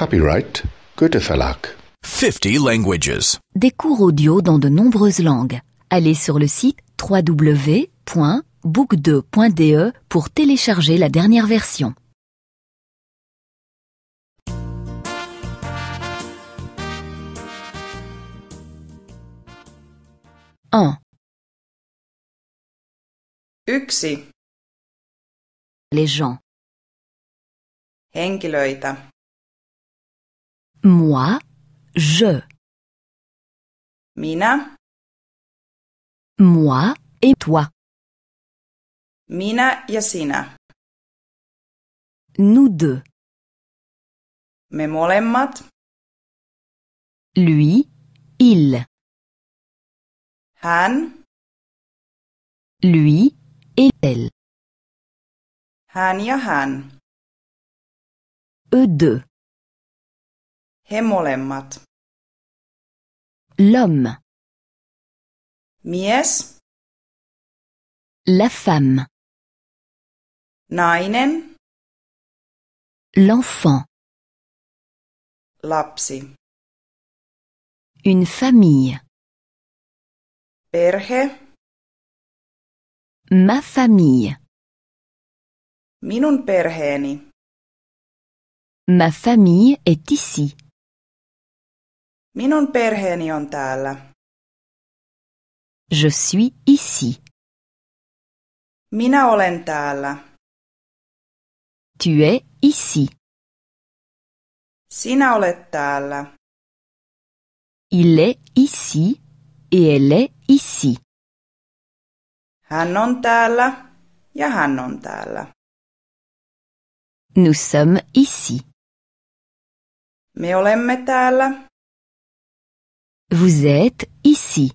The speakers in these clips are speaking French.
Copyright Goethe Verlag. 50 languages. Des cours audio dans de nombreuses langues. Allez sur le site www.book2.de pour télécharger la dernière version. En. Yksi. Les gens. Henkilöitä. Moi, je. Mina. Moi et toi. Mina Yasina. Nous deux. Me molemmat. Lui, il. Han. Lui et elle. Han ja han. Eux deux. He L'homme. Mies. La femme. Nainen. L'enfant. Lapsi. Une famille. Perhe. Ma famille. Minun perheeni. Ma famille est ici. Minun perheeni on täällä. Je suis ici. Minä olen täällä. Tu es ici. Sinä olet täällä. Il est ici et elle est ici. Hän on täällä ja hän on täällä. Nous sommes ici. Me olemme täällä vous êtes ici.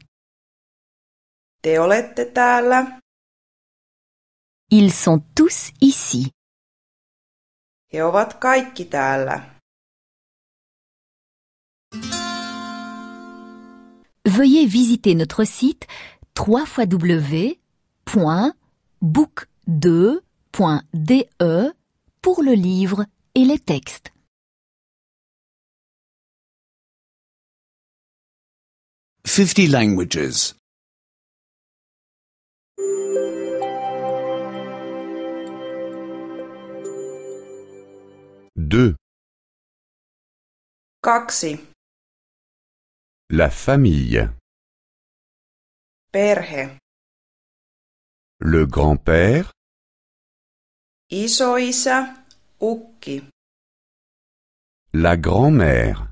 Ils sont tous ici. Veuillez visiter notre site www.book2.de pour le livre et les textes. 50 languages. 2. kaksi, La famille. perhe, Le grand-père, Isoisa ukki, la grand-mère,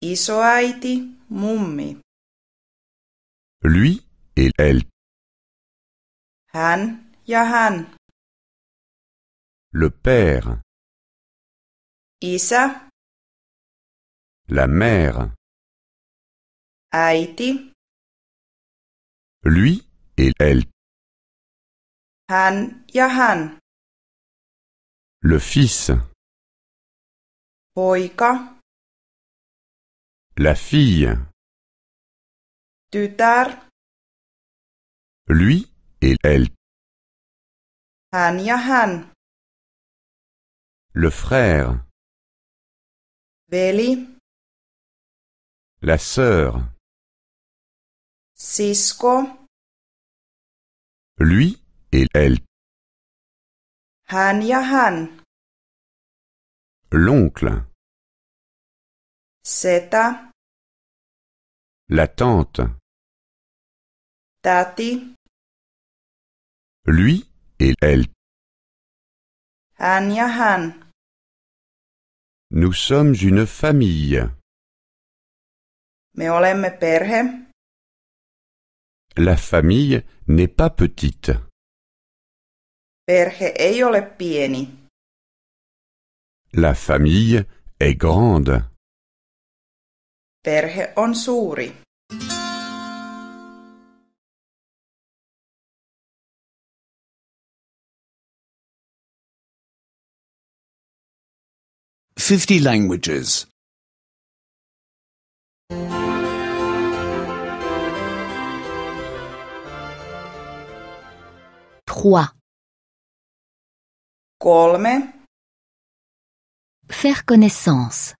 isoäiti, Mummi. Lui et elle. Han ja Le père. Isa. La mère. Äiti. Lui et elle. Han ja Le fils. Poika. La fille. Tutar. Lui et elle. Han ja Le frère. Veli. La sœur. Sisko. Lui et elle. Han ja L'oncle. Seta. La tante. Tati. Lui et elle. Anya han. Nous sommes une famille. Me olemme perhe. La famille n'est pas petite. Perhe ei pieni. La famille est grande perhe on suuri Fifty languages. Trois. Colme. Faire connaissance.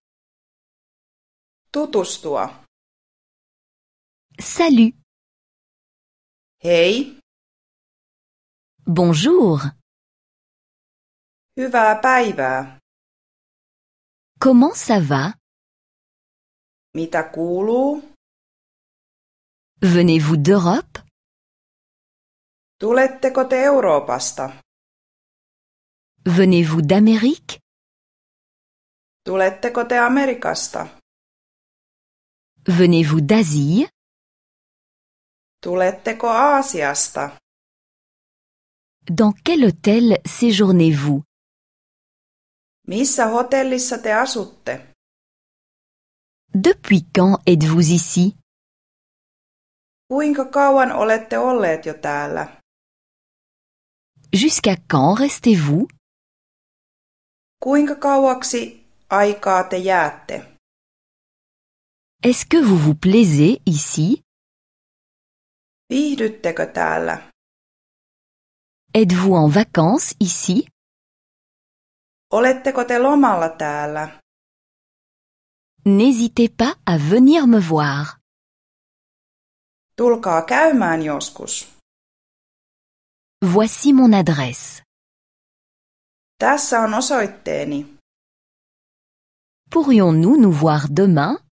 Tutustua. Salut. Hey. Bonjour. Hyvää päivää. Comment ça va? Mitä kuuluu? Venez-vous d'Europe? Tuletteko te Europasta? Venez-vous d'Amérique? Tuletteko te Amerikasta? Venez-vous d'Asie? Tuletteko Aasiasta? Dans quel hôtel séjournez-vous? Missä hotellissa te asutte? Depuis quand êtes-vous ici? Kuinka kauan olette olleet jo täällä? Jusqu'à quand restez-vous? Kuinka kauaksi aikaa te jäätte? Est-ce que vous vous plaisez ici Viihdyttekö täällä? Êtes-vous en vacances ici Oletteko te lomalla täällä? N'hésitez pas à venir me voir. Tulkaa käymään joskus. Voici mon adresse. Tässä on osoitteeni. Pourrions-nous nous voir demain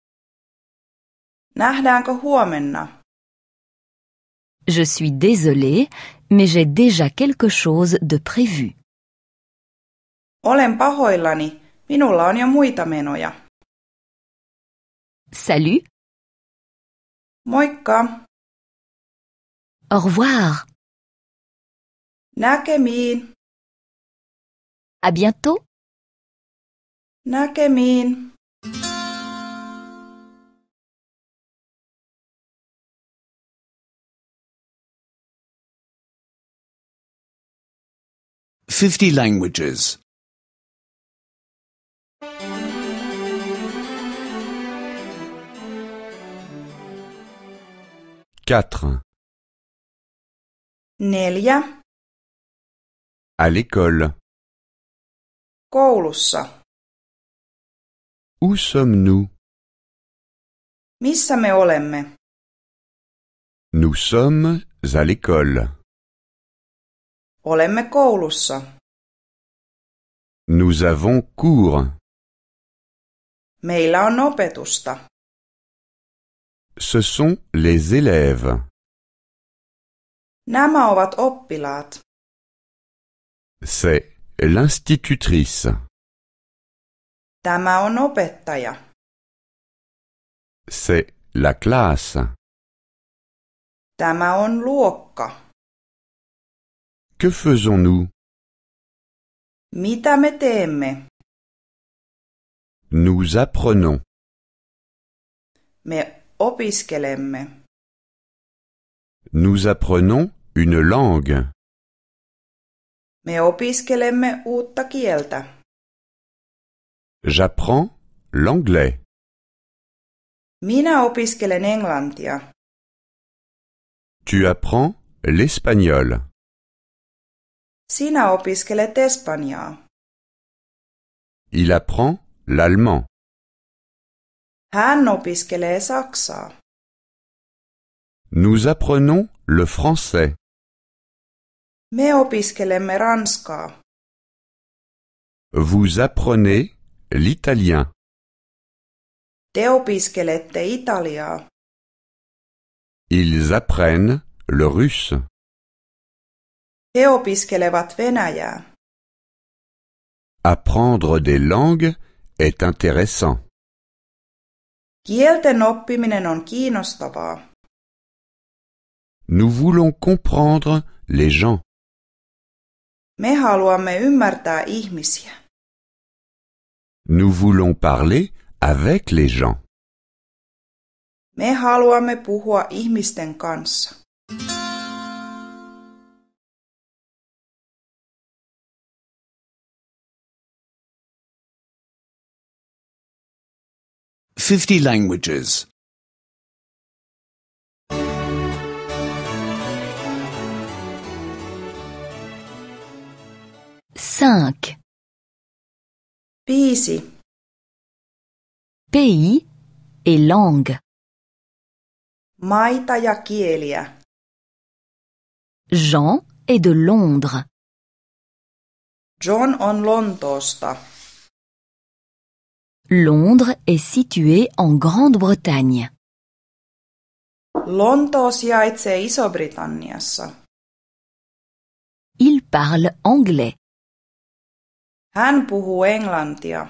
Nähdäänkö huomenna? Je suis désolée, mais j'ai déjà quelque chose de prévu. Olen pahoillani, minulla on jo muita menoja. Salut. Moikka. Au revoir. Näkemiin. À bientôt. Näkemiin. 50 languages. 4. Nelia À l'école. Koulussa. Où sommes-nous? Missa me olemme? Nous sommes à l'école. Olemme koulussa. Nous avons cours. Meillä on opetusta. Ce sont les élèves. Nämä ovat oppilaat. C'est l'institutrice. Tämä on opettaja. C'est la classe. Tämä on luokka. Que faisons-nous Mita me Nous apprenons. Me opiskelemme. Nous apprenons une langue. Me opiskelemme uutta J'apprends l'anglais. Mina opiskelen englantia. Tu apprends l'espagnol. Sina opiskelet espanjaa. Il apprend l'allemand. Hän opiskelee saksaa. Nous apprenons le français. Me opiskelemme ranskaa. Vous apprenez l'italien. Te opiskelette italiaa. Ils apprennent le russe. He opiskelevat venäjää. Apprendre des langues est intéressant. Kielten oppiminen on kiinnostavaa. Nous voulons comprendre les gens. Me haluamme ymmärtää ihmisiä. Nous voulons parler avec les gens. Me haluamme puhua ihmisten kanssa. 50 languages. 5. pays. Pays et langue. Maita ja kieliä. Jean est de Londres. John on Lontoosta. Londres est situé en Grande-Bretagne. Lonto en Iso-Britanniassa. Il parle anglais. Hän puhuu englantia.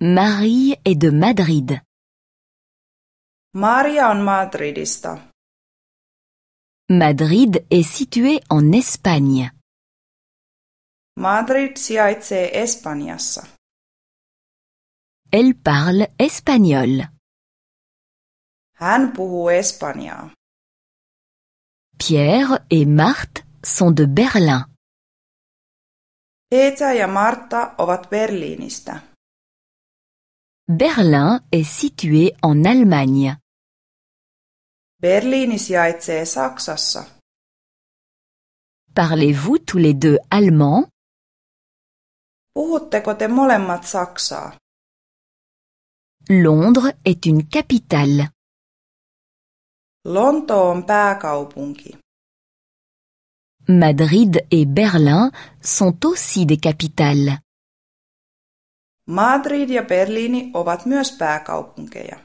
Marie est de Madrid. Maria on Madridista. Madrid est situé en Espagne. Madrid sijaitsee Espanjassa. Elle parle espagnol. Hän puhuu espanjaa. Pierre et Marthe sont de Berlin. Peter ja Marta ovat Berliinistä. Berlin est situé en Allemagne. Berliini sijaitsee Saksassa. Parlez-vous tous les deux allemand? Puhutteko te molemmat saksaa? Londres est une capitale. Lonto on pääkaupunki. Madrid et Berlin sont aussi des capitales. Madrid ja Berliini ovat myös pääkaupunkeja.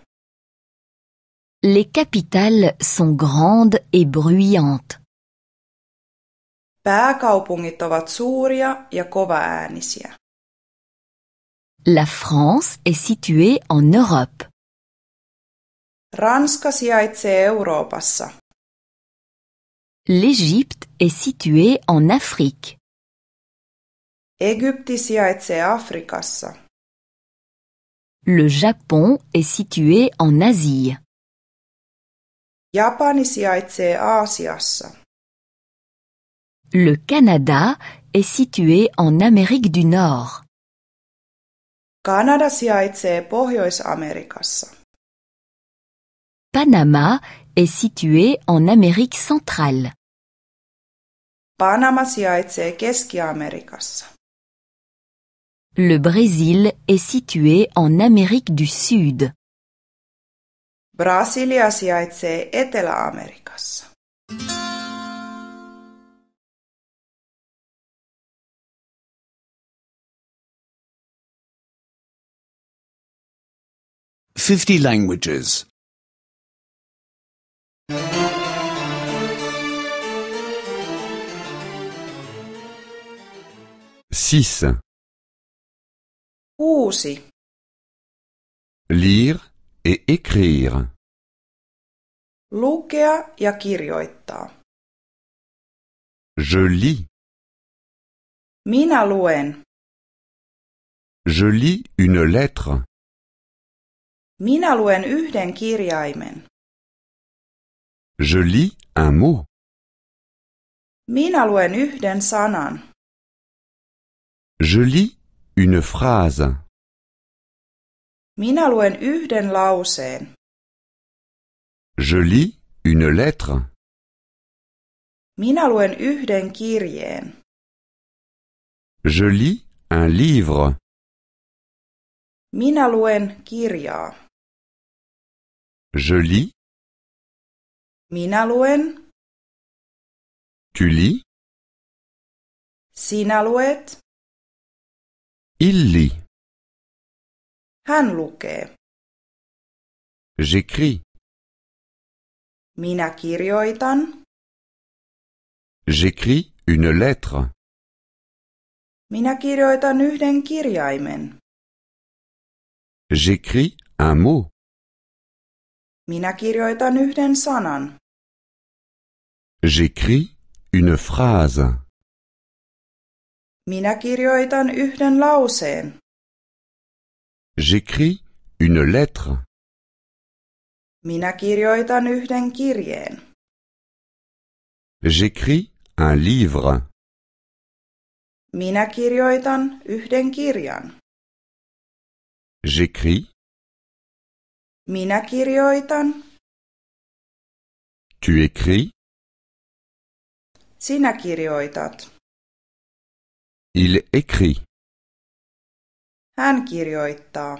Les capitales sont grandes et bruyantes. Pääkaupungit ovat suuria ja kovaäänisiä. La France est située en Europe. Legypte L'Égypte est située en Afrique. Le Japon est situé en Asie. Le Canada est situé en Amérique du Nord. Kanada sijaitsee Pohjois-Amerikassa. Panama est situé en Amérique centrale. Panama sijaitsee Keski-Amerikassa. Le Brésil est situé en Amérique du Sud. Brasilia sijaitsee Etelä-Amerikassa. 50 languages. 6. Kuusi. Lire et écrire. Lukea ja kirjoittaa. Je lis. Minä luen. Je lis une lettre. Minä luen yhden kirjaimen. Je lis un mot. Minä luen yhden sanan. Je lis une phrase. Minä luen yhden lauseen. Je lis une lettre. Minä luen yhden kirjeen. Je lis un livre. Minä luen kirjaa. Je lis. Minä luen. Tu lis. Sinä luet. Il lit. Hän lukee. J'écris. Minä kirjoitan. J'écris une lettre. Minä kirjoitan yhden kirjaimen. J'écris un mot. Minä kirjoitan yhden sanan. J'écris une phrase. Minä kirjoitan yhden lauseen. J'écris une lettre. Minä kirjoitan yhden kirjeen. J'écris un livre. Minä kirjoitan yhden kirjan. J'écris minä kirjoitan. Tu écris. Sinä kirjoitat. Il écrit. Hän kirjoittaa.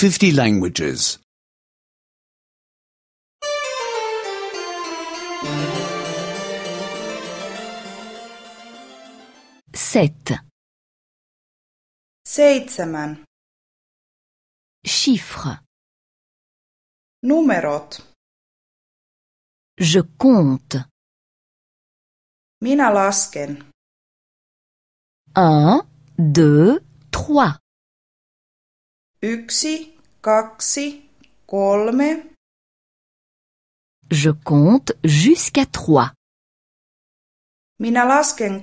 Fifty languages. Sept. Seitsemän. Chiffre. Numerot. Je compte. Minä lasken. Un, deux, trois. Yksi, kaksi, kolme. Je compte jusqu'à trois. Minä lasken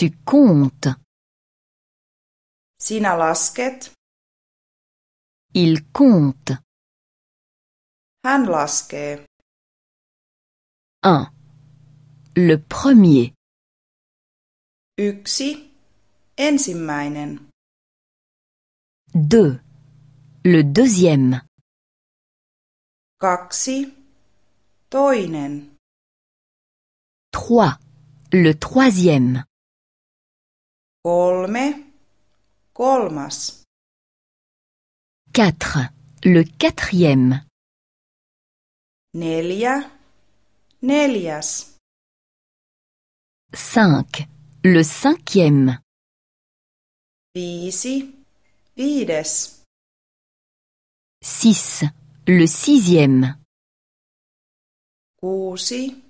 Tu comptes. Sinä lasket. Il compte. Han laskee. Un. Le premier. Yksi. Ensimmäinen. Deux. Le deuxième. Kaksi. Toinen. Trois. Le troisième. Kolme, Le quatrième. Nelia. Nelias. Le cinquième. Viisi, viides. Le sixième. Kuusi,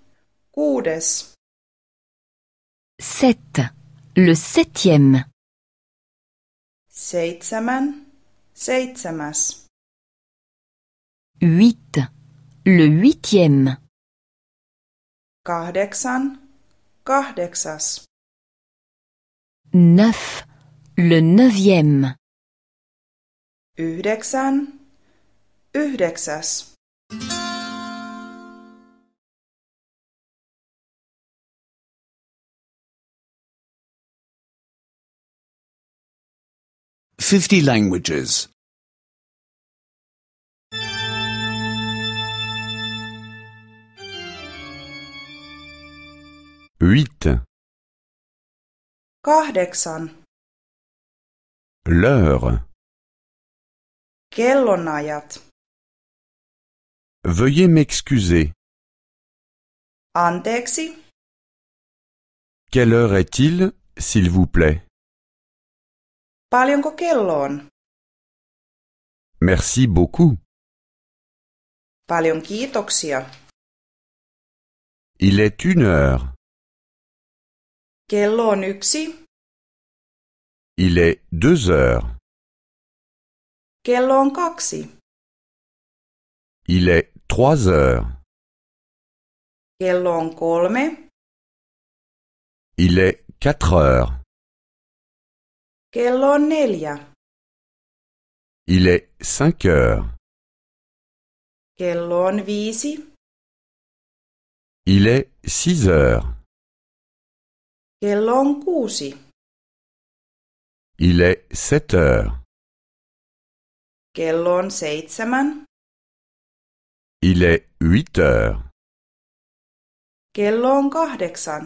le septième. Huit. Le huitième. Kahdeksan, kahdeksas. Neuf. Le neuvième. 50 languages. 8. 8 L'heure. Kellonajat. Veuillez m'excuser. Anteeksi. Quelle heure est-il, s'il vous plaît Paljonko kello Merci beaucoup. Paljon Il est une heure. Il est deux heures. Il est trois heures. Il est quatre heures. Kello on neljä. Il est cinq heures. Quel on viisi. Il est six heures. Kello on kuusi. Il est sept heures. Kello on seitsemän. Il est huit heures. Kello on kahdeksan.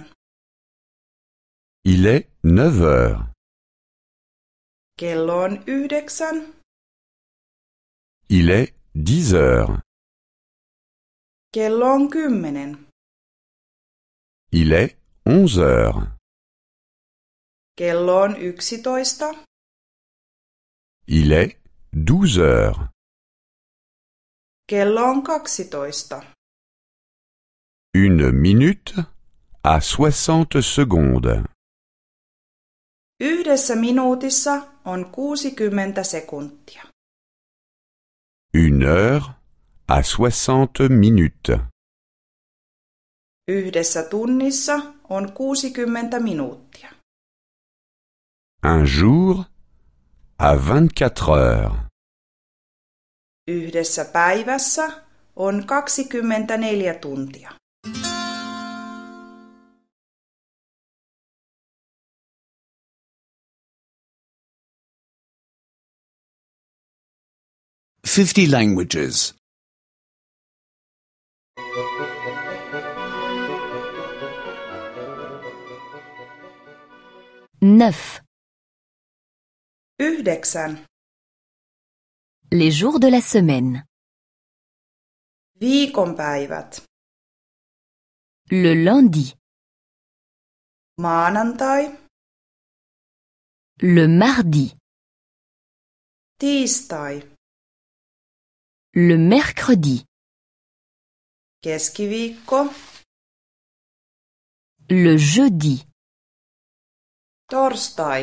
Il est neuf heures. Kello on yhdeksän. Il est dix heures. Kello on kymmenen. Il est onze heures. Kello on yksitoista. Il est douze heures. Kello on kaksitoista. Une minute à soixante secondes. Yhdessä minuutissa on 60 sekuntia. Une heure à 60 minutes. Yhdessä tunnissa on 60 minuuttia. Un jour à 24 heures. Yhdessä päivässä on 24 tuntia. 50 languages. 9. 9 Les jours de la semaine. Viikonpäivät. Le lundi. Maanantai. Le mardi. Tiistai. Le mercredi. Keskiviikko. Le jeudi. Torstai.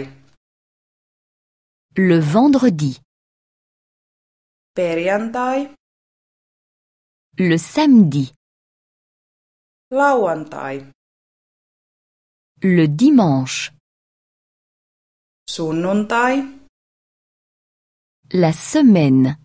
Le vendredi. Perjantai. Le samedi. Lauantai. Le dimanche. Sunnuntai. La semaine.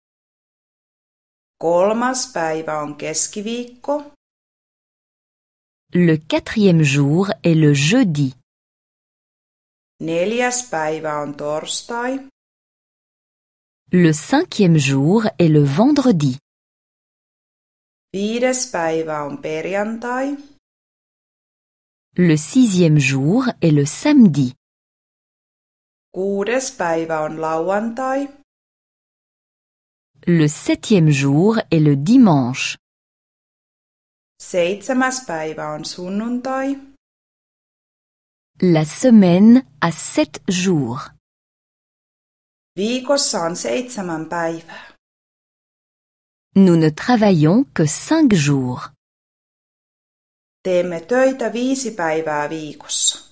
Kolmas päivä on keskiviikko. Le quatrième jour est le jeudi. Neljäs päivä on torstai. Le cinquième jour est le vendredi. Viides päivä on perjantai. Le sixième jour est le samedi. Kuudes päivä on lauantai. Le septième jour est le dimanche. Seitsemäs päivä on sunnuntai. La semaine a sept jours. Viikossa on seitsemän päivää. Nous ne travaillons que cinq jours. Teemme töitä viisi päivää viikossa.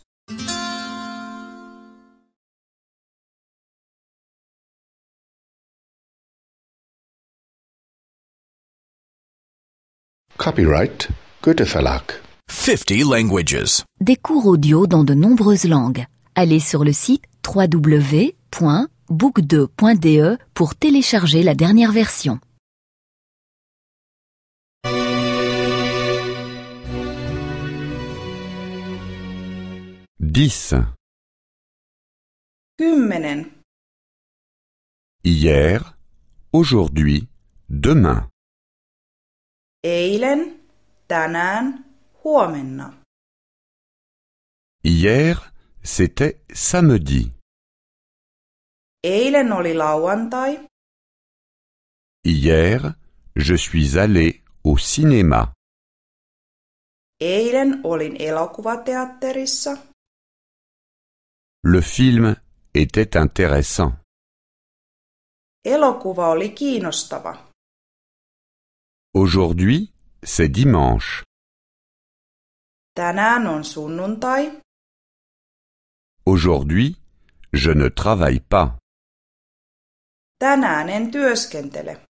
Copyright Goethe Verlag. 50 languages. Des cours audio dans de nombreuses langues. Allez sur le site www.book2.de pour télécharger la dernière version. 10. Hier, aujourd'hui, demain. Eilen, tänään, huomenna. Hier, c'était samedi. Eilen oli lauantai. Hier, je suis allé au cinéma. Eilen olin elokuvateatterissa. Le film était intéressant. Elokuva oli kiinnostava. Aujourd'hui c'est dimanche. Tänään on sunnuntai. Aujourd'hui, je ne travaille pas. Tänään en työskentele.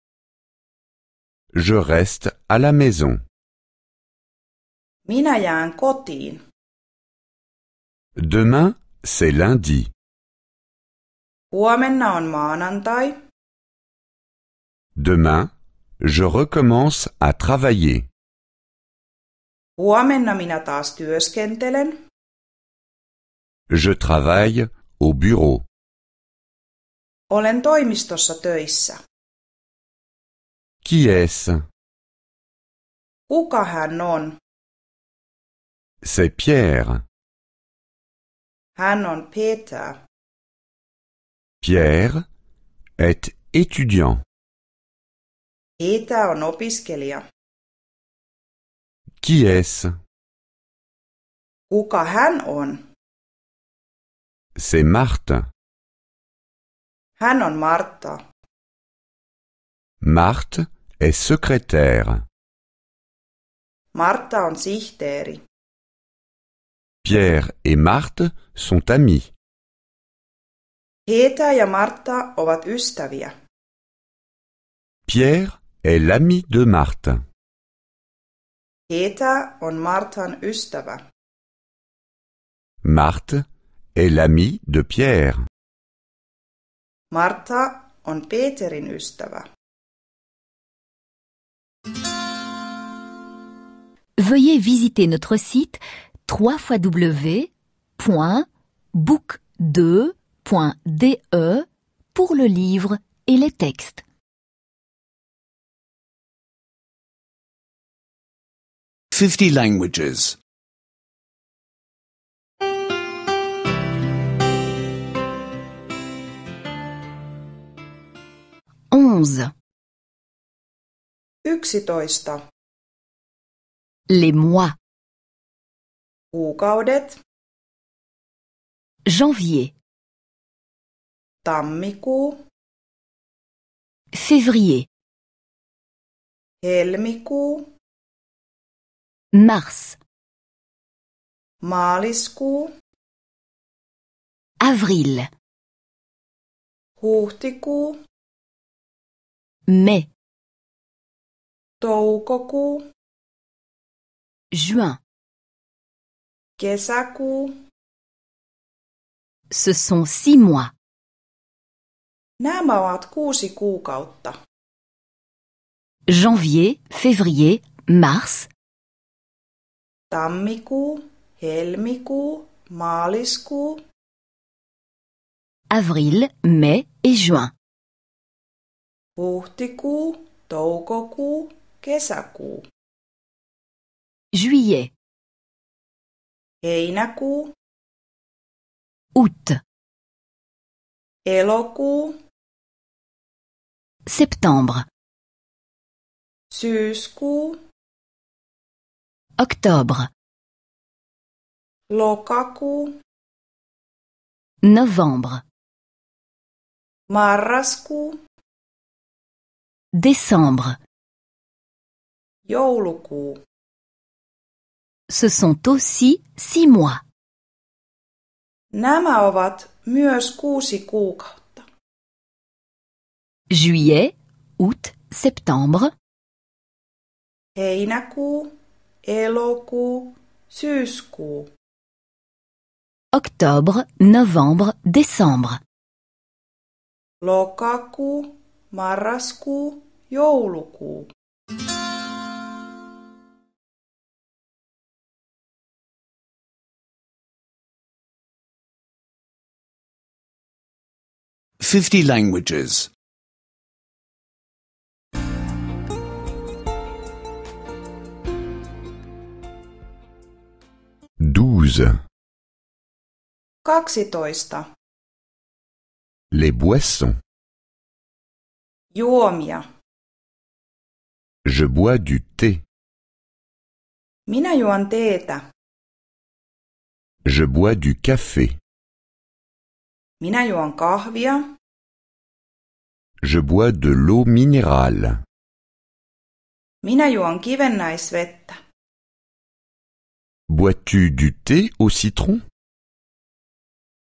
Je reste à la maison. Minä jään kotiin. Demain, c'est lundi. Huomenna on maanantai. Demain, je recommence à travailler. Huomenna minä taas työskentelen. Je travaille au bureau. Olen toimistossa töissä. Qui est-ce? Kuka hän on? C'est Pierre. Hän on Peter. Pierre est étudiant. Iita on opiskelija. Qui est-ce? Kuka hän on? C'est Marta. Hän on Marta. Marthe est secrétaire. Marta on sihteeri. Pierre et Marthe sont amis. Heeta ja Marta ovat ystäviä. Pierre est l'ami de Marthe. Peter on Martin ystävä. Marthe est l'ami de Pierre. Martha on Peterin ystävä. Veuillez visiter notre site www.book2.de pour le livre et les textes. 50 languages. 11. 11 Les mois. Kuukaudet. Janvier. Tammikuu. Février. Helmikuu mars maaliskuu avril huhtikuu mai toukokuu juin kesäkuu ce sont six mois Nämä ovat kuusi kuukautta. Janvier, février, mars, tammikuu, helmikuu, maaliskuu. Avril, mai et juin. Huhtikuu, toukoku, kesäkuu. Juillet. Heinäkuu. Août. Elokuu. Septembre. Syyskuu. Octobre. Lokaku. Novembre. Marrasku. Décembre. Jouluku. Ce sont aussi six mois. Nämä ovat myös kuusi kuukautta. Juillet, août, septembre. Heinäkuu. elokuu, syyskuu. Octobre, novembre, décembre. lokaku, marrasku, jouluku. Fifty languages. 12. Les boissons. Juomia. Je bois du thé. Minä juon teetä. Je bois du café. Minä juon kahvia. Je bois de l'eau minérale. Minä juon kivennäisvettä. Bois-tu du thé au citron?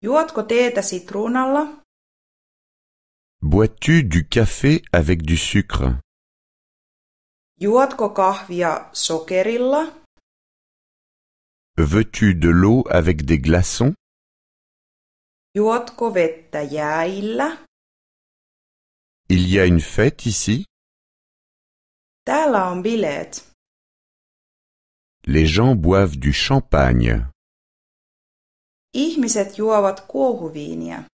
Juotko teetä sitruunalla? Bois-tu du café avec du sucre? Juotko kahvia sokerilla? Veux-tu de l'eau avec des glaçons? Juotko vettä jäillä? Il y a une fête ici? Täällä on bileet. Les gens boivent du champagne. Ihmiset juovat kuohuviinia.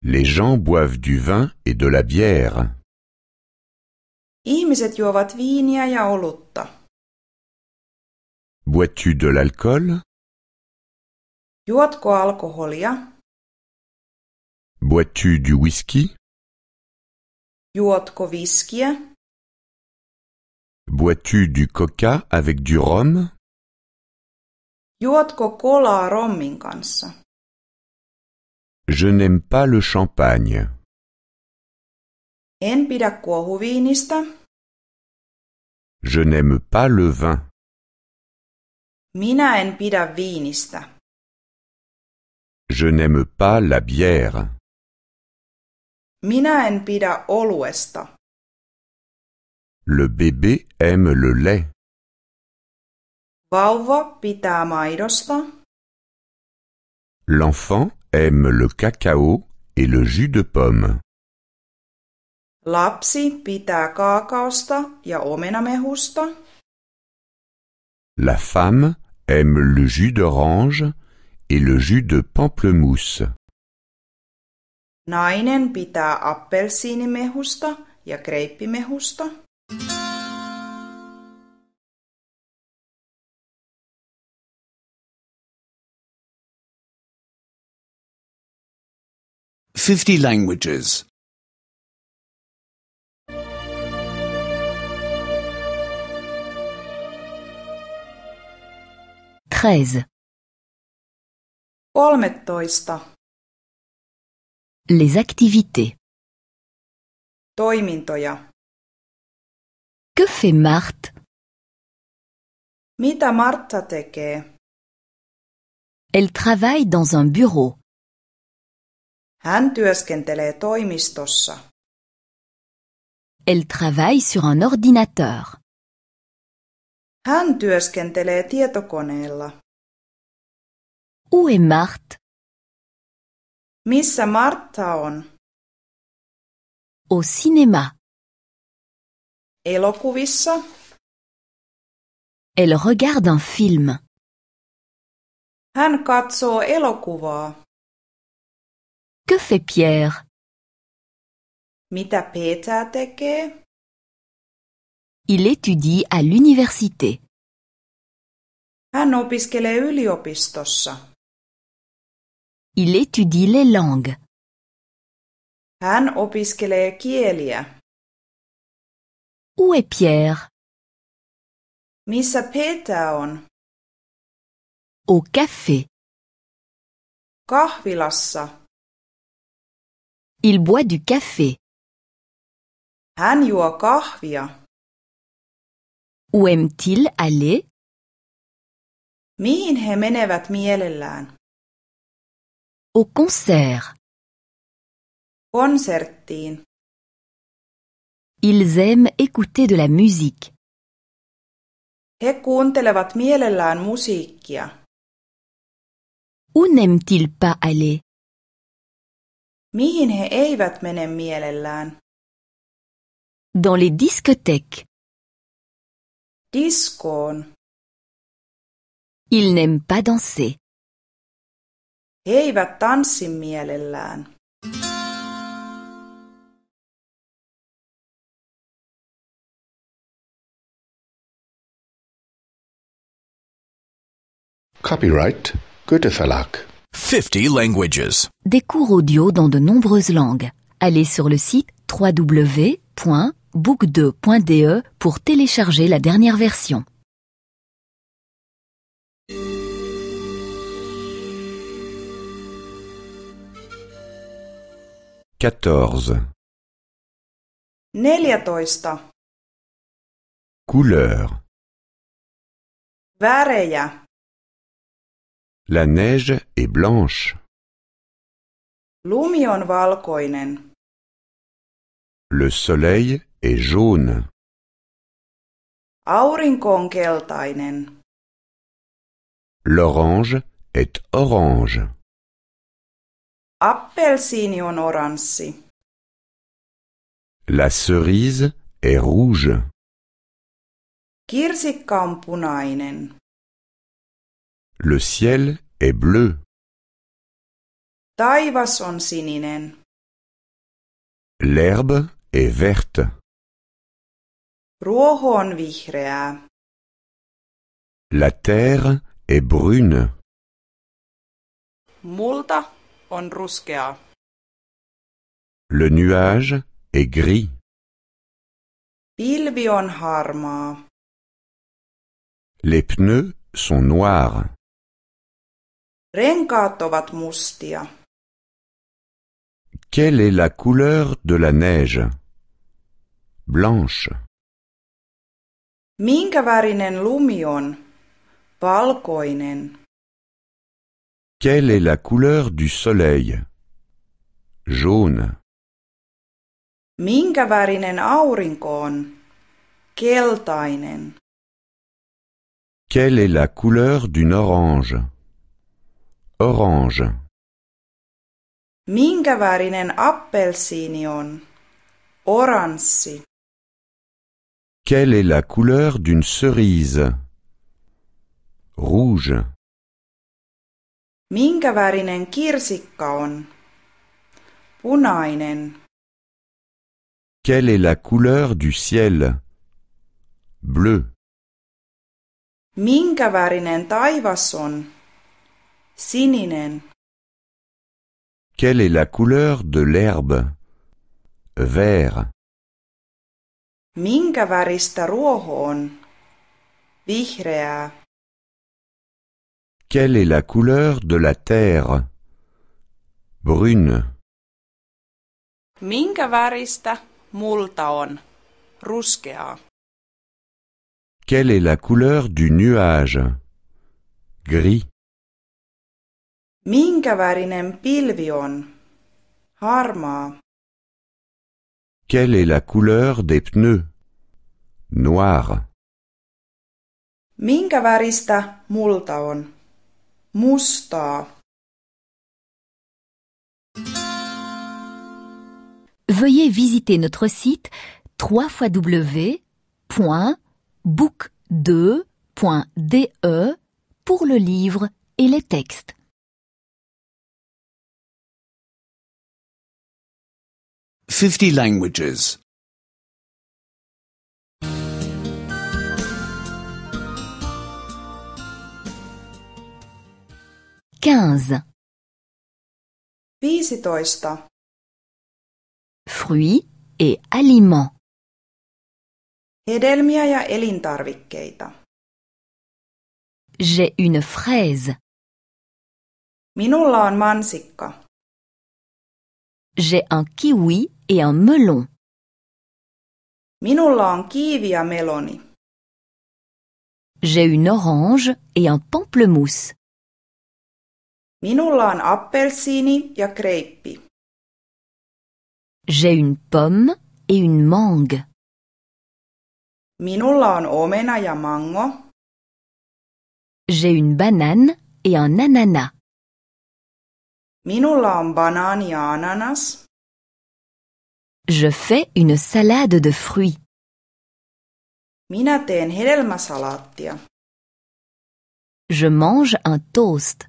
Les gens boivent du vin et de la bière. Ihmiset juovat viiniä ja olutta. Bois-tu de l'alcool? Juotko alkoholia? Bois-tu du whisky? Juotko viskiä? Bois-tu du coca avec du rhum? Juotko kolaa rommin kanssa? Je n'aime pas le champagne. En pidä kuohuviinistä. Je n'aime pas le vin. Minä en pidä viinistä. Je n'aime pas la bière. Minä en pidä oluesta. Le bébé aime le lait. Vauva pitää maidosta. L'enfant aime le cacao et le jus de pomme. Lapsi pitää kaakaosta ja omenamehusta. La femme aime le jus d'orange et le jus de pamplemousse. Nainen pitää appelsiinimehusta ja kreippimehusta. 50 languages. 13. Les activités. Toimintoja. Que fait Marthe? Mitä Martta tekee? Elle travaille dans un bureau. Hän työskentelee toimistossa. Elle travaille sur un ordinateur. Hän työskentelee tietokoneella. Où est Marthe? Missä Martta on? Au cinéma. Elokuvissa. Elle regarde un film. Hän katsoo elokuvaa. Que fait Pierre Mitä Peter tekee? Il étudie à l'université. Hän opiskelee yliopistossa. Il étudie les langues. Hän opiskelee kieliä. Où est Pierre Missä Peter on? Au café. Kahvilassa. Il boit du café. Hän juo kahvia. Où aime-t-il aller? Mihin he menevät mielellään? Au concert. Konserttiin. Ils aiment écouter de la musique. He kuuntelevat mielellään musiikkia. Où n'aime-t-il pas aller? Mihin he eivät mene mielellään? Dans les discothèques. Discoon. Ils n'aiment pas danser. He eivät tanssi mielellään. Copyright Goethe Verlag 50 languages. Des cours audio dans de nombreuses langues. Allez sur le site www.book2.de pour télécharger la dernière version. 14 Neljätoista. Couleur. Värejä. La neige est blanche. Lumi on valkoinen. Le soleil est jaune. Aurinko on keltainen. L'orange est orange. Appelsiini on oranssi. La cerise est rouge. Kirsikka on punainen. Le ciel est bleu. Taivas on sininen. L'herbe est verte. Ruoho on vihreää. La terre est brune. Multa on ruskea. Le nuage est gris. Pilvi on harmaa. Les pneus sont noirs. Renkaat ovat mustia. Quelle est la couleur de la neige? Blanche. Minkä värinen lumion? on? Valkoinen. Quelle est la couleur du soleil? Jaune. Minkä värinen aurinko on? Keltainen. Quelle est la couleur d'une orange? Orange. Minkä värinen appelsiini on? Oranssi. Quelle est la couleur d'une cerise? Rouge. Minkä värinen kirsikka on? Punainen. Quelle est la couleur du ciel? Bleu. Minkä värinen taivas on? Sininen. Quelle est la couleur de l'herbe Vert. Minkä värista ruoho on? Quelle est la couleur de la terre Brune. Minkä värista multa on? Ruskeaa. Quelle est la couleur du nuage Gris. Minkä pilvion Harma Quelle est la couleur des pneus? Noir. Minkä Multaon multa on? Veuillez visiter notre site www.book2.de pour le livre et les textes. 50 languages. 15. 15. Fruits et aliments. Hedelmiä ja elintarvikkeita. J'ai une fraise. Minulla on mansikka. J'ai un kiwi et un melon. Minulla on kiivi ja meloni. J'ai une orange et un pamplemousse. Minulla on appelsiini ja kreippi. J'ai une pomme et une mangue. Minulla on omena ja mango. J'ai une banane et un ananas. Minulla on banaani ja ananas. Je fais une salade de fruits. Je mange un toast.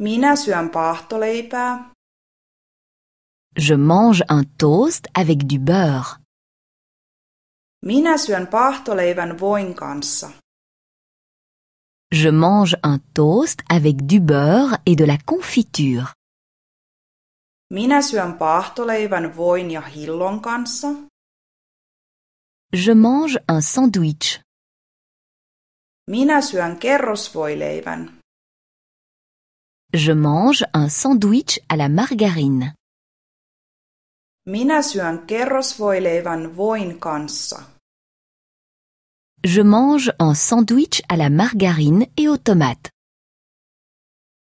Je mange un toast avec du beurre. Je mange un toast avec du beurre et de la confiture. Je mange un sandwich. Je mange un sandwich à la margarine. Je mange un sandwich à la margarine et aux tomates.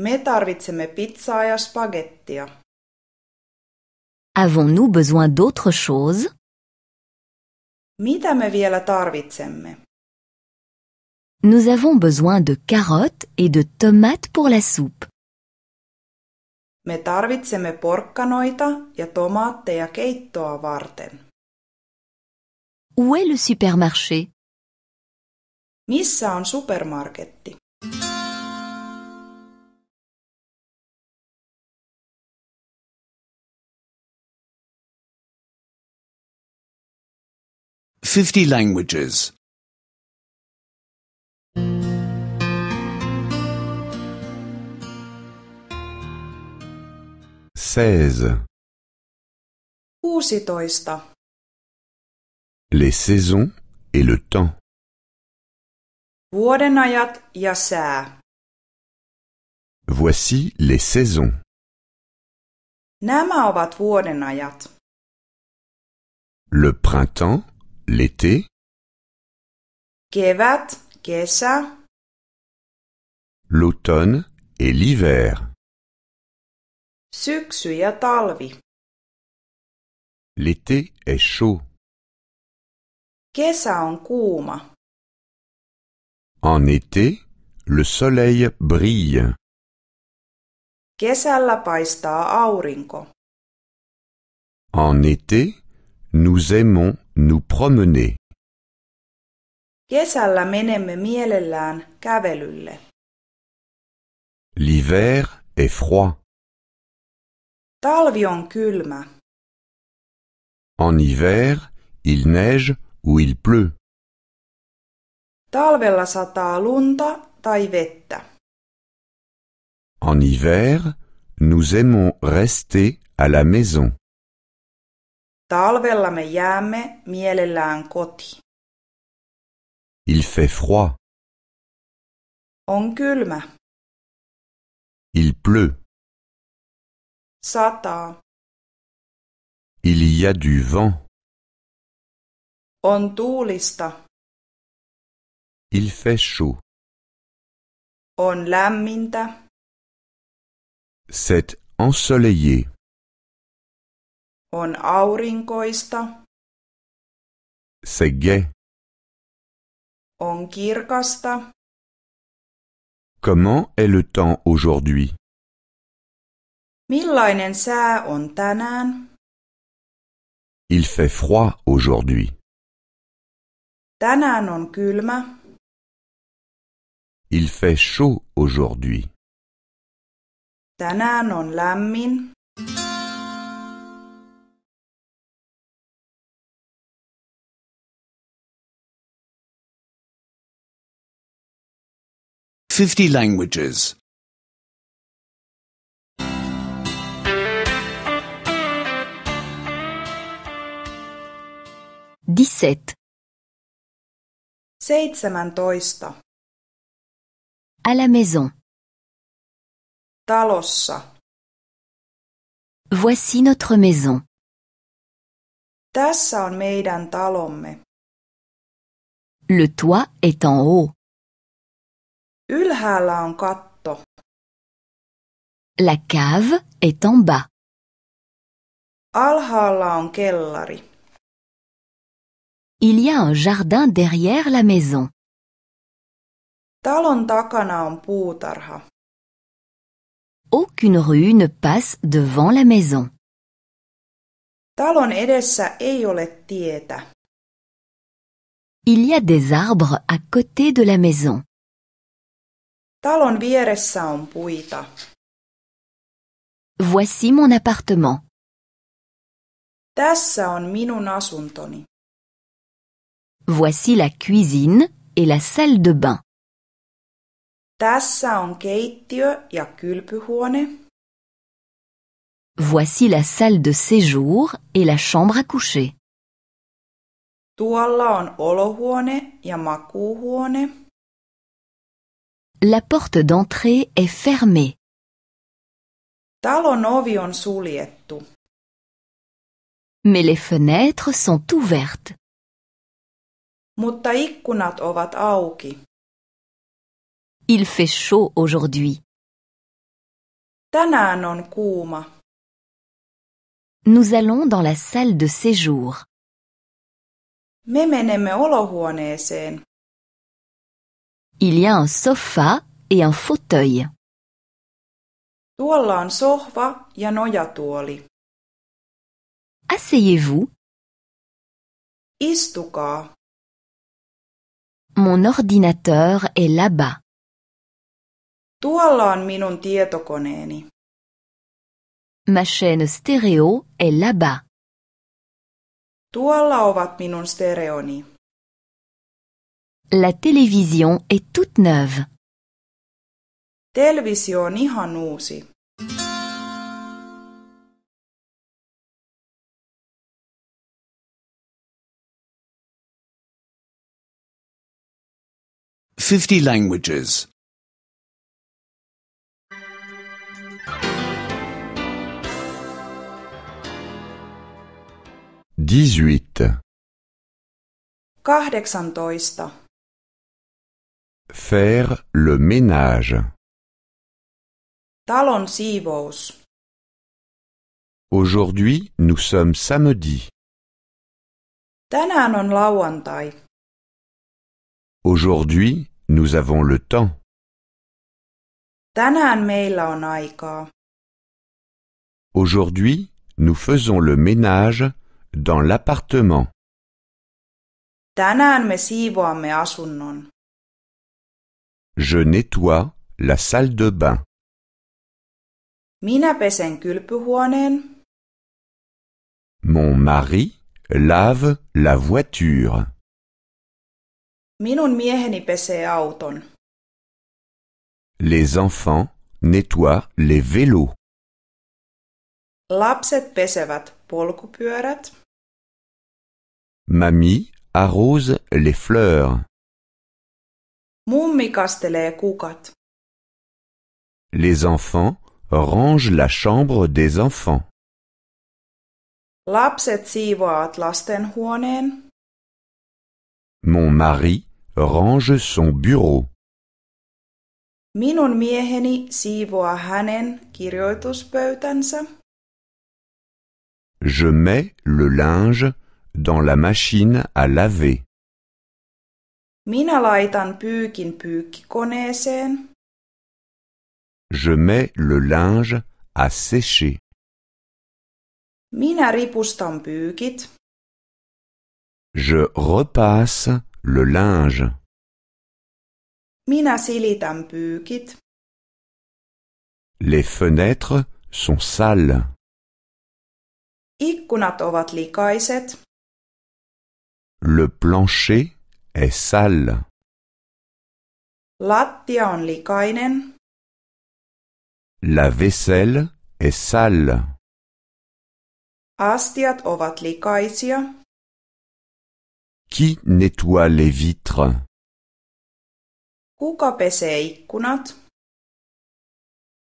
Me tarvitsemme pizzaa ja spagettia. Avons-nous besoin d'autre chose? Mitä me vielä tarvitsemme? Nous avons besoin de carottes et de tomates pour la soupe. Me tarvitsemme porkkanoita ja tomaatteja keittoa varten. Où est le supermarché? Missä on supermarketti? 50 languages. 16. 16 Les saisons et le temps. Vuodenajat ja sää. Voici les saisons. Nämä ovat vuodenajat. Le printemps L'été. Kevat, kesa. L'automne et l'hiver. Syksy ja talvi. L'été est chaud. Kesä on kuuma. En été, le soleil brille. Kesällä paistaa aurinko. En été, nous aimons nous promener. Kesällä menemme mielellään kävelylle. L'hiver est froid. Talvi on kylmä. En hiver, il neige ou il pleut. Talvella sataa lunta tai vettä. En hiver, nous aimons rester à la maison. Talvella me jäämme mielellään koti. Il fait froid. On kylmä. Il pleut. Sata. Il y a du vent. On tuulista. Il fait chaud. On lämmintä. C'est ensoleillé. On aurinkoista. C'est On kirkasta. Comment est le temps aujourd'hui? Millainen sää on tänään? Il fait froid aujourd'hui. Tänään on kylmä. Il fait chaud aujourd'hui. Tänään on lämmin. 50 languages. 17. 17 À la maison. Talossa. Voici notre maison. Tässä on meidän talomme. Le toit est en haut. La cave est en bas. Alhaalla on kellari. Il y a un jardin derrière la maison. Talon takana on puutarha. Aucune rue ne passe devant la maison. Talon edessä ei ole tietä. Il y a des arbres à côté de la maison. Talon vieressä on puita. Voici mon appartement. Tässä on minun asuntoni. Voici la cuisine et la salle de bain. Tässä on keittiö ja kylpyhuone. Voici la salle de séjour et la chambre à coucher. Tuolla on olohuone ja makuuhuone. La porte d'entrée est fermée. Talon ovi on suljettu. Mais les fenêtres sont ouvertes. Mutta ikkunat ovat auki. Il fait chaud aujourd'hui. Tänään on kuuma. Nous allons dans la salle de séjour. Me menemme olohuoneeseen. Il y a un sofa et un fauteuil. Tuolla on sohva ja nojatuoli. Asseyez-vous. Istukaa. Mon ordinateur est là-bas. Tuolla on minun tietokoneeni. Ma chaîne stéréo est là-bas. Tuolla ovat minun stereoni. La télévision est toute neuve. Televisio on ihan uusi. Fifty languages. Dix-huit. Kahdeksantoista. Faire le ménage. Talon siivous. Aujourd'hui, nous sommes samedi. Tänään on lauantai. Aujourd'hui, nous avons le temps. Tänään meillä on aikaa. Aujourd'hui, nous faisons le ménage dans l'appartement. Tänään me siivoamme asunnon. Je nettoie la salle de bain. Mina pesen kylpyhuoneen. Mon mari lave la voiture. Minun mieheni pesee auton. Les enfants nettoient les vélos. Lapset pesevät polkupyörät. Mamie arrose les fleurs. Mummi kastelee kukat. Les enfants rangent la chambre des enfants. Lapset lasten lastenhuoneen. Mon mari range son bureau. Minun mieheni siivoaa hänen kirjoituspöytänsä. Je mets le linge dans la machine à laver. Minä laitan pyykin pyykkikoneeseen. Je mets le linge à sécher. Minä ripustan pyykit. Je repasse le linge. Minä silitän pyykit. Les fenêtres sont sales. Ikkunat ovat likaiset. Le plancher est sale. Lattia on likainen. La vaisselle est sale. Astiat ovat likaisia. Qui nettoie les vitres? Kuka pesee ikkunat?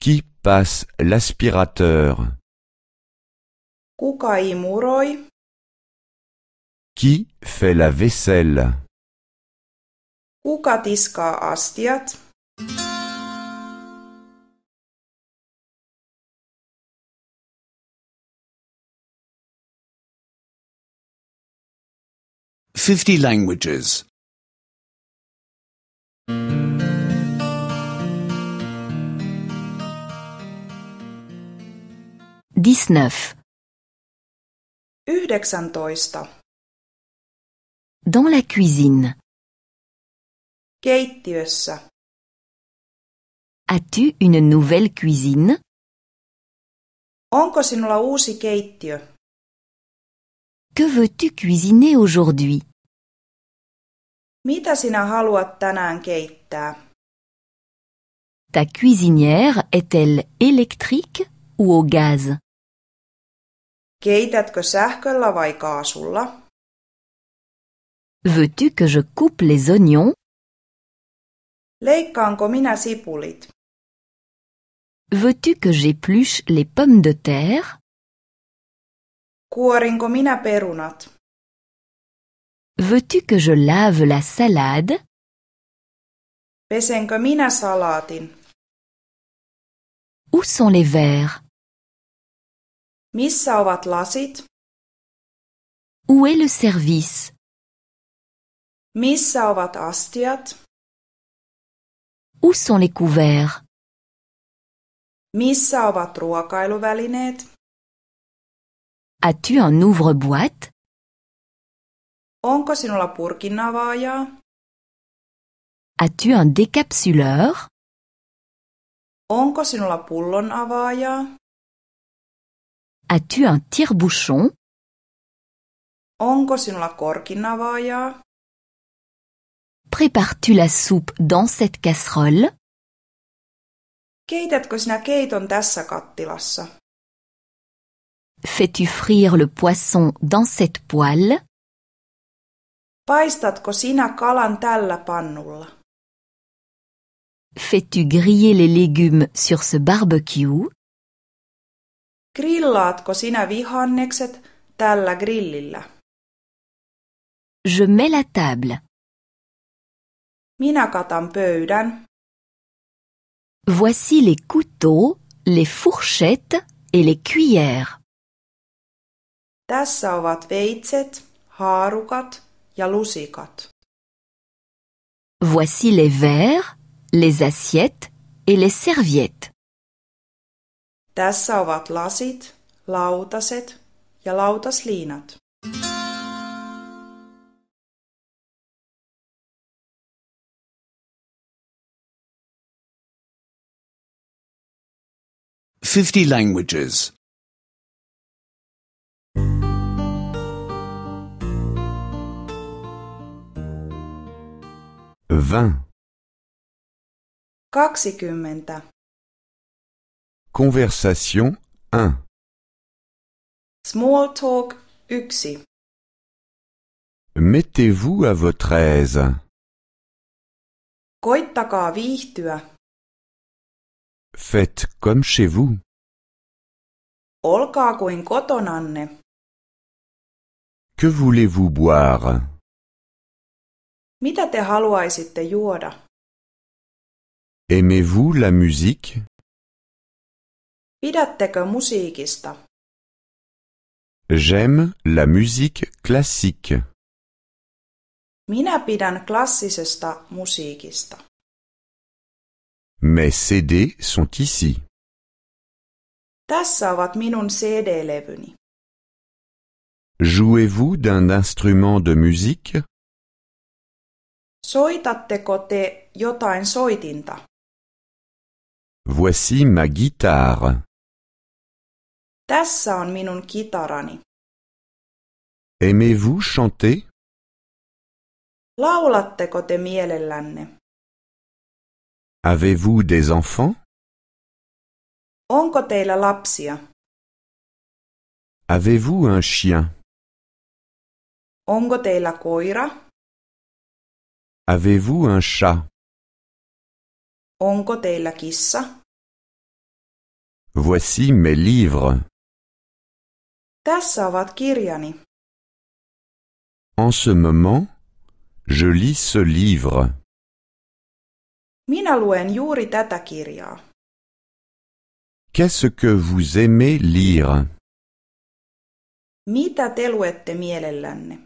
Qui passe l'aspirateur? Kuka imuroi? Qui fait la vaisselle? Kuka tiskaa astiat? Fifty languages. Dix-neuf. Yhdeksäntoista. Dans la cuisine. Keittiössä. As-tu une nouvelle cuisine? Onko sinulla uusi keittiö? Que veux-tu cuisiner aujourd'hui? Mitä sinä haluat tänään keittää? Ta cuisinière est-elle électrique ou au gaz? Keitätkö sähköllä vai kaasulla? Veux-tu que je coupe les oignons Leikkaanko minä sipulit? Veux-tu que j'épluche les pommes de terre? Kuorinko minä perunat? Veux-tu que je lave la salade? Pesenkö minä salatin? Où sont les verres? Missä ovat lasit? Où est le service? Miss ovat astiat? Où sont les couverts? Missä ovat ruokailuvälineet? As-tu un ouvre-boîte? Onko sinulla purkinavaajaa? As-tu un décapsuleur? Onko sinulla pullon avaajaa? As-tu un tire-bouchon? Onko sinulla korkinavaajaa? Prépares-tu la soupe dans cette casserole? Keitätkö sinä keiton tässä kattilassa? Fais-tu frire le poisson dans cette poêle? Paistatko sinä kalan tällä pannulla? Fais-tu griller les légumes sur ce barbecue? Grillaatko sinä vihannekset tällä grillillä? Je mets la table. Minä katan pöydän. Voici les couteaux, les fourchettes et les cuillères. Tässä ovat veitset, haarukat ja lusikat. Voici les verres, les assiettes et les serviettes. Tässä ovat lasit, lautaset ja lautasliinat. 50 languages. 20. Kaksikymmentä. Conversation 1. Small talk one Mettez-vous à votre aise. Koittakaa viihtyä. Faites comme chez vous. Olkaa kuin kotonanne. Que voulez-vous boire? Mitä te haluaisitte juoda? Aimez-vous la musique? Pidättekö musiikista? J'aime la musique classique. Minä pidän klassisesta musiikista. Mes CD sont ici. Tässä ovat minun CD-levyni. Jouez-vous d'un instrument de musique? Soitatteko te jotain soitinta? Voici ma guitare. Tässä on minun kitarani. Aimez-vous chanter? Laulatteko te mielellänne? Avez-vous des enfants? Onko la lapsia? Avez-vous un chien? Onko la koira? Avez-vous un chat? Onko la kissa? Voici mes livres. Tässä ovat En ce moment, je lis ce livre. Minä luen juuri tätä kirjaa. Qu'est-ce que vous aimez lire? Mitä te luette mielellänne?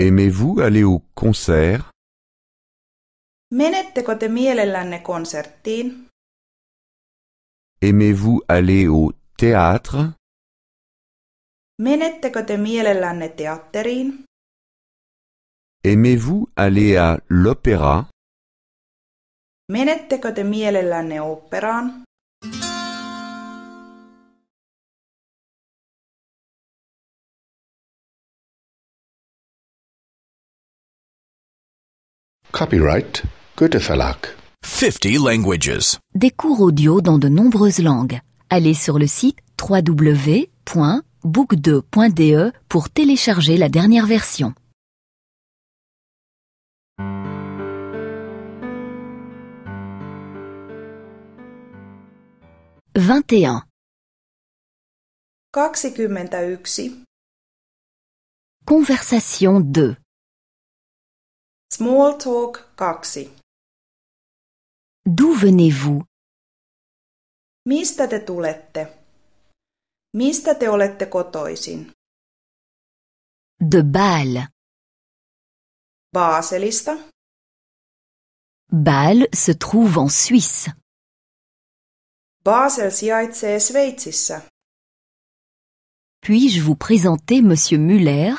Aimez-vous aller au concert? Menettekö te mielellänne konserttiin? Aimez-vous aller au théâtre? Menettekö te mielellänne teatteriin? Aimez-vous aller à l'opéra? Menettekö Copyright 50 languages. Des cours audio dans de nombreuses langues. Allez sur le site www.book2.de pour télécharger la dernière version. 21 21 Conversation 2 Small talk 2 D'où venez-vous? Mistä te tulette? Mistä te olette kotoisin? De Bâle. Baselista. Bâle se trouve en Suisse. Basel Puis-je vous présenter Monsieur Müller?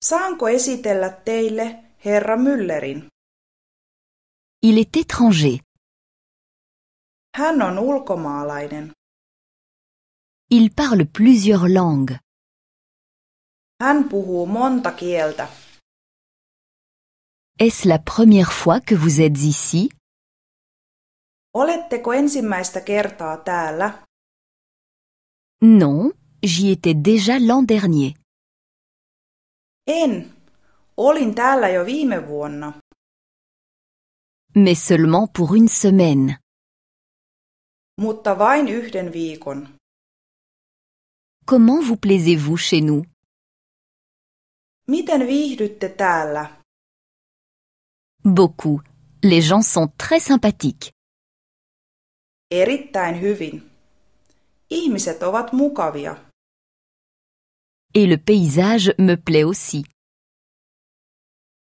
Saanko esitellä teille herra Müllerin? Il est étranger. Hän on ulkomaalainen. Il parle plusieurs langues. Hän puhuu monta kieltä. Est-ce la première fois que vous êtes ici? Oletteko ensimmäistä kertaa täällä? Non, j'y étais déjà l'an dernier. En. Olin täällä jo viime vuonna. Mais seulement pour une semaine. Mutta vain yhden viikon. Comment vous plaisez-vous chez nous? Miten viihdytte täällä? Beaucoup. Les gens sont très sympathiques. Erittäin hyvin. Ihmiset ovat mukavia. Et le paysage me plaît aussi.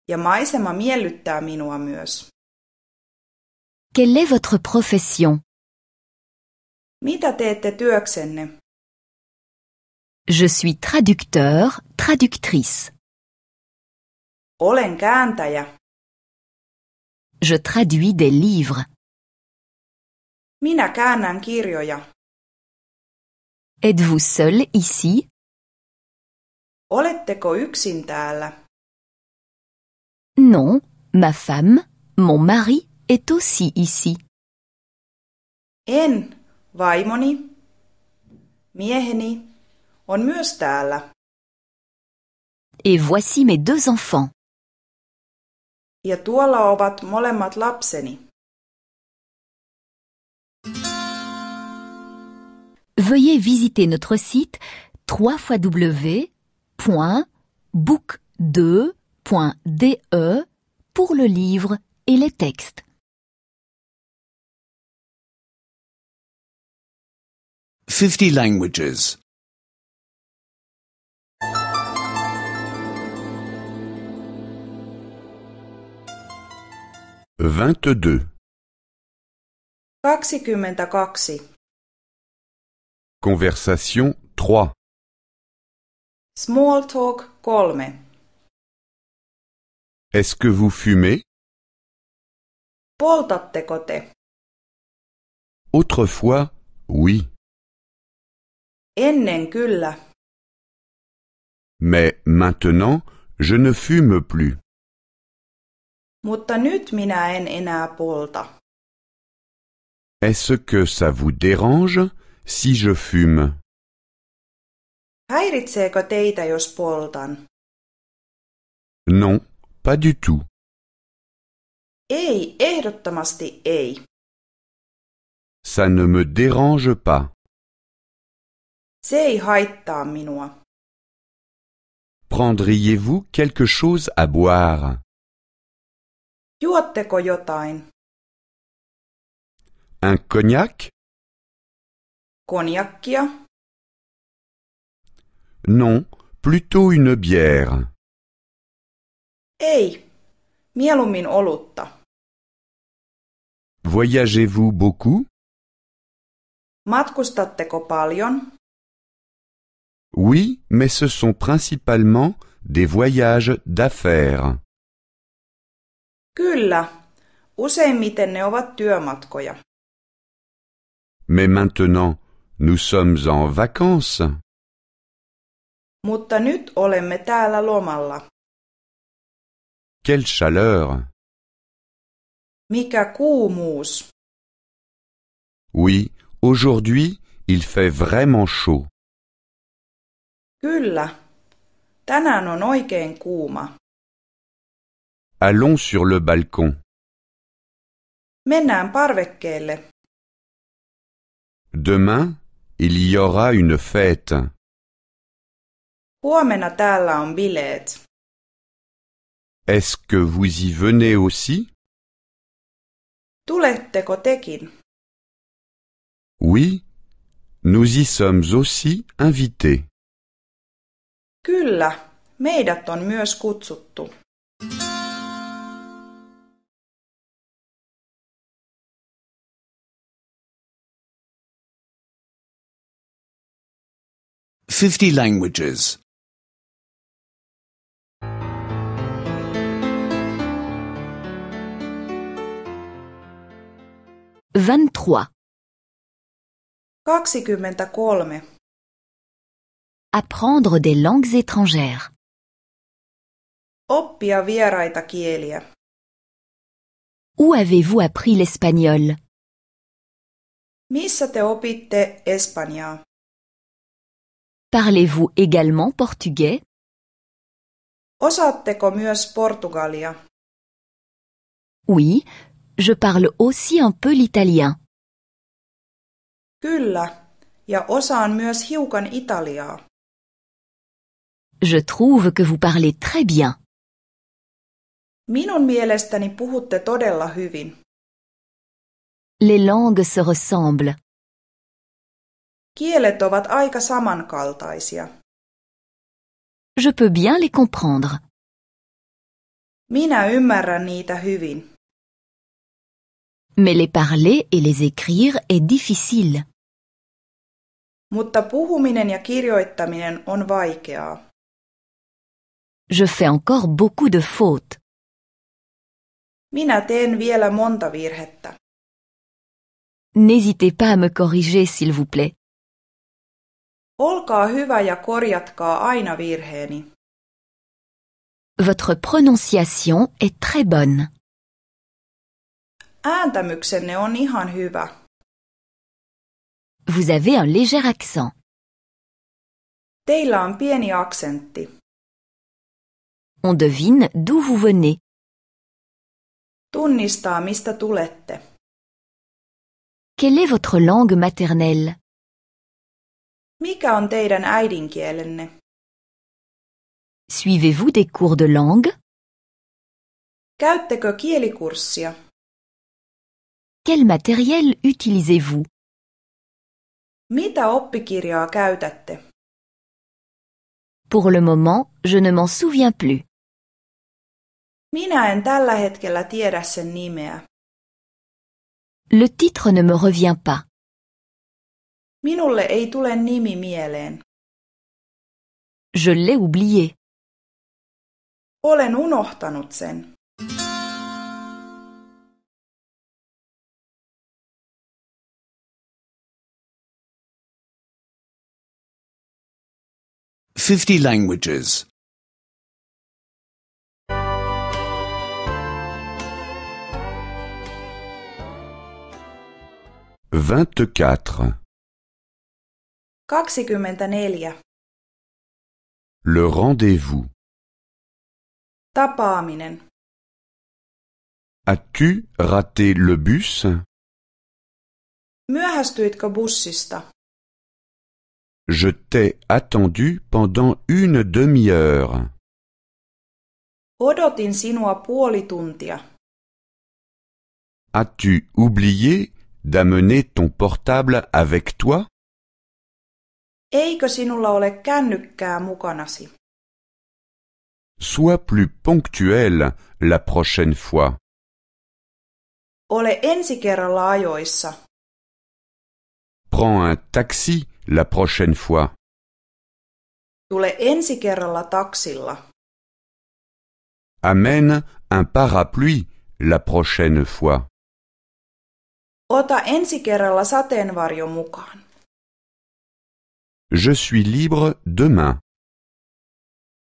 Ja maisema miellyttää minua myös. Quelle est votre profession? Mitä teette työksenne? Je suis traducteur, traductrice. Olen kääntäjä. Je traduis des livres. Minä käännän kirjoja. Êtes-vous seul ici? Oletteko yksin täällä? Non, ma femme, mon mari est aussi ici. En, vaimoni, mieheni on myös täällä. Et voici mes deux enfants. Ja tuolla ovat molemmat lapseni. veuillez visiter notre site www.book2.de pour le livre et les textes. 50 languages. 22 22 Conversation 3 Small talk 3 Est-ce que vous fumez Poltatteko te? Autrefois, oui. Ennen kyllä. Mais maintenant, je ne fume plus. Mutta nyt minä en enää polta. Est-ce que ça vous dérange si je fume. Häiritseekö teitä, jos poltan? Non, pas du tout. Ei, ehdottomasti ei. Ça ne me dérange pas. Se ei haittaa minua. Prendriez-vous quelque chose à boire? Juotteko jotain? Un cognac? Konjakkia Non, plutôt une bière. Ei, mieluummin olutta. Voyagez-vous beaucoup Matkustatteko paljon Oui, mais ce sont principalement des voyages d'affaires. Kyllä, useimmiten ne ovat työmatkoja. Mais maintenant, nous sommes en vacances. Mutta nyt olemme täällä lomalla. Quelle chaleur Mikä kuumuus. Oui, aujourd'hui, il fait vraiment chaud. Kyllä. Tänään on oikein kuuma. Allons sur le balcon. Mennään parvekkeelle. Demain, il y aura une fête. Huomenna täällä on bileet. Est-ce que vous y venez aussi? Tuletteko tekin? Oui, nous y sommes aussi invités. Kyllä, meidät on myös kutsuttu. 50 languages. 23. 23. Apprendre des langues étrangères. Oppia vieraita kieliä. Où avez-vous appris l'espagnol? Missä opitte espanjaa? Parlez-vous également portugais? Osaatteko myös portugalia? Oui, je parle aussi un peu l'italien. Kyllä, ja osaan myös hiukan italiaa. Je trouve que vous parlez très bien. Minun mielestäni puhutte todella hyvin. Les langues se ressemblent. Kielet ovat aika samankaltaisia. Je peux bien les comprendre. Minä ymmärrän niitä hyvin. Mais les parler et les écrire est difficile. Mutta puhuminen ja kirjoittaminen on vaikeaa. Je fais encore beaucoup de fautes. Minä teen vielä monta virhettä. N'hésitez pas à me corriger, s'il vous plaît. Olkaa hyvä ja korjatkaa aina virheeni. Votre prononciation est très bonne. Ääntämyksenne on ihan hyvä. Vous avez un léger accent. Teillä on pieni aksentti. On devine d'où vous venez. Tunnistaa mistä tulette. Quelle est votre langue maternelle Mikä on teidän äidinkielenne? Suivez-vous des cours de langue? Käyttekö kielikurssia? Quel matériel utilisez-vous? Mitä oppikirjaa käytätte? Pour le moment, je ne m'en souviens plus. Minä en tällä hetkellä tiedä sen nimeä. Le titre ne me revient pas. Minulle ei tule nimi mieleen. Je l'ai oublié. Olen unohtanut sen. Fifty languages. 24. Le rendez-vous. Tapaaminen. As-tu raté le bus? Myöhästyitkö bussista? Je t'ai attendu pendant une demi-heure. Odotin sinua puolituntia. As-tu oublié d'amener ton portable avec toi? Eikö sinulla ole kännykkää mukanasi? Sois plus ponctuel la prochaine fois. Ole ensi kerralla ajoissa. Prends un taxi la prochaine fois. Tule ensi kerralla taksilla. Amène un parapluie la prochaine fois. Ota ensi kerralla sateenvarjo mukaan. Je suis libre demain.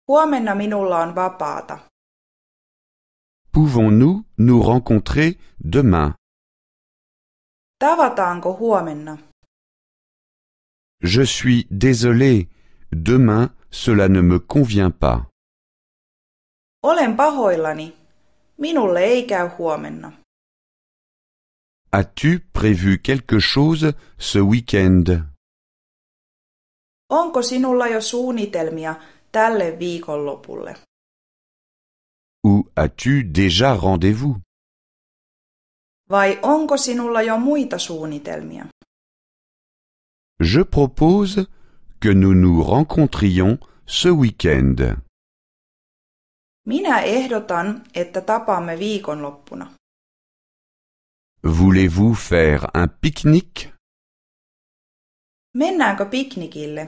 Huomenna minulla on vapaata. Pouvons-nous nous rencontrer demain? Tavataanko huomenna? Je suis désolé, demain cela ne me convient pas. Olen pahoillani. Minulle ei käy As-tu prévu quelque chose ce week-end? Onko sinulla jo suunnitelmia tälle viikonlopulle? Ou as-tu déjà rendez-vous? Vai onko sinulla jo muita suunnitelmia? Je propose que nous nous rencontrions ce week-end. Minä ehdotan, että tapaamme viikonloppuna. Voulez-vous faire un pique-nique? Mennäänkö piknikille?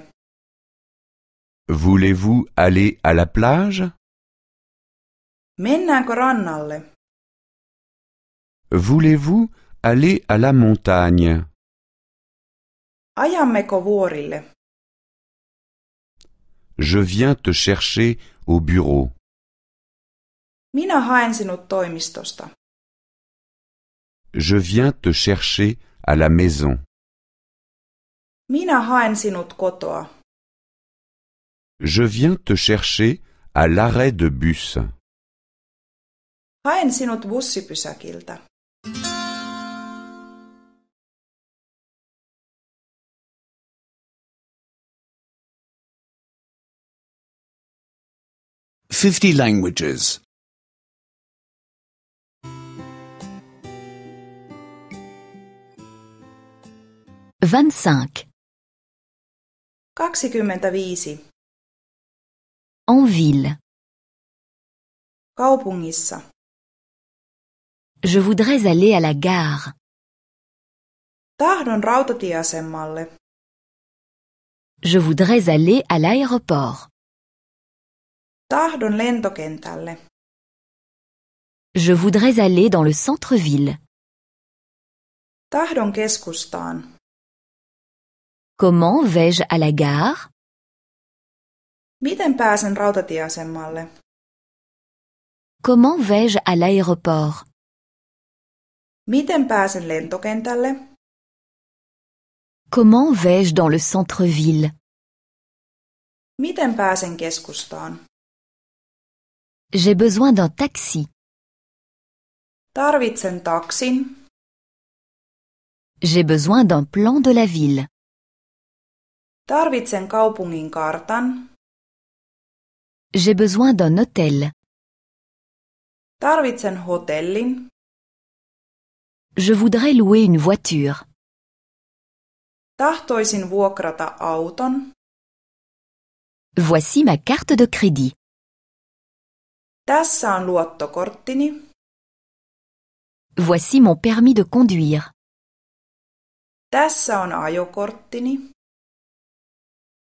Voulez-vous aller à la plage? Mennäänkö rannalle? Voulez-vous aller à la montagne? Ajammeko vuorille? Je viens te chercher au bureau. Mina haen sinut toimistosta. Je viens te chercher à la maison. Minä haen sinut kotoa. Je viens te chercher à l'arrêt de bus. Haen sinut bussipysäkiltä. Fifty languages. 25 25. En ville. Kaupungissa. Je voudrais aller à la gare. Tahdon rautatieasemalle. Je voudrais aller à l'aéroport. Tahdon lentokentälle. Je voudrais aller dans le centre-ville. Tahdon keskustaan. Comment vais-je à la gare? Miten pääsen Comment vais-je à l'aéroport? Comment vais-je dans le centre-ville? J'ai besoin d'un taxi. J'ai besoin d'un plan de la ville. Tarvitsen kaupungin kartan. J'ai besoin d'un hôtel. Tarvitsen hotellin. Je voudrais louer une voiture. Tahtoisin vuokrata auton. Voici ma carte de crédit. Tässä on luottokorttini. Voici mon permis de conduire. Tässä on ajokorttini.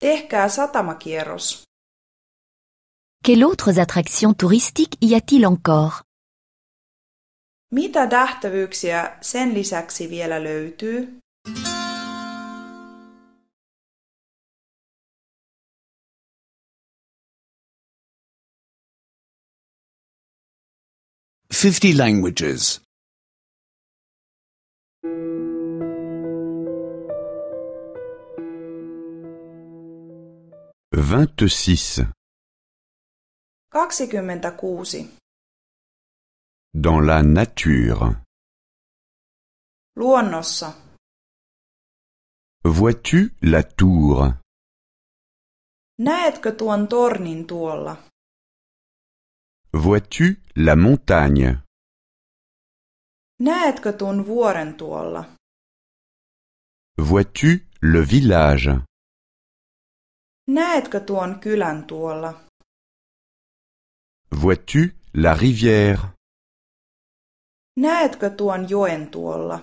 Tehkää satamakierros. Quelles autres attractions touristiques y a-t-il encore? Mitä tähtävyyksiä sen lisäksi vielä löytyy? Fifty languages. Vingt-six. Dans la nature. Luonnossa. Vois-tu la tour? Näetkö tuon tornin tuolla? Vois-tu la montagne? Näetkö tuon vuoren tuolla? Vois-tu le village? Näetkö tuon kylän tuolla? Vois-tu la rivière? Näetkö tuon joen tuolla?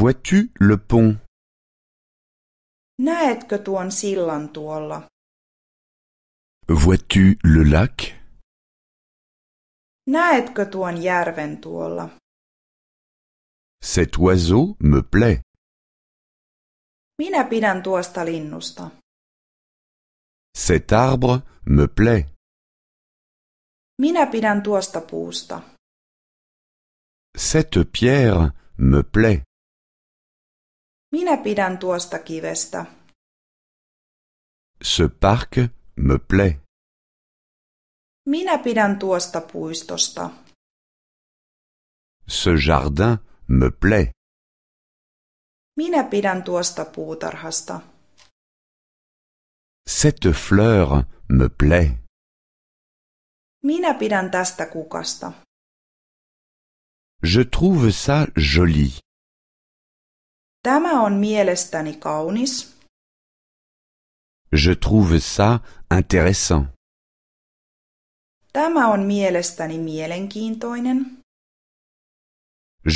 Vois-tu le pont? Näetkö tuon sillan tuolla? Vois-tu le lac? Näetkö tuon järven tuolla? Cet oiseau me plaît. Minä pidän tuosta linnusta. Cet arbre me plaît. Minä pidän tuosta puusta. Cette pierre me plaît. Minä pidän tuosta kivestä. Ce parc me plaît. Minä pidän tuosta puistosta. Ce jardin me plaît. Minä pidän tuosta puutarhasta. Cette fleur me plaît. Minä pidän tästä kukasta. Je trouve ça joli. Tämä on mielestäni kaunis. Je trouve ça intéressant. Tämä on mielestäni mielenkiintoinen.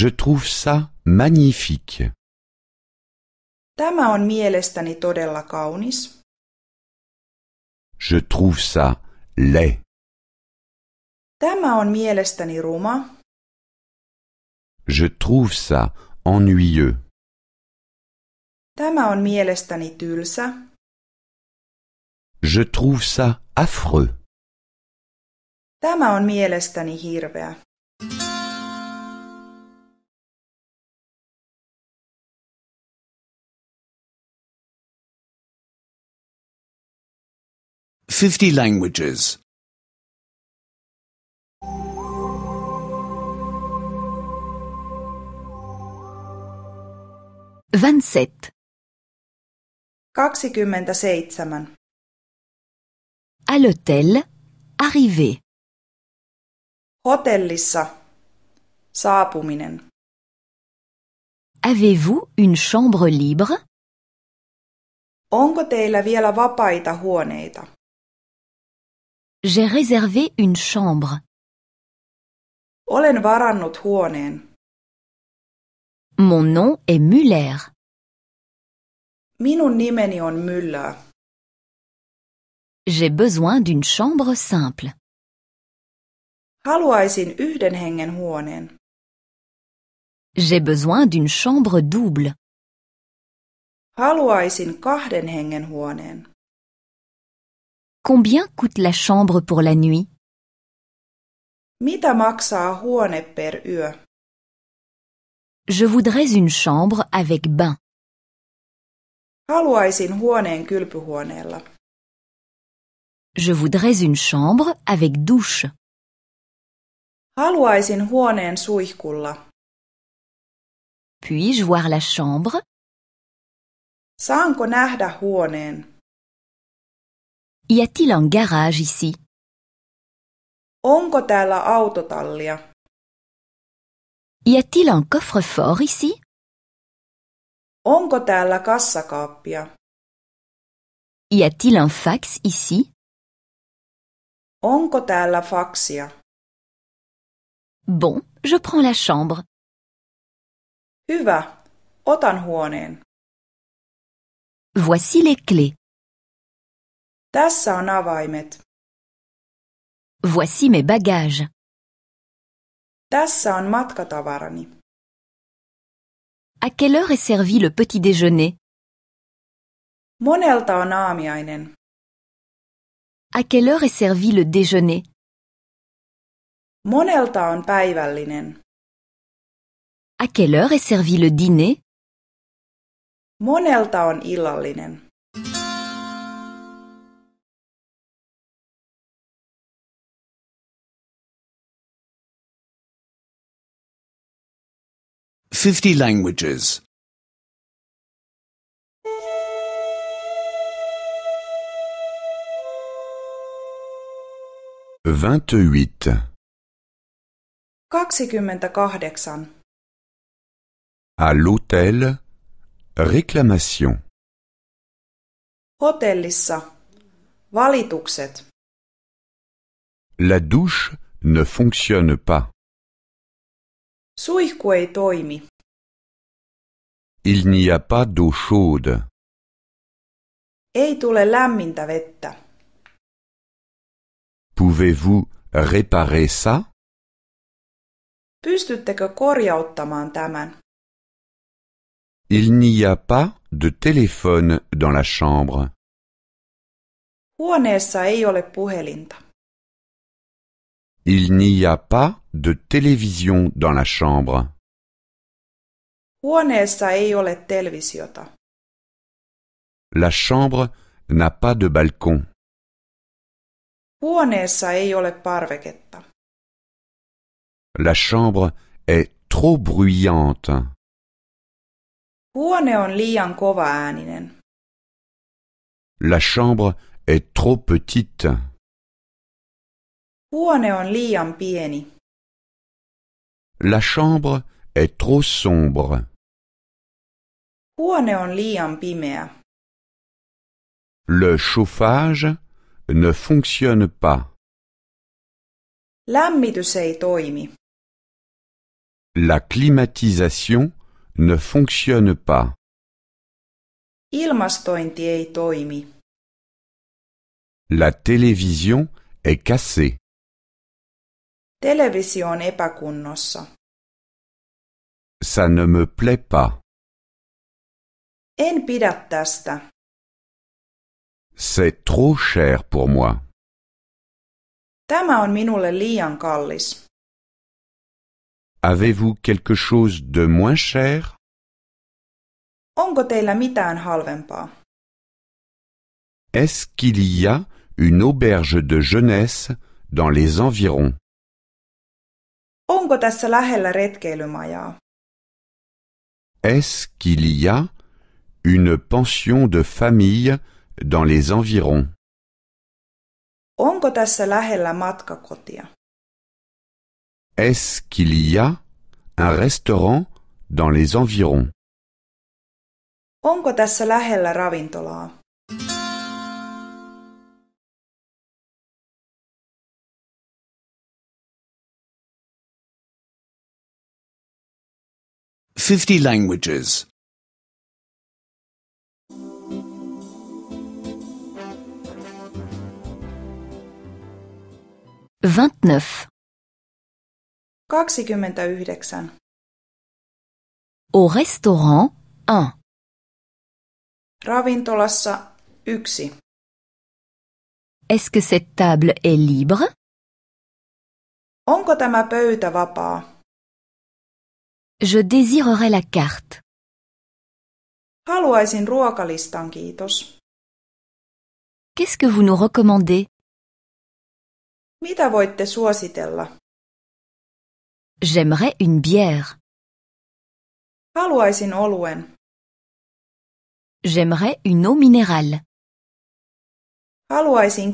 Je trouve ça magnifique. Tämä on mielestäni todella kaunis. Je trouve ça laid. Tämä on mielestäni ruma. Je trouve ça ennuyeux. Tämä on mielestäni tylsä. Je trouve ça affreux. Tämä on mielestäni hirveä. 50 languages. 27. 27. À l'hôtel, arrivé. Hotellissa, saapuminen. Avez-vous une chambre libre? Onko teillä vielä vapaita huoneita? J'ai réservé une chambre. Olen varannut huoneen. Mon nom est Müller. Minun nimeni on Müller. J'ai besoin d'une chambre simple. Haluaisin yhden hengen huoneen. J'ai besoin d'une chambre double. Haluaisin kahden hengen huoneen. Combien coûte la chambre pour la nuit? Mitä maksaa huone per yö? Je voudrais une chambre avec bain. Haluaisin huoneen kylpyhuoneella. Je voudrais une chambre avec douche. Haluaisin huoneen suihkulla. Puis-je voir la chambre? Saanko nähdä huoneen? Y a-t-il un garage ici? Onko täällä autotallia? Y a-t-il un coffre-fort ici? Onko täällä kassakaappia? Y a-t-il un fax ici? Onko täällä faxia? Bon, je prends la chambre. Hyvä, otan huoneen. Voici les clés. Tässä on avaimet. Voici mes bagages. Tässä on matkatavarani. À quelle heure est servi le petit déjeuner Monelta on aamiainen. À quelle heure est servi le déjeuner Monelta on päivällinen. À quelle heure est servi le dîner Monelta on illallinen. 50 languages. 28. 28. À l'hôtel, réclamation. Hotellissa, valitukset. La douche ne fonctionne pas. Suihku ei toimi. Il n'y a pas d'eau chaude. Ei tule lämmintä vettä. Pouvez-vous réparer ça? Pystyttekö korjauttamaan tämän? Il n'y a pas de téléphone dans la chambre. Huoneessa ei ole puhelinta. Il n'y a pas de télévision dans la chambre. Huoneessa ei ole televisiota. La chambre n'a pas de balcon. Huoneessa ei ole parveketta. La chambre est trop bruyante. Huone on liian kovaääninen. La chambre est trop petite. Huone on liian pieni. La chambre est trop sombre. Huone on liian pimeä. Le chauffage ne fonctionne pas. Lämmitys ei toimi. La climatisation ne fonctionne pas. Ilmastointi ei toimi. La télévision est cassée. Televisio on epäkunnossa. Ça ne me plaît pas. En pidä tästä. C'est trop cher pour moi. Tämä on minulle liian kallis. Avez-vous quelque chose de moins cher? Onko teillä mitään halvempaa? Est-ce qu'il y a une auberge de jeunesse dans les environs? Onko tässä lähellä retkeilymajaa? Est-ce qu'il y a une pension de famille dans les environs? Onko tässä lähellä matkakotia? Est-ce qu'il y a un restaurant dans les environs? Onko tässä lähellä ravintolaa? 50 languages. 29. 29. Au restaurant 1. Ravintolassa 1. Est-ce que cette table est libre? Onko tämä pöytä vapaa? Je désirerais la carte. Haluaisin ruokalistan, kiitos. Qu'est-ce que vous nous recommandez? Mitä voitte suositella? J'aimerais une bière. Haluaisin oluen. J'aimerais une eau minérale. Haluaisin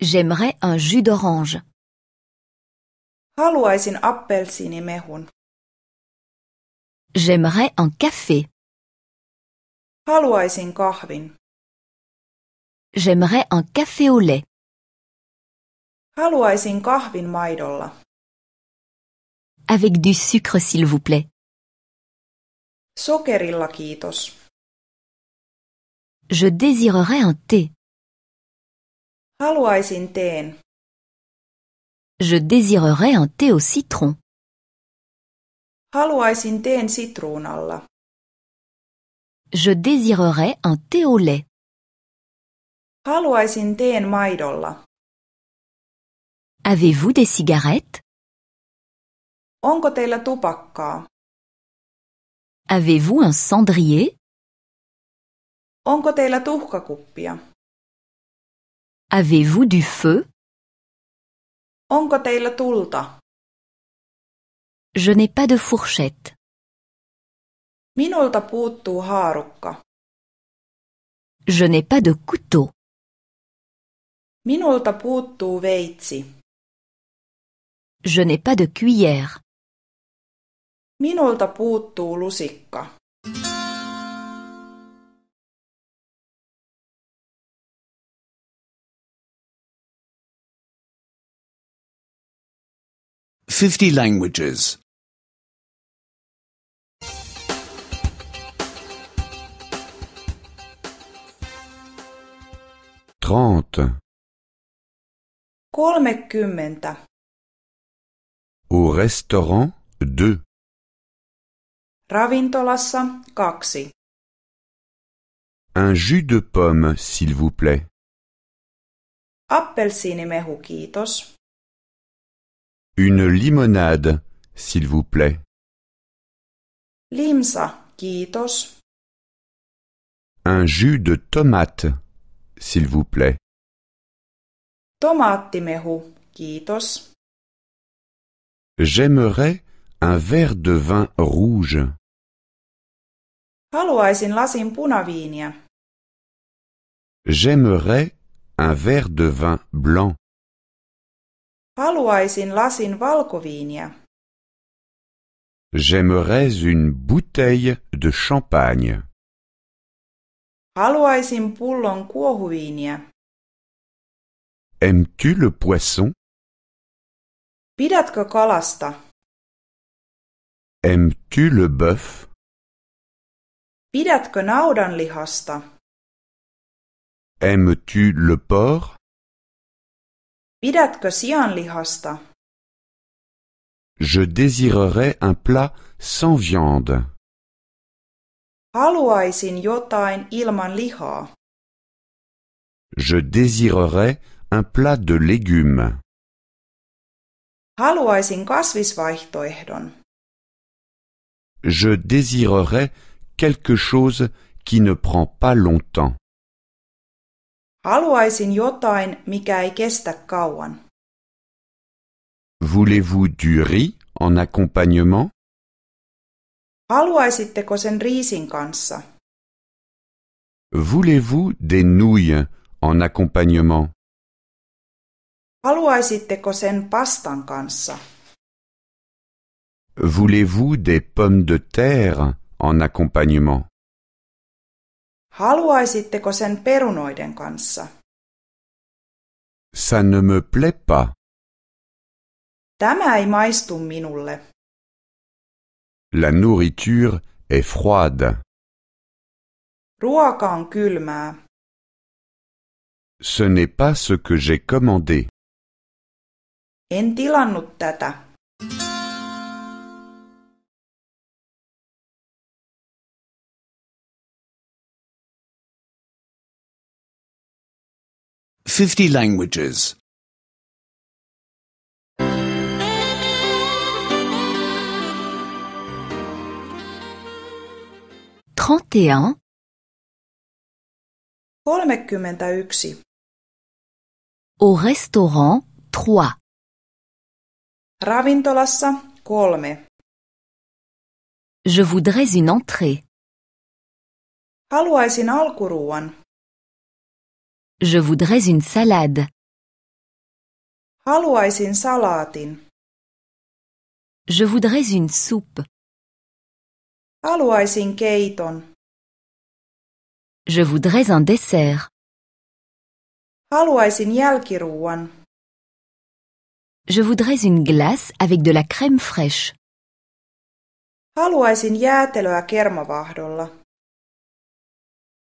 J'aimerais un jus d'orange. Haluaisin appelsiinimehun. J'aimerais un café. Haluaisin kahvin. J'aimerais un café au lait. Haluaisin kahvin maidolla. Avec du sucre, s'il vous plaît. Sokerilla kiitos. Je désirerais un thé. Haluaisin teen. Je désirerais un thé au citron. Haluaisin teen sitruunalla. Je désirerais un thé au lait. Haluaisin teen maidolla. Avez-vous des cigarettes? Onko teillä tupakkaa? Avez-vous un cendrier? Onko teillä tuhkakuppia? Avez-vous du feu? Je n'ai pas de fourchette. Minulta puuttuu haarukka. Je n'ai pas de couteau. Minulta puuttuu veitsi. Je n'ai pas de cuillère. Minulta puuttuu lusikka. 50 languages. 30. 30. Au restaurant 2. Ravintolassa 2. Un jus de pomme, s'il vous plaît. Appelsiinimehu, kiitos. Une limonade, s'il vous plaît. Limsa, kiitos. Un jus de tomate, s'il vous plaît. Tomatimehu, kiitos. J'aimerais un verre de vin rouge. Haluaisin lasin punaviinia. J'aimerais un verre de vin blanc lasin J'aimerais une bouteille de champagne. Haluaisin pullon kuohuviiniä. Aimes-tu le poisson? pidatko kalasta? Aimes-tu le bœuf? Pidätkö naudanlihasta? Aimes-tu le porc? Je désirerais un plat sans viande. jotain ilman Je désirerais un plat de légumes. Haluaisin Je désirerais quelque chose qui ne prend pas longtemps. Voulez-vous du riz en accompagnement? Haluaisitteko sen riisin kanssa? Voulez-vous des nouilles en accompagnement? Haluaisitteko sen pastan kanssa? Voulez-vous des pommes de terre en accompagnement? Haluaisitteko sen perunoiden kanssa? Ça ne me plaît pas. Tämä ei maistu minulle. La nourriture est froide. Ruoka on kylmää. Ce n'est pas ce que j'ai commandé. En tilannut tätä. 50 languages. 31 31. Au restaurant 3. Ravintolassa 3. Je voudrais une entrée. Haluaisin alkuruuan. Je voudrais une salade. Je voudrais une soupe. keiton. Je voudrais un dessert. Je voudrais une glace avec de la crème fraîche.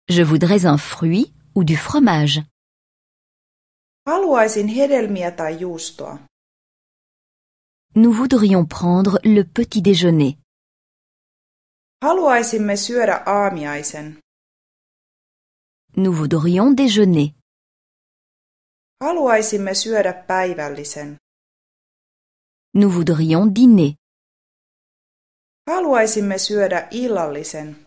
Je voudrais un fruit ou du fromage. Haluaisin hedelmiä tai juustoa. Nous voudrions prendre le petit déjeuner. Haluaisimme syödä aamiaisen. Nous voudrions déjeuner. Haluaisimme syödä päivällisen. Nous voudrions dîner. Haluaisimme syödä illallisen.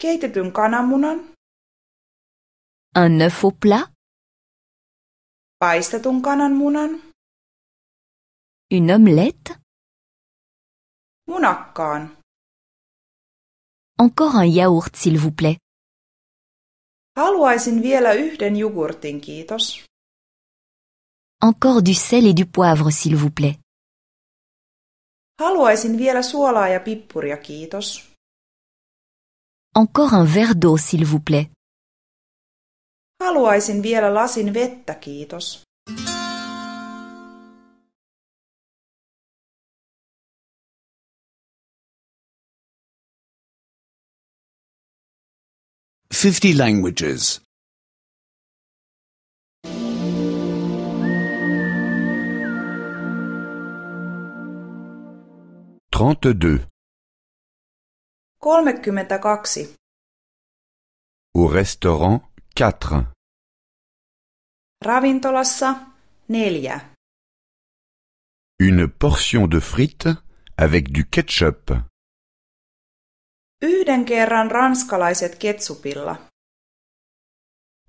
Keitetyn kananmunan. Un œuf au plat. Paistetun kananmunan. Une omelette. Munakkaan. Encore un yaourt, s'il vous plaît. Haluaisin vielä yhden jogurtin, kiitos. Encore du sel et du poivre, s'il vous plaît. Haluaisin vielä suolaa ja pippuria, kiitos. Encore un verre d'eau, s'il vous plaît. Haluaisin vielä lasin vettä, kiitos. Fifty languages. trente 32. Au restaurant, 4. Ravintolassa, 4. Une portion de frites avec du ketchup. Yhden kerran ranskalaiset ketsupilla.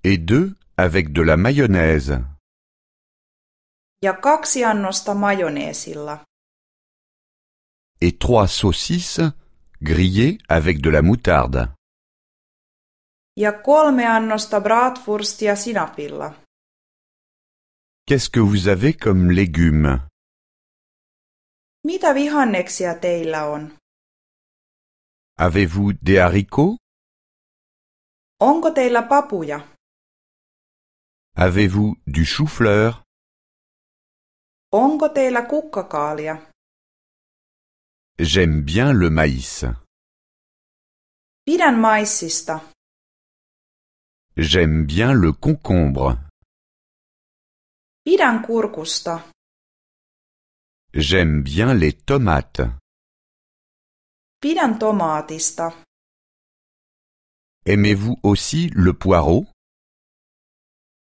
Et deux avec de la mayonnaise. Ja kaksi annosta majoneesilla. Et trois saucisses grillé avec de la moutarde. Ja kolme annosta bratwurstia sinapilla. Qu'est-ce que vous avez comme légumes? Mitä vihanneksia teillä on? Avez-vous des haricots? Onko teillä papuja? Avez-vous du chou-fleur? Onko teillä kukkakaalia? J'aime bien le maïs. Pidän maissista. J'aime bien le concombre. Pidän kurkusta. J'aime bien les tomates. Pidän tomaatista. Aimez-vous aussi le poireau?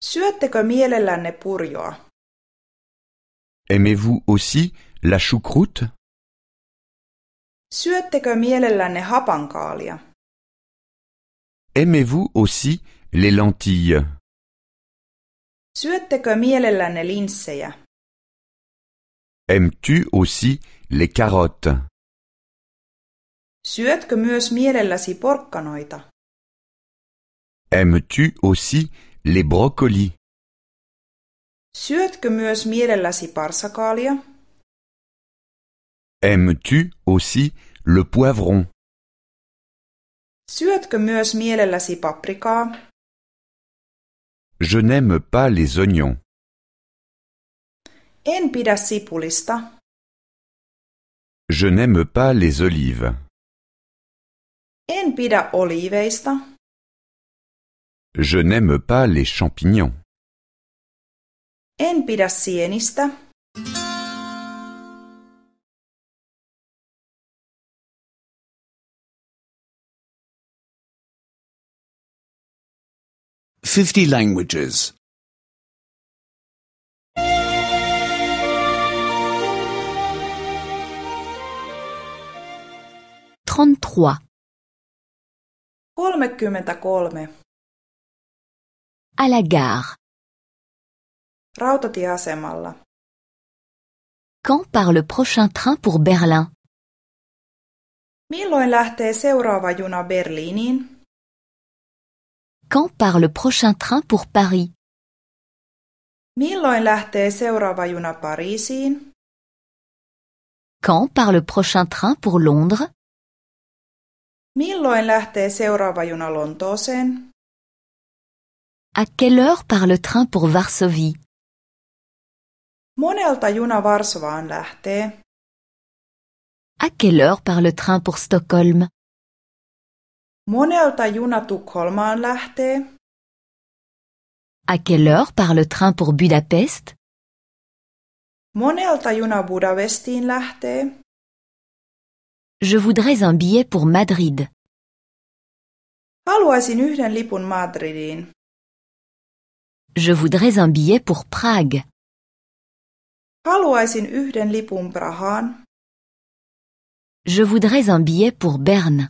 Syöttekö mielellänne purjoa? Aimez-vous aussi la choucroute? Syöttekö mielellänne hapankaalia? Aimez-vous aussi les lentilles? Syöttekö mielellänne linssejä? Aimes-tu aussi les carottes? Syötkö myös mielelläsi porkkanoita? Aimes-tu aussi les brocolis? Syötkö myös mielelläsi parsakaalia? Aimes-tu aussi le poivron? Syötkö myös mielelläsi paprikaa? Je n'aime pas les oignons. En pidä sipulista. Je n'aime pas les olives. En pidä oliiveista. Je n'aime pas les champignons. En pidä sienistä. 50 languages. 33. 33. À la gare. Rautatieasemalla. Quand part le prochain train pour Berlin? Milloin lähtee seuraava juna Berliiniin? Quand part le prochain train pour Paris? Quand part le prochain train pour Londres? Milloin À quelle heure part le train pour Varsovie? À quelle heure part le train pour Stockholm? Monelta juna Tukholmaan lähtee? À quelle heure part le train pour Budapest? Monelta juna Budapestiin lähtee? Je voudrais un billet pour Madrid. Haluaisin yhden lipun Madridiin. Je voudrais un billet pour Prague. Haluaisin yhden lipun Prahaan. Je voudrais un billet pour Berne.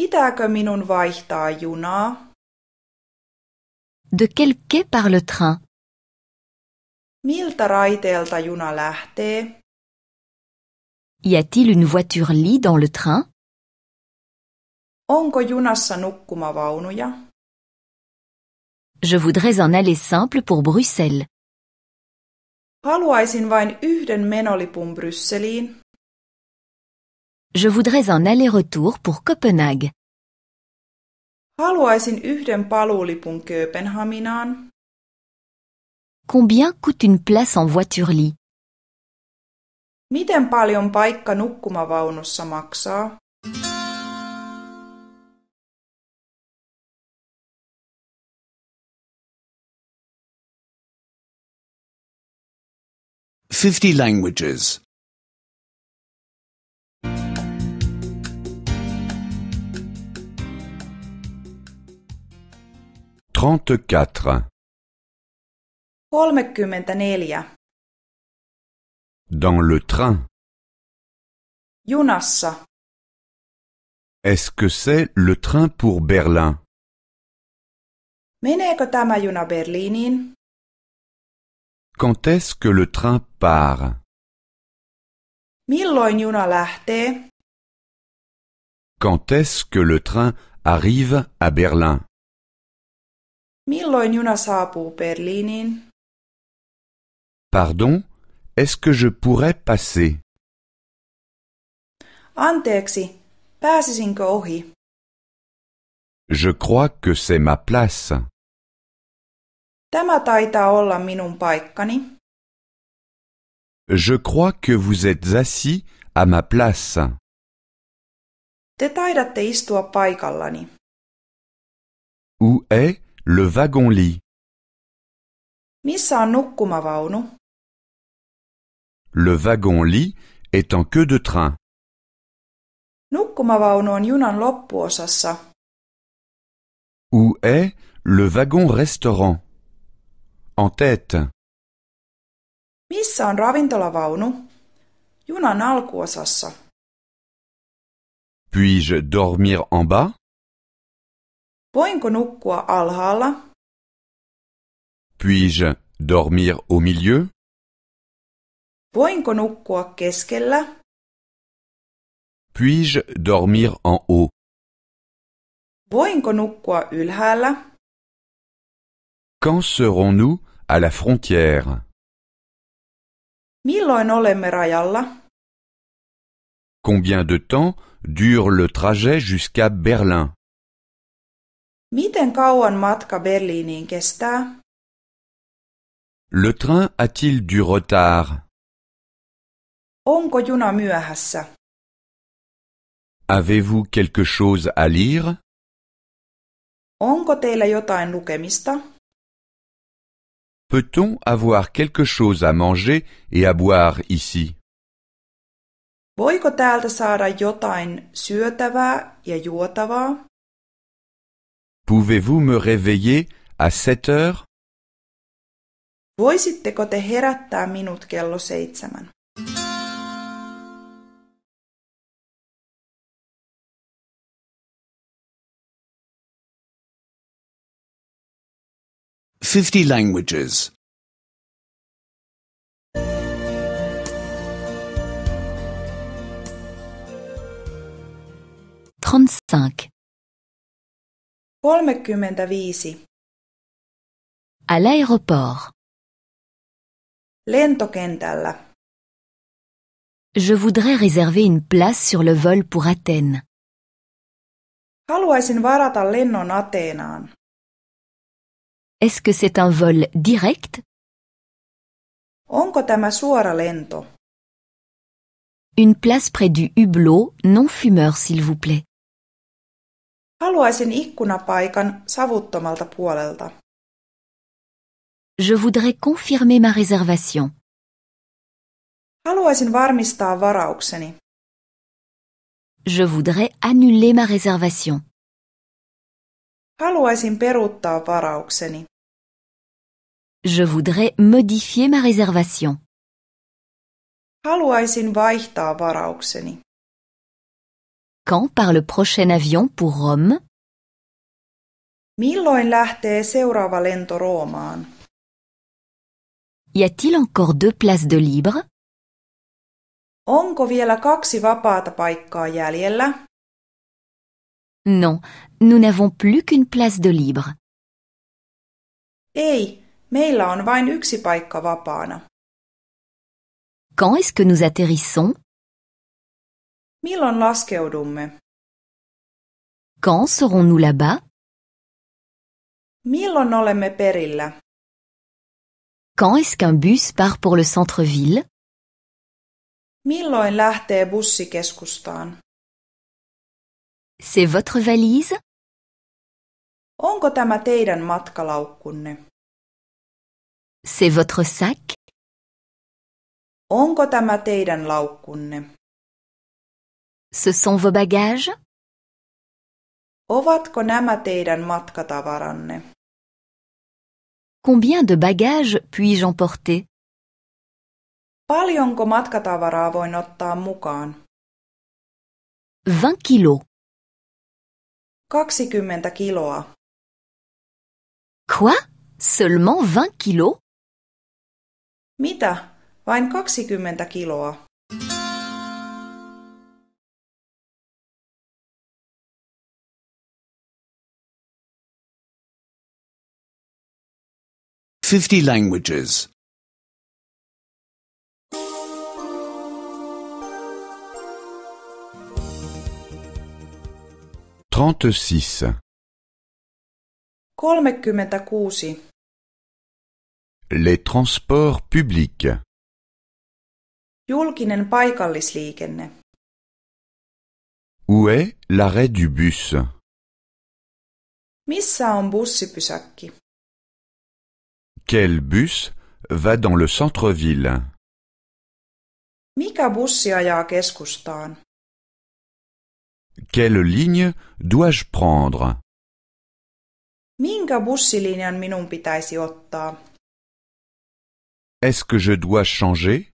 Pitääkö minun vaihtaa junaa? De quel quai par le train? Miltä raiteelta juna lähtee? Y a-t-il une voiture lit dans le train? Onko junassa nukkumavaunuja? Je voudrais en aller simple pour Bruxelles. Haluaisin vain yhden menolipun Brysseliin. Je voudrais un aller-retour pour Copenhague. Haluaisin yhden paluulipun Kööpenhaminaan. Combien coûte une place en voiture-lit Miten paljon paikka nukkumavaunussa maksaa? Fifty languages. 34 34 Dans le train. Junassa. Est-ce que c'est le train pour Berlin? Meneekö tämä juna Berliiniin? Quand est-ce que le train part? Milloin juna lähtee? Quand est-ce que le train arrive à Berlin? Milloin juna saapuu Berliiniin? Pardon, est-ce que je pourrais passer? Anteeksi, pääsisinkö ohi? Je crois que c'est ma place. Tämä taitaa olla minun paikkani. Je crois que vous êtes assis à ma place. Te taidatte istua paikallani. Où est le wagon-lit. Missä on nukkumavaunu? Le wagon-lit est en queue de train. Nukkumavaunu on junan loppuosassa. Où est le wagon-restaurant? En tête. Missä on ravintolavaunu? Junan alkuosassa. Puis-je dormir en bas? Voinko nukkua alhaalla? Puis-je dormir au milieu? Voinko nukkua keskellä? Puis-je dormir en haut? Voinko nukkua ylhäällä? Quand serons-nous à la frontière? Milloin olemme rajalla? Combien de temps dure le trajet jusqu'à Berlin? Miten kauan matka Berliiniin kestää? Le train a-t-il du retard? Onko juna myöhässä? Avez-vous quelque chose à lire? Onko teillä jotain lukemista? Peut-on avoir quelque chose à manger et à boire ici? Voiko täältä saada jotain syötävää ja juotavaa? Pouvez-vous me réveiller à 7 heures? Voisitteko te herättää minut kello seitsemän? Fifty languages. Trente-cinq. À l'aéroport. Je voudrais réserver une place sur le vol pour Athènes. Est-ce que c'est un vol direct? Une place près du hublot, non fumeur s'il vous plaît. Haluaisin ikkunapaikan savuttomalta puolelta. Je voudrais confirmer ma réservation. Haluaisin varmistaa varaukseni. Je voudrais annuler ma réservation. Haluaisin peruuttaa varaukseni. Je voudrais modifier ma réservation. Haluaisin vaihtaa varaukseni. Quand part le prochain avion pour Rome? Milloin lähtee seuraava lento Roomaan? Y a-t-il encore deux places de libre? Onko vielä kaksi vapaata paikkaa jäljellä? Non, nous n'avons plus qu'une place de libre. Ei, meillä on vain yksi paikka vapaana. Quand est-ce que nous atterrissons? Milloin laskeudumme? Quand serons-nous là-bas? Milloin olemme perillä? Quand est-ce qu'un bus part pour le centre-ville? Milloin lähtee bussi keskustaan? C'est votre valise? Onko tämä teidän matkalaukkunne? C'est votre sac? Onko tämä teidän laukkunne? Ce sont vos bagages? Ovatko nämä teidän matkatavaranne? Combien de bagages puis-je emporter? Paljonko matkatavaraa voin ottaa mukaan? 20 kilos. 20 kiloa. Quoi? Seulement 20 kilos? Mitä? Vain 20 kiloa. 50 languages. 36. 36. Les transports publics. Julkinen paikallisliikenne. Où est l'arrêt du bus? Missä on bussipysäkki? Quel bus va dans le centre-ville Mikä bussi ajaa keskustaan? Quelle ligne dois-je prendre Minkä bussilinjan minun pitäisi ottaa? Est-ce que je dois changer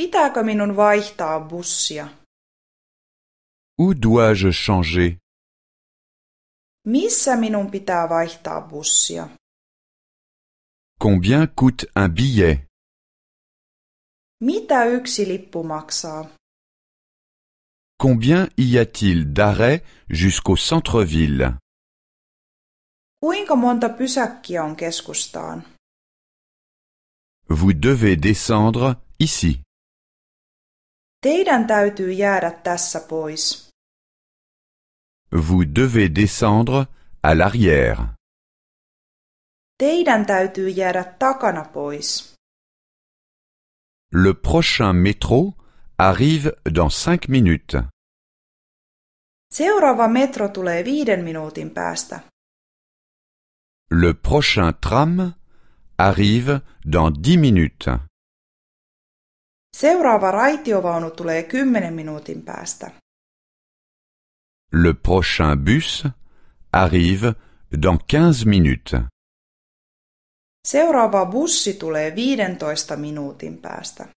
Pitääkö minun vaihtaa bussia? Où dois-je changer Missä minun pitää vaihtaa bussia? Combien coûte un billet? Mitä yksi lippu maksaa? Combien y a-t-il d'arrêts jusqu'au centre-ville? Kuinka monta pysäkkiä on keskustaan? Vous devez descendre ici. Teidän täytyy jäädä tässä pois. Vous devez descendre à l'arrière. Teidän täytyy jäädä takana pois. Le prochain métro arrive dans 5 minutes. Seuraava metro tulee viiden minuutin päästä. Le prochain tram arrive dans 10 minutes. Seuraava raitiovaunu tulee kymmenen minuutin päästä. Le prochain bus arrive dans 15 minutes. Seuraava bussi tulee 15 minuutin päästä.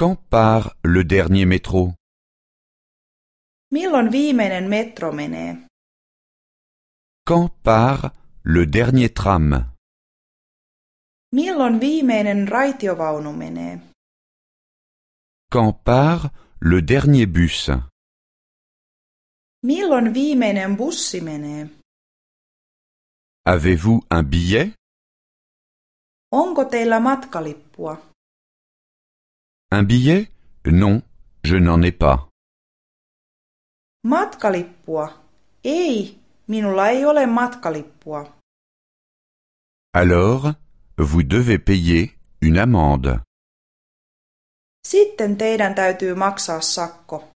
Quand part le dernier métro? Milloin viimeinen metro menee? Quand part le dernier tram? Milloin viimeinen raitiovaunu menee? Quand part le dernier bus? Milloin viimeinen bussi menee? Avez-vous un billet? Onko teillä matkalippua? Un billet? Non, je n'en ai pas. Matkalippua? Ei, minulla ei ole matkalippua. Alors, vous devez payer une amende. Sitten teidän täytyy maksaa sakko.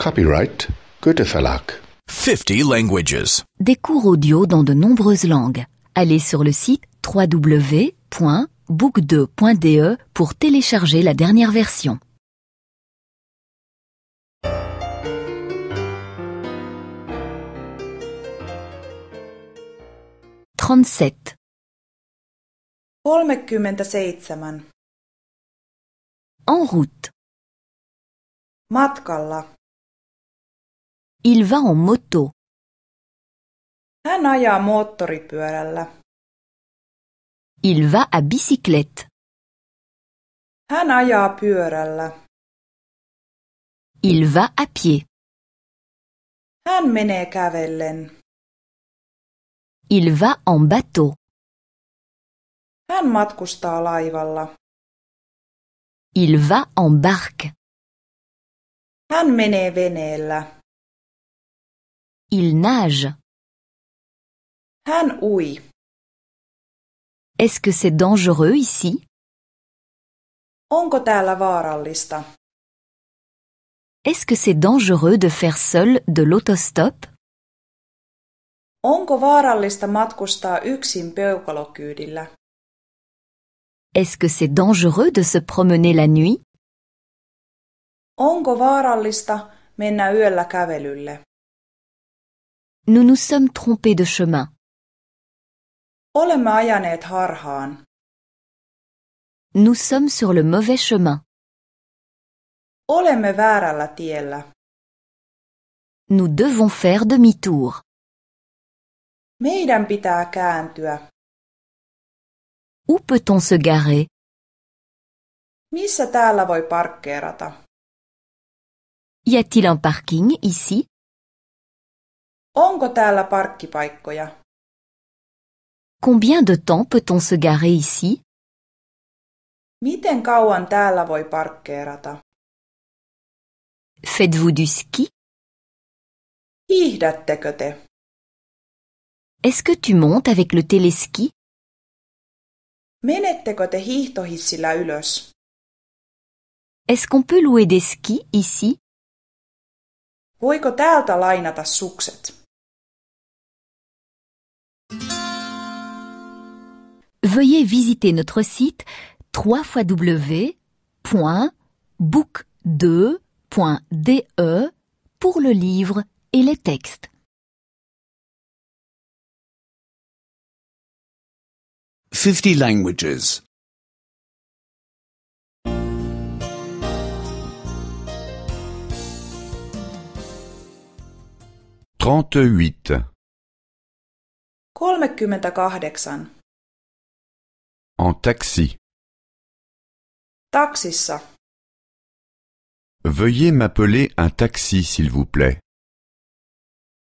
Copyright Goethe Verlag. 50 languages. Des cours audio dans de nombreuses langues. Allez sur le site www.book2.de pour télécharger la dernière version. 37 37 En route. Matkalla. Il va en moto. Hän ajaa moottoripyörällä. Il va à bicyclette. Hän ajaa pyörällä. Il va à pied. Hän menee kävellen. Il va en bateau. Hän matkustaa laivalla. Il va en barque. Hän menee veneellä. Il nage. Han ui. Est-ce que c'est dangereux ici? Onko täällä vaarallista? Est-ce que c'est dangereux de faire seul de l'autostop? Onko vaarallista matkustaa yksin peukalokyydillä? Est-ce que c'est dangereux de se promener la nuit? Onko vaarallista mennä yöllä kävelylle? Nous nous sommes trompés de chemin. Nous sommes sur le mauvais chemin. Nous devons faire demi-tour. Meidän pitää kääntyä. Où peut-on se garer? Y a-t-il un parking ici? Onko täällä parkkipaikkoja? Combien de temps peut-on se garer ici? Miten kauan täällä voi parkkeerata? Faites-vous du ski? Hiihdättekö te? Est-ce que tu montes avec le téléski? Menettekö te hiihtohissillä ylös? Est-ce qu'on peut louer des skis ici? Voiko täältä lainata sukset? veuillez visiter notre site www.book2.de pour le livre et les textes. Fifty languages. 38 38 en taxi. Taksissa. Veuillez m'appeler un taxi, s'il vous plaît.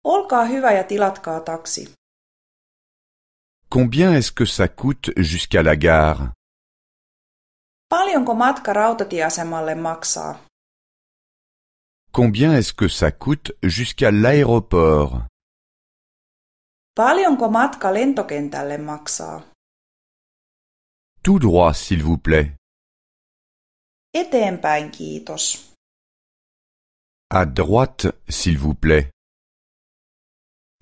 Olkaa hyvä ja tilatkaa taksi. Combien est-ce que ça coûte jusqu'à la gare? Paljonko matka rautatieasemalle maksaa? Combien est-ce que ça coûte jusqu'à l'aéroport? Paljonko matka lentokentälle maksaa? Tout droit, s'il vous plaît. Eteenpäin, kiitos. À droite, s'il vous plaît.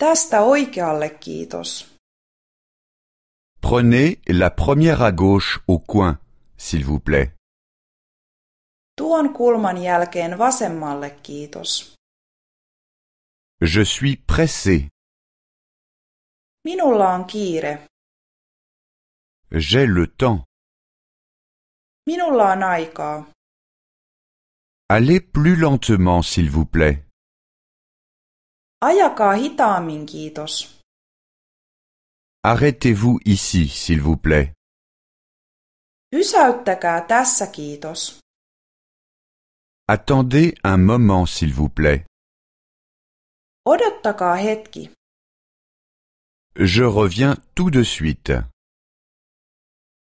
Tästä oikealle, kiitos. Prenez la première à gauche au coin, s'il vous plaît. Tuon kulman jälkeen vasemmalle, kiitos. Je suis pressé. Minulla on kiire. J'ai le temps. Minulla on aikaa. Allez plus lentement, s'il vous plaît. Ajakaa hitaammin, kiitos. Arrêtez-vous ici, s'il vous plaît. Pysäyttäkää tässä, kiitos. Attendez un moment, s'il vous plaît. Odottakaa hetki. Je reviens tout de suite.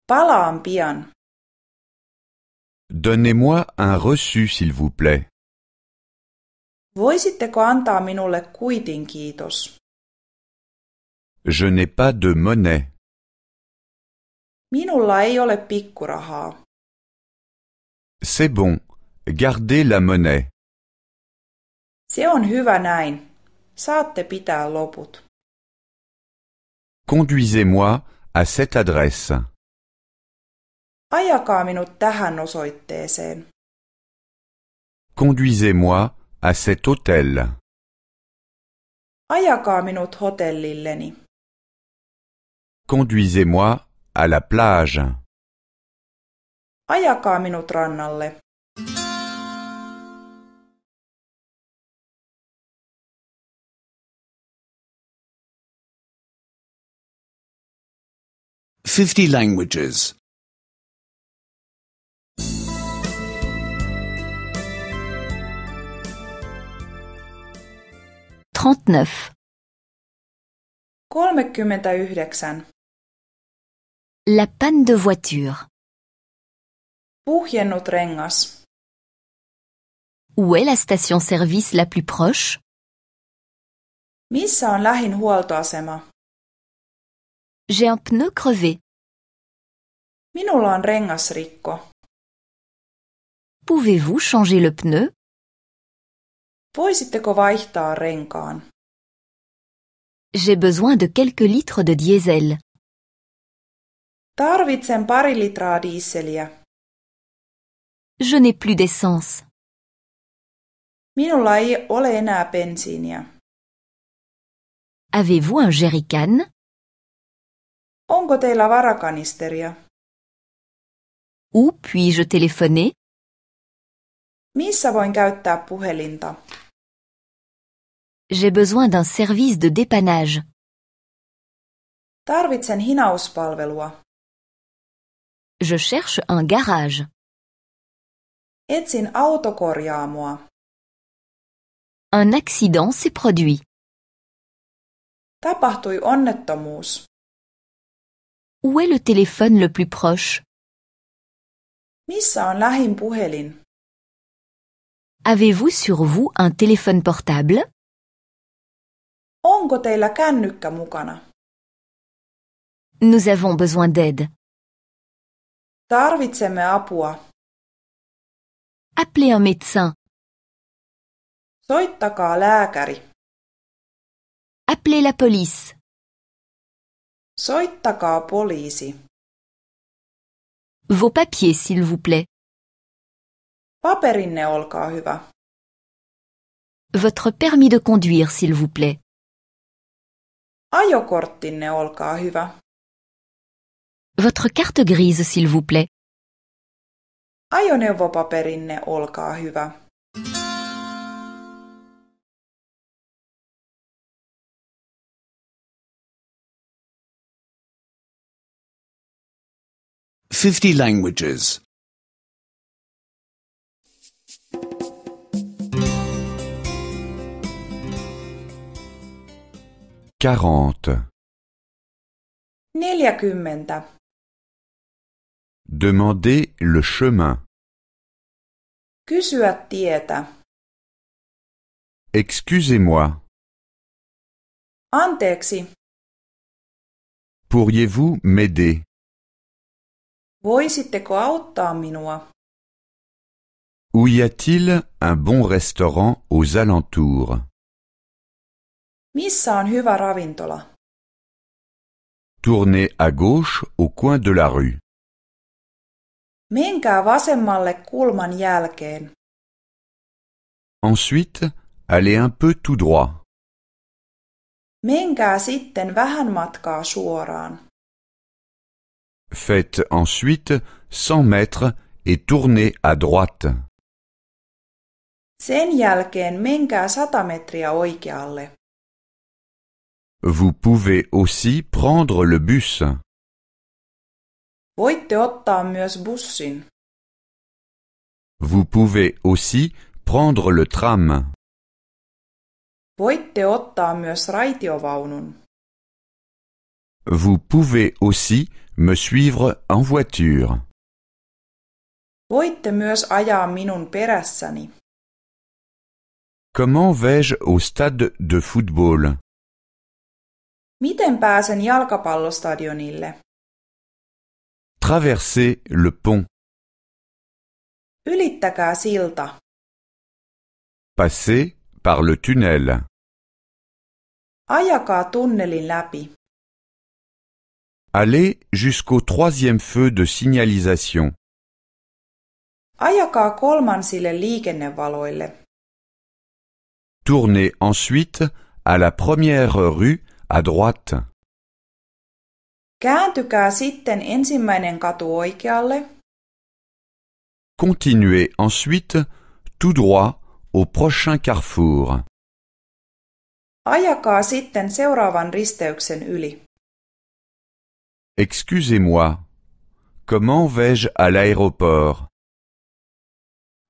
Palaan pian. Donnez-moi un reçu, s'il vous plaît. Voisitteko antaa minulle kuitin, kiitos? Je n'ai pas de monnaie. Minulla ei ole pikkurahaa. C'est bon. Gardez la monnaie. Se on hyvä näin. Saatte pitää loput. Conduisez-moi à cette adresse. Ajakaa minut tähän osoitteeseen. Conduisez-moi à cet hôtel. Ajakaa minut hotellilleni. Conduisez-moi à la plage. Ajakaa minut rannalle. Fifty languages. 39 39 La panne de voiture. Puhjennut rengas. Où est la station-service la plus proche? Missä on lähin huoltoasema? J'ai un pneu crevé. Minulla on rengasrikko. Pouvez-vous changer le pneu? Voisitteko vaihtaa renkaan? J'ai besoin de quelques litres de diesel. Tarvitsen pari litraa dieseliä. Je n'ai plus d'essence. Minulla ei ole enää bensiiniä. Avez-vous un jerrycan? Onko teillä varakanisteria? Où puis-je téléphoner? Missä voin käyttää puhelinta? J'ai besoin d'un service de dépannage. Je cherche un garage. Un accident s'est produit. Où est le téléphone le plus proche? Avez-vous sur vous un téléphone portable? Onko teillä kännykkä mukana? Nous avons besoin d'aide. Tarvitsemme apua. Appelez un médecin. Soittakaa lääkäri. Appelez la police. Soittakaa poliisi. Vos papiers, s'il vous plaît. Paperinne, olkaa hyvä. Votre permis de conduire, s'il vous plaît. Ajokorttinne, olkaa hyvä. Votre carte grise, s'il vous plaît. Ajoneuvopaperinne, olkaa hyvä. Fifty languages. quarante neljäkymmentä Demander le chemin. Kysyä tietä. Excusez-moi. Anteeksi. Pourriez-vous m'aider Voisitteko auttaa minua? Où y a-t-il un bon restaurant aux alentours Missä on hyvä ravintola? Tournez à gauche au coin de la rue. Menkää vasemmalle kulman jälkeen. Ensuite, allez un peu tout droit. Menkää sitten vähän matkaa suoraan. Faites ensuite 100 mètres et tournez à droite. Sen jälkeen menkää 100 metriä oikealle. Vous pouvez aussi prendre le bus. Vous pouvez aussi prendre le tram. Vous pouvez aussi me suivre en voiture. Comment vais-je au stade de football Miten pääsen jalkapallostadionille? Traverser le pont. Ylittäkää silta. Passer par le tunnel. Ajakaa tunnelin läpi. Aller jusqu'au troisième feu de signalisation. Ajakaa kolmansille liikennevaloille. Tournez ensuite à la première rue à droite. Kääntykää sitten ensimmäinen katu oikealle. Continuez ensuite tout droit au prochain carrefour. Ajakaa sitten seuraavan risteyksen yli. Excusez-moi. Comment vais-je à l'aéroport?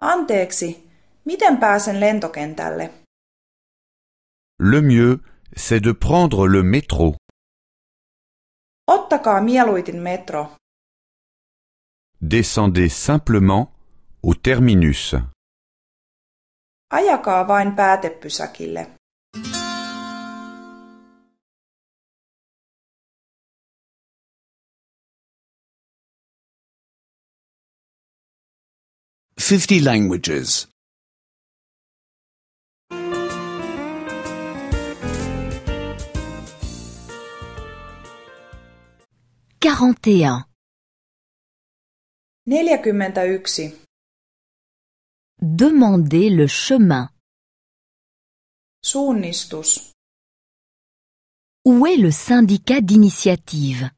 Anteeksi, miten pääsen lentokentälle? Le mieux c'est de prendre le métro. Ottakaa mieluitin metro. Descendez simplement au terminus. Ajakaa vain päätepysäkille. Fifty languages. 41 41 Demandez le chemin. Suunnistus. Où est le syndicat d'initiative?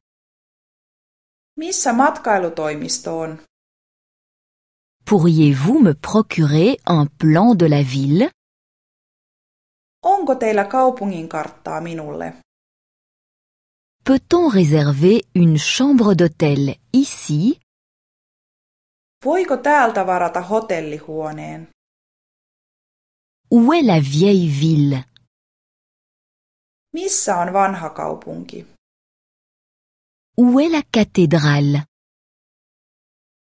Missä matkailutoimisto on? Pourriez-vous me procurer un plan de la ville? Onko teillä kaupungin karttaa minulle? Peut-on réserver une chambre d'hôtel ici? Voiko täältä varata hotellihuoneen? Où est la vieille ville? Missä on vanha kaupunki? Où est la cathédrale?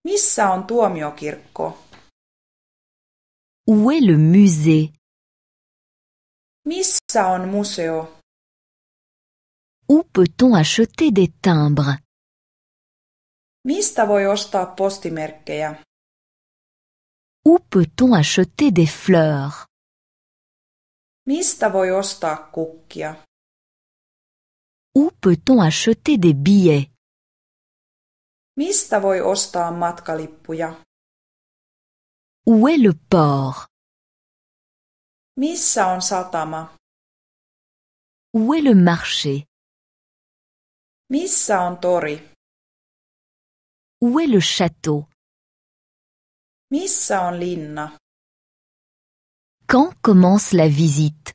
Missä on tuomiokirkko? Où est le musée? Missä on museo? Où peut-on acheter des timbres? Mistä voi ostaa postimerkkejä? Où peut-on acheter des fleurs? Mistä voi ostaa kukkia? Où peut-on acheter des billets? Mistä voi ostaa matkalippuja? Où est le port? Missä on satama? Où est le marché? Missä on tori? Où est le château? Missä on linna? Quand commence la visite?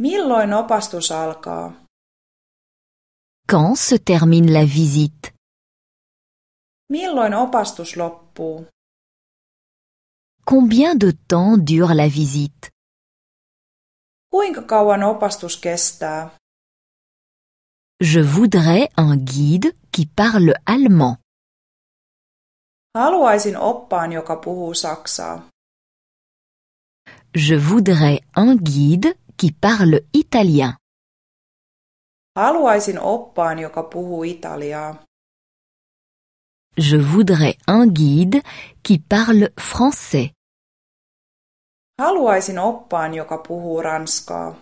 Milloin opastus alkaa? Quand se termine la visite? Milloin opastus loppuu? Combien de temps dure la visite? Kuinka kauan opastus kestää? Je voudrais un guide qui parle allemand. Haluaisin oppaan, joka puhuu saksaa. Je voudrais un guide qui parle italien. Haluaisin oppaan, joka puhuu italiaa. Je voudrais un guide qui parle français. Haluaisin oppaan, joka puhuu ranskaa.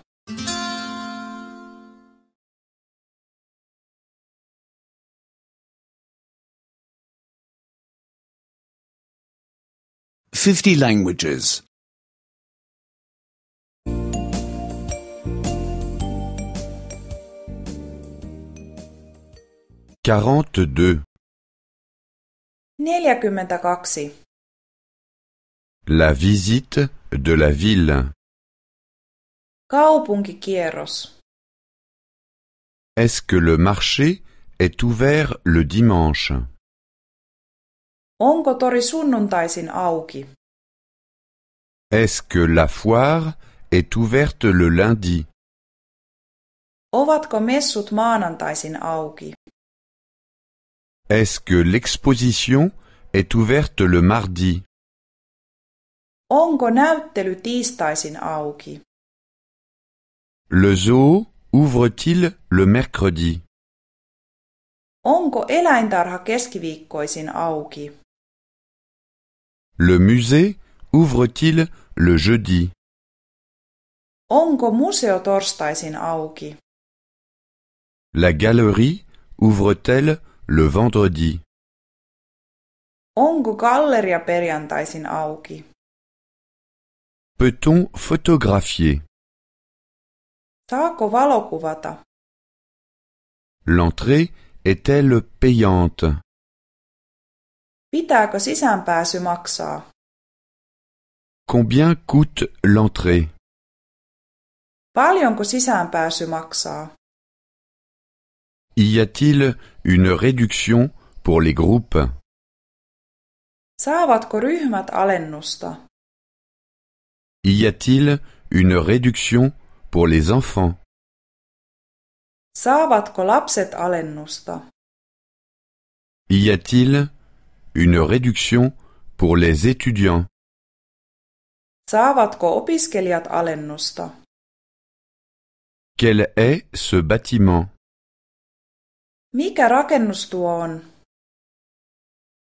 50 languages. 42. 42. La visite de la ville. Kaupunkikierros. Est-ce que le marché est ouvert le dimanche Onko tori sunnuntaisin auki? Est-ce que la foire est ouverte le lundi? Ovatko messut maanantaisin auki? Est-ce que l'exposition est ouverte le mardi? Onko näyttely tiistaisin auki? Le zoo ouvre-t-il le mercredi? Onko eläintarha keskiviikkoisin auki? Le musée ouvre-t-il le jeudi? Ongo museo torstaisin auki? La galerie ouvre-t-elle le vendredi? Onko galleria perjantaisin auki? Peut-on photographier? Saako valokuvata? L'entrée est-elle payante? Pitääkö sisäänpääsy maksaa? Combien coûte l'entrée? Paljonko sisäänpääsy maksaa? Y a-t-il une réduction pour les groupes? Saavatko ryhmät alennusta? Y a-t-il une réduction pour les enfants? Saavatko lapset alennusta? Y a-t-il une réduction pour les étudiants. Saavatko opiskelijat alennusta? Quel est ce bâtiment? Mikä rakennus tuo on?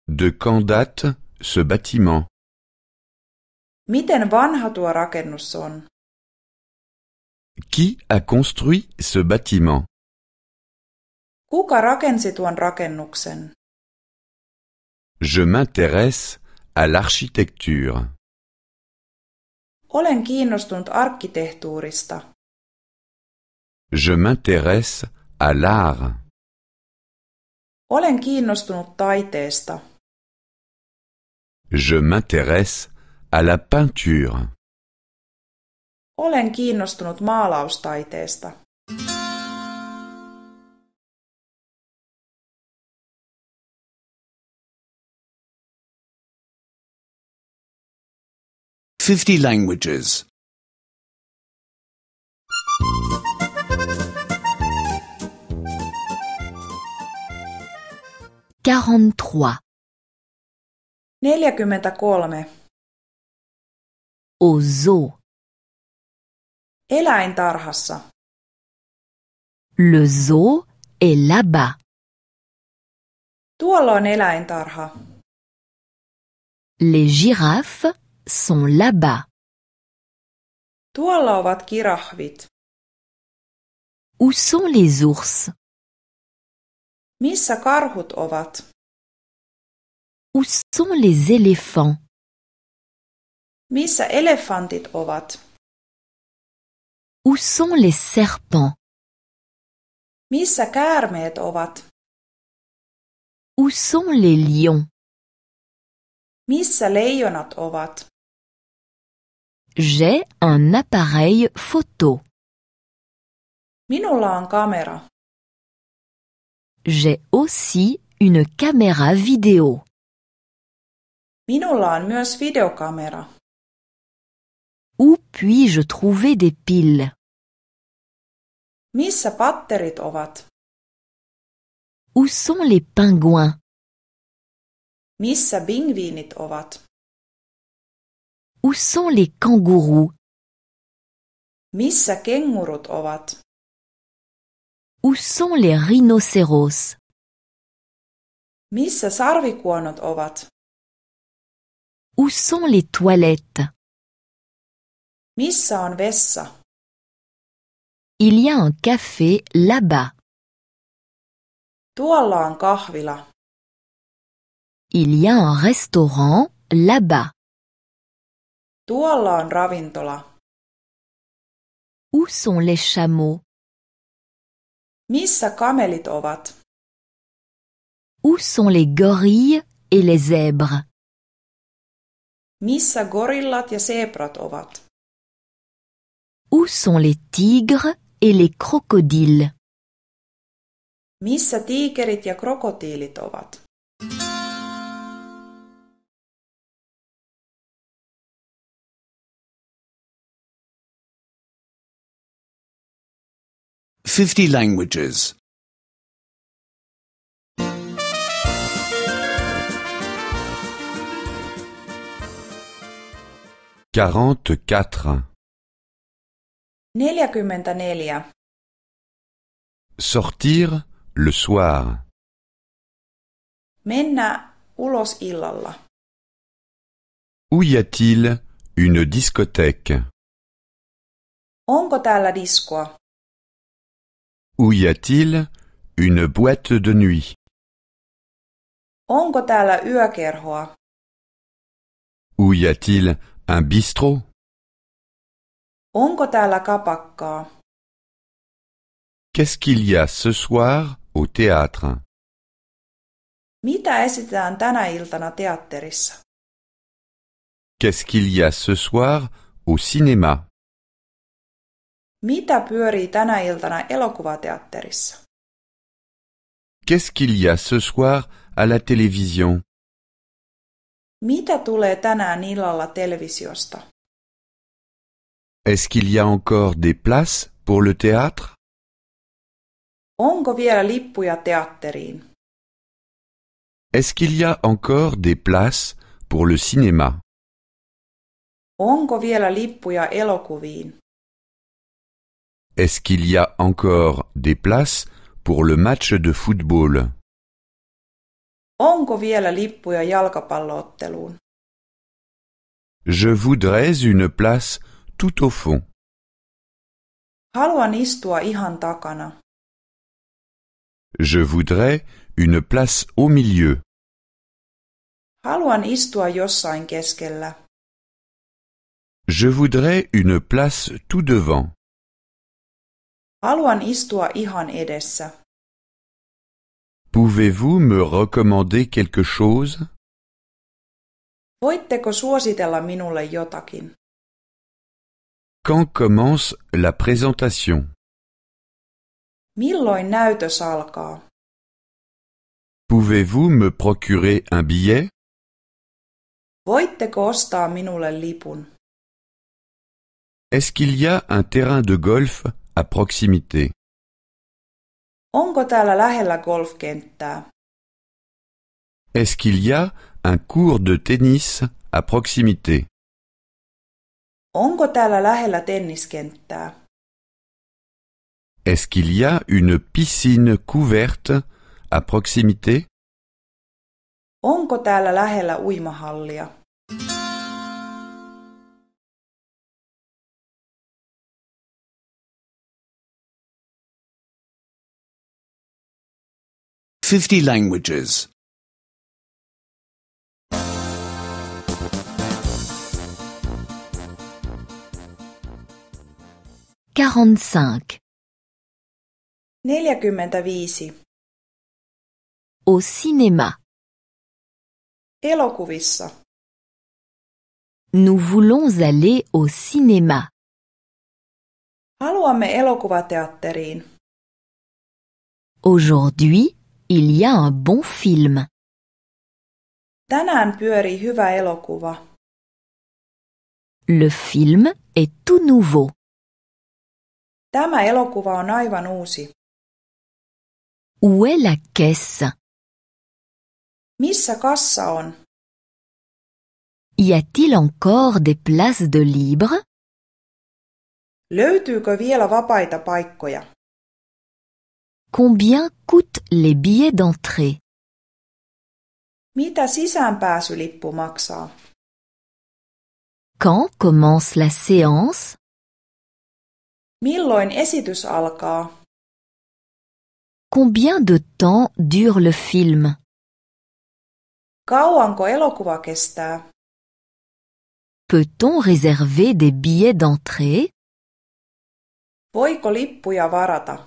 De quand date ce bâtiment? Miten vanha tuo rakennus on? Qui a construit ce bâtiment? Kuka rakensi tuon rakennuksen? Je m'intéresse à l'architecture. Olen kiinnostunut arkkitehtuurista. Je m'intéresse à l'art. Olen kiinnostunut taiteesta. Je m'intéresse à la peinture. Olen kiinnostunut maalaustaiteesta. 50 languages. 43. 43. Au zoo. Eläintarhassa. Le zoo est là-bas. Tuolla on eläintarha. Les girafes sont là-bas. Tuolla ovat kirahvit. Où sont les ours? Missä karhut ovat? Où sont les éléphants? Missä elefantit ovat? Où sont les serpents? Missä käärmeet ovat? Où sont les lions? Missä leijonat ovat? J'ai un appareil photo. Minulla on kamera. J'ai aussi une caméra vidéo. Minulla on myös videokamera. Où puis-je trouver des piles? Missä patterit ovat? Où sont les pingouins? Missä pingviinit ovat? Où sont les kangourous? kengurut Où sont les rhinocéros? ovat? Où sont les toilettes? on vessa? Il y a un café là-bas. Il y a un restaurant là-bas. Tuolla on ravintola. Où sont les chameaux? Missä kamelit ovat? Où sont les gorilles et les zèbres? Missä gorillat ja zebrat ovat? Où sont les tigres et les crocodiles? Missä tiikerit ja krokotiilit ovat? 50 languages. 44. 44. Sortir le soir. Mennä ulos illalla. Où y a-t-il une discothèque? Onko täällä diskoa? Où y a-t-il une boîte de nuit? Onko täällä yökerhoa? Où y a-t-il un bistrot? Onko täällä kapakkaa? Qu'est-ce qu'il y a ce soir au théâtre? Mitä esitetään tänä iltana teatterissa? Qu'est-ce qu'il y a ce soir au cinéma? Mitä pyörii tänä iltana elokuvateatterissa? Qu'est-ce qu'il y a ce soir à la télévision? Mitä tulee tänään illalla televisiosta? Est-ce qu'il y a encore des places pour le théâtre? Onko vielä lippuja teatteriin? Est-ce qu'il y a encore des places pour le cinéma? Onko vielä lippuja elokuviin? Est-ce qu'il y a encore des places pour le match de football? Onko vielä lippuja jalkapallootteluun? Je voudrais une place tout au fond. Haluan istua ihan takana. Je voudrais une place au milieu. Haluan istua jossain keskellä. Je voudrais une place tout devant. Haluan istua ihan edessä. Pouvez-vous me recommander quelque chose? Voitteko suositella minulle jotakin? Quand commence la présentation? Milloin näytös alkaa? Pouvez-vous me procurer un billet? Voitteko ostaa minulle lipun? Est-ce qu'il y a un terrain de golf à proximité. Onko täällä lähellä golfkenttää? Est-ce qu'il y a un cours de tennis à proximité? Onko täällä lähellä tenniskenttää? Est-ce qu'il y a une piscine couverte à proximité? Onko täällä lähellä uimahallia? 50 languages. 45. 45. Au cinéma. Elokuvissa. Nous voulons aller au cinéma. Haluamme elokuvateatteriin. Aujourd'hui, il y a un bon film. Le film est tout nouveau. Où est la caisse? Y a-t-il encore des places de libre? Löytyykö vielä vapaita paikkoja? Combien coûtent les billets d'entrée? Mitä sisäänpääsylippu maksaa? Quand commence la séance? Milloin esitys alkaa? Combien de temps dure le film? Kauanko elokuva kestää? Peut-on réserver des billets d'entrée? Voiko lippuja varata?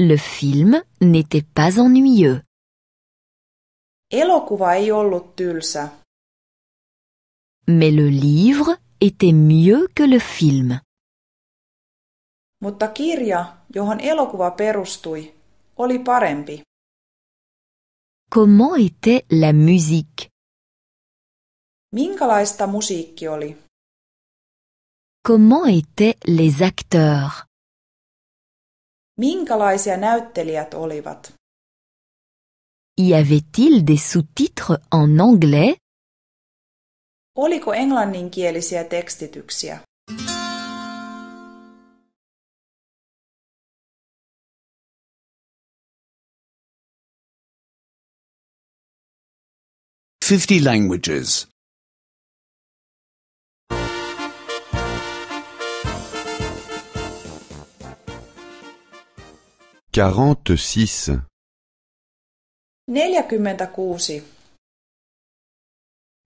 Le film n'était pas ennuyeux. Elokuva ei ollut tylsä. Mais le livre était mieux que le film. Mutta kirja, johon elokuva perustui, oli parempi. Comment était la musique? Minkälaista musiikki oli? Comment étaient les acteurs? Minkälaisia näyttelijät olivat? Y avait-il des sous-titres en anglais? Oliko englanninkielisiä tekstityksiä? Fifty languages. 46 six A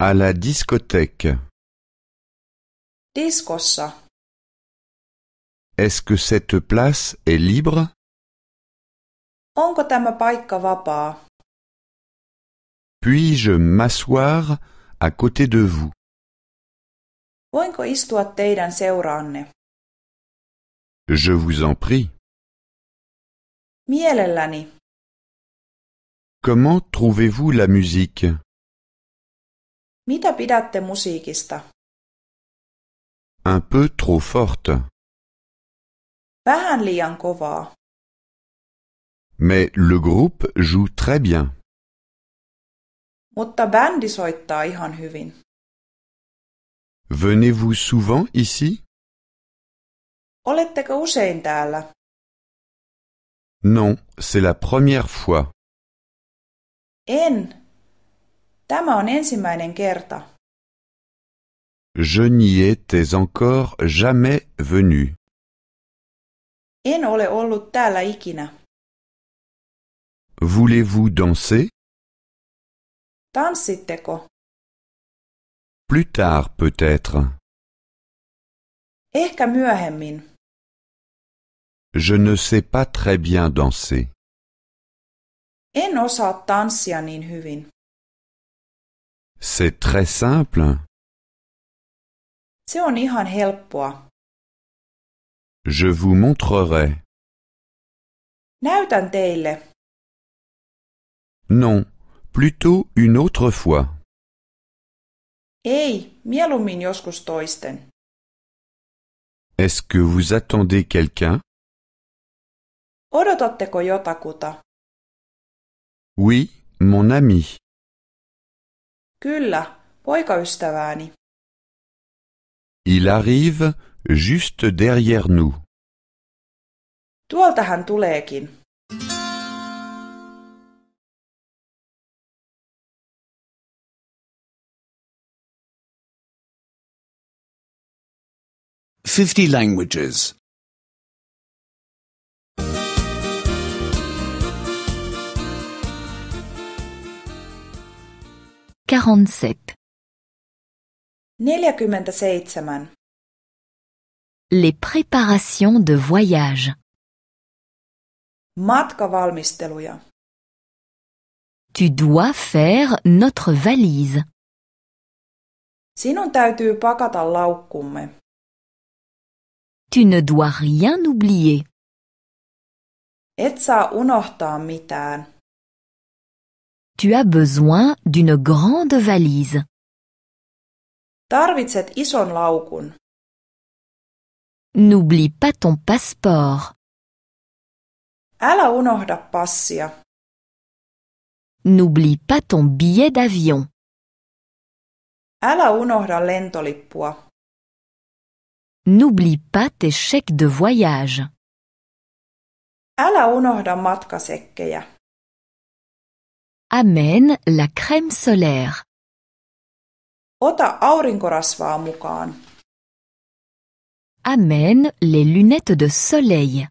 À la discothèque. Discossa. Est-ce que cette place est libre? Onko tämä paikka vapaa? Puis-je m'asseoir à côté de vous? Voinko istua teidän vous? Je vous en prie. Comment trouvez-vous la musique? Un peu trop forte. Vähän Mais le groupe joue très bien. Mutta ihan hyvin. Venez-vous souvent ici? usein täällä? Non, c'est la première fois. En. Tämä Je n'y étais encore jamais venu. En ole ollut täällä ikinä. Voulez-vous danser Tanssitteko? Plus tard peut-être. Ehkä myöhemmin. Je ne sais pas très bien danser. En osaa tanssia niin hyvin. C'est très simple. Se on ihan helppoa. Je vous montrerai. Näytän teille. Non, plutôt une autre fois. Ei, mieluummin joskus toisten. Est-ce que vous attendez quelqu'un Odotatteko jotakuta? Oui, mon ami. Kyllä, poikaystävääni. Il arrive juste derrière nous. Tuolta hän tuleekin. Fifty languages. 47. 47. Les préparations de voyage. Matkavalmisteluja. Tu dois faire notre valise. Sinun täytyy pakata laukkumme. Tu ne dois rien oublier. Et saa unohtaa mitään. Tu as besoin d'une grande valise. Tarvitset ison laukun. N'oublie pas ton passeport. N'oublie pas ton billet d'avion. unohda N'oublie pas tes chèques de voyage. unohda Amène la crème solaire. Ota Amène les lunettes de soleil.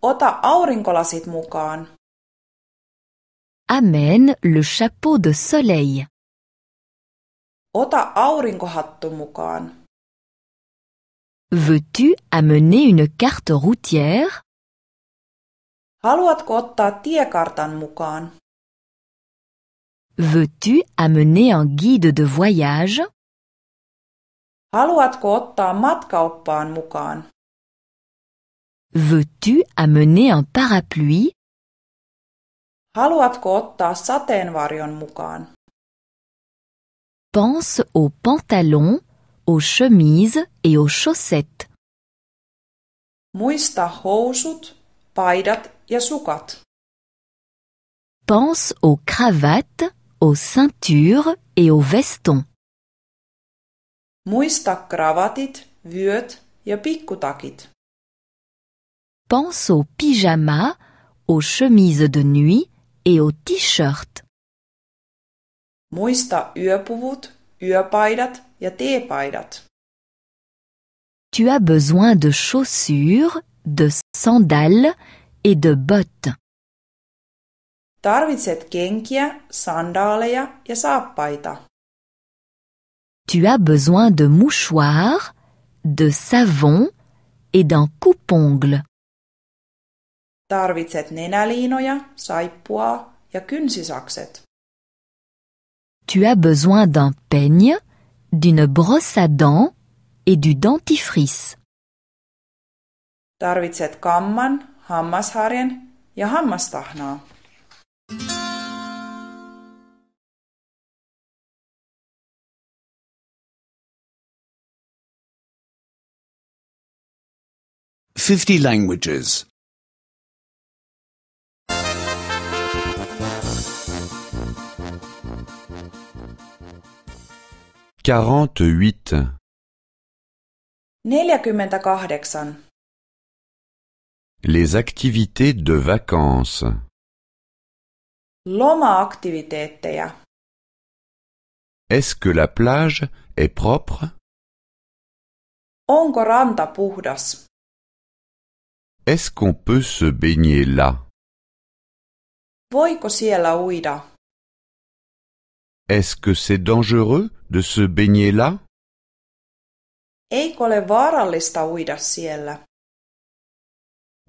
Ota Amène le chapeau de soleil. Ota aurinkohattu mukaan. Veux-tu amener une carte routière? Haluatko ottaa tiekartan mukaan? Veux-tu amener un guide de voyage? Haluatko ottaa matkaoppaan mukaan? Veux-tu amener un parapluie? Haluatko ottaa sateenvarjon mukaan? Pense aux pantalons, aux chemises et aux chaussettes. Muista housut, paidat Pense aux cravates, aux ceintures et aux vestons. Pense aux pyjamas, aux chemises de nuit et aux t-shirts. ja Tu as besoin de chaussures, de sandales et de bottes. Tarvitset kenkiä, sandaaleja ja saappaita. Tu as besoin de mouchoirs, de savon et d'un coupongle. Tarvitset nenäliinoja, saippua ja kynsisakset. Tu as besoin d'un peigne, d'une brosse à dents et du dentifrice. Tarvitset kamman, Hammasharjen ja hammastahnaa. Fifty languages. Quarante-huit. Neljäkymmentäkahdeksan. Les activités de vacances. Loma-aktiviteetteja. Est-ce que la plage est propre? Onko ranta puhdas? Est-ce qu'on peut se baigner là? Voiko siellä uida? Est-ce que c'est dangereux de se baigner là? Eikö ole vaarallista uida siellä?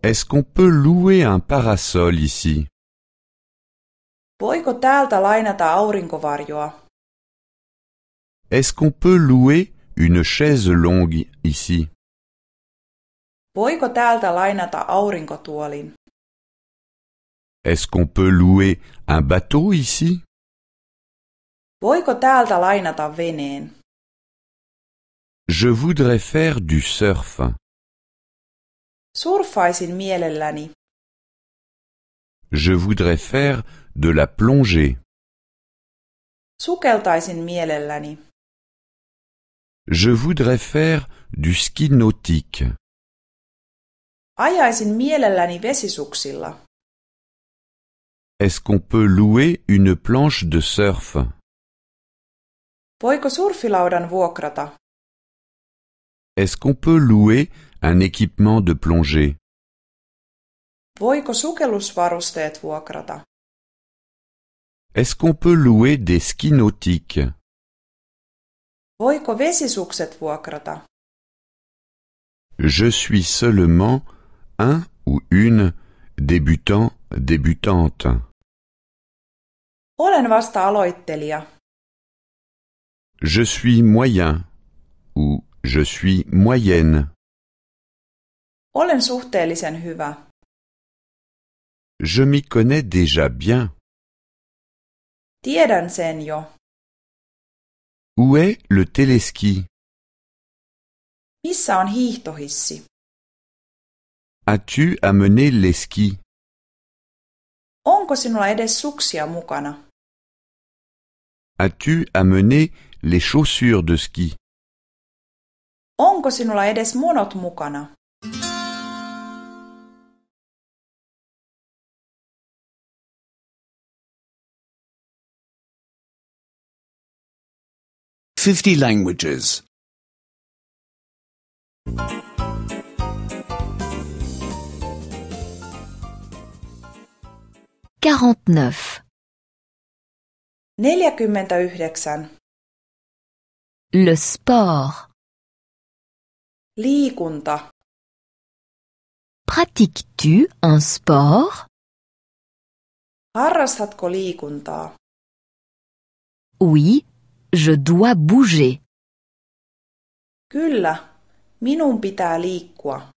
Est-ce qu'on peut louer un parasol ici? Voiko Est-ce qu'on peut louer une chaise longue ici? Est-ce qu'on peut louer un bateau ici? Je voudrais faire du surf surfaisin mielelläni. Je voudrais faire de la plongée. Sukeltaisin mielelläni. Je voudrais faire du ski nautique. Ajaisin mielelläni vesisuksilla. Est-ce qu'on peut louer une planche de surf? Voiko surfilaudan vuokrata? Est-ce qu'on peut louer un équipement de plongée. Voiko Est-ce qu'on peut louer des skis nautiques? Voiko vuokrata? Je suis seulement un ou une débutant, débutante. Olen vasta Je suis moyen ou je suis moyenne. Olen suhteellisen hyvä. Je m'y connais déjà bien. Tiedän sen jo. Où est le téléski? Missä on hiihtohissi? As-tu amené les skis? Onko sinulla edes suksia mukana? As-tu amené les chaussures de ski? Onko sinulla edes monot mukana? 50 languages. 49. 49. Le sport. Liikunta. Pratiques-tu un sport? Harrastatko liikuntaa? Oui, je dois bouger. Kyllä, minun pitää liikkua.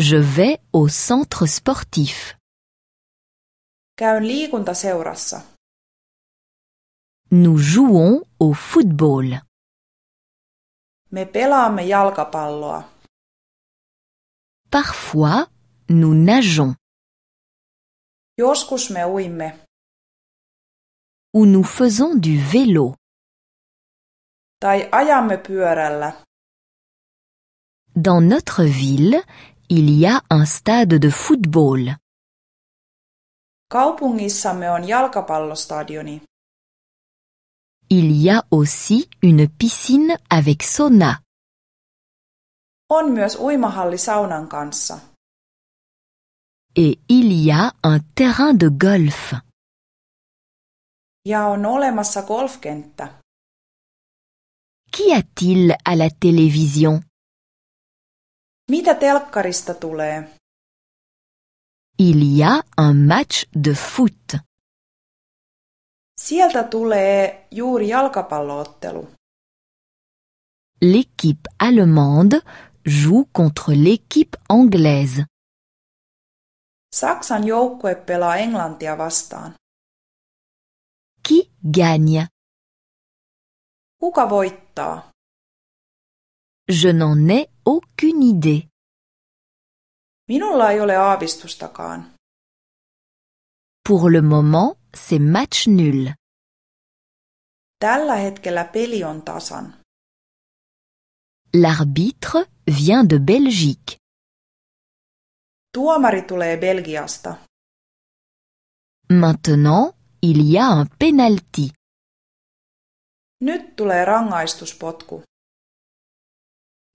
Je vais au centre sportif. Käyn liikuntaseurassa. Nous jouons au football. Me pelaamme jalkapalloa. Parfois, nous nageons. Joskus me uimme où nous faisons du vélo. Dans notre ville, il y a un stade de football. Il y a aussi une piscine avec sauna. Et il y a un terrain de golf. Ja on olemassa golfkenttä. Qui a-t-il à la télévision? Mitä telkkarista tulee? Il y a un match de foot. Sieltä tulee juuri jalkapalloottelu. L'équipe allemande joue contre l'équipe anglaise. Saksan joukkue pelaa Englantia vastaan. Qui gagne Kuka voittaa? Je n'en ai aucune idée. Minulla ei ole aavistustakaan. Pour le moment, c'est match nul. Tällä hetkellä peli on tasan. L'arbitre vient de Belgique. Tuomari tulee Belgiasta. Maintenant, Il y a un penalty. Nyt tulee rangaistuspotku.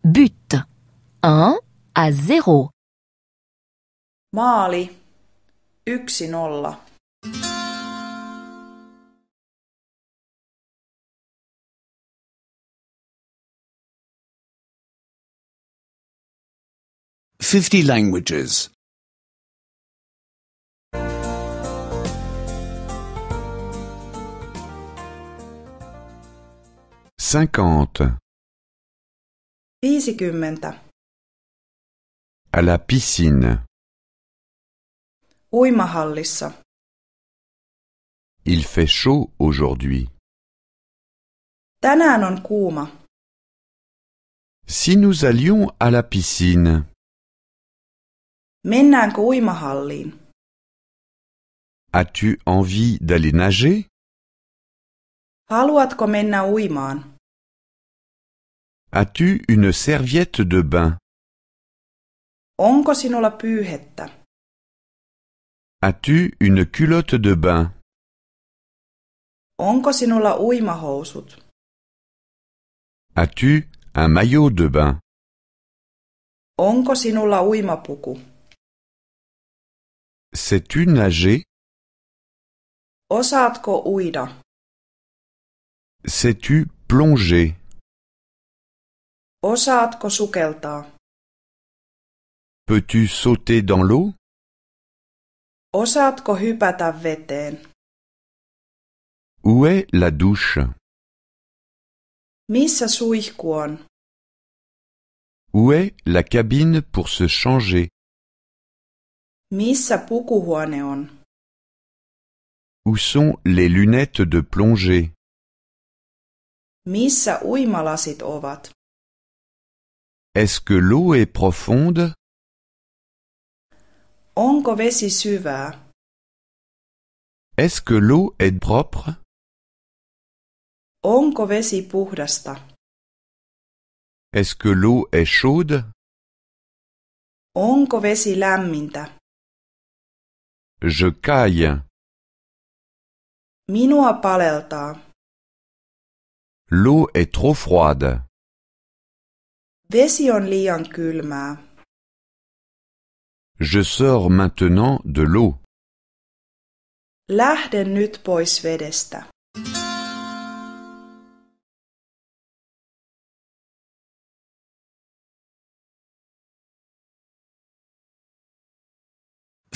But. 1 à 0. Maali. 1-0. Fifty languages. cinquante. Viisikymmentä. À la piscine. Uimahallissa. Il fait chaud aujourd'hui. Tänään on kuuma. Si nous allions à la piscine. Mennäänkö uimahalliin? As-tu envie d'aller nager? Haluatko mennä uimaan? As-tu une serviette de bain? Onko sinulla pyyhettä? As-tu une culotte de bain? Onko sinulla uimahousut? As-tu un maillot de bain? Onko sinulla uimapuku? Sais-tu nager? Osaatko uida? Sais-tu plonger? Osaatko sukeltaa? Peux-tu sauter dans l'eau? Osaatko hypätä veteen? Où est la douche? Missä suihku on? Où est la cabine pour se changer? Missä pukuhuone on? Où sont les lunettes de plongée? Missä uimalasit ovat? Est-ce que l'eau est profonde? Onko vesi syvää? Est-ce que l'eau est propre? Onko vesi puhdasta? Est-ce que l'eau est chaude? Onko vesi lämmintä? Je caille. Minua paleltaa. L'eau est trop froide. Vesi on liian kylmää. Je sors maintenant de l'eau. Lähden nyt pois vedestä.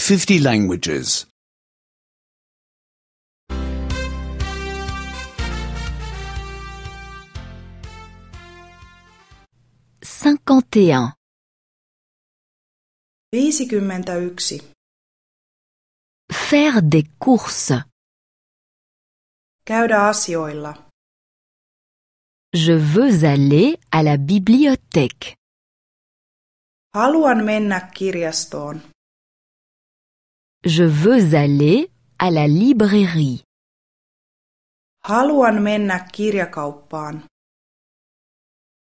Fifty languages. 51 51 Faire des courses asioilla je veux aller à la bibliothèque. Haluan mennä kirjastoon. Je veux aller à la librairie. Haluan mennä kirjakauppaan.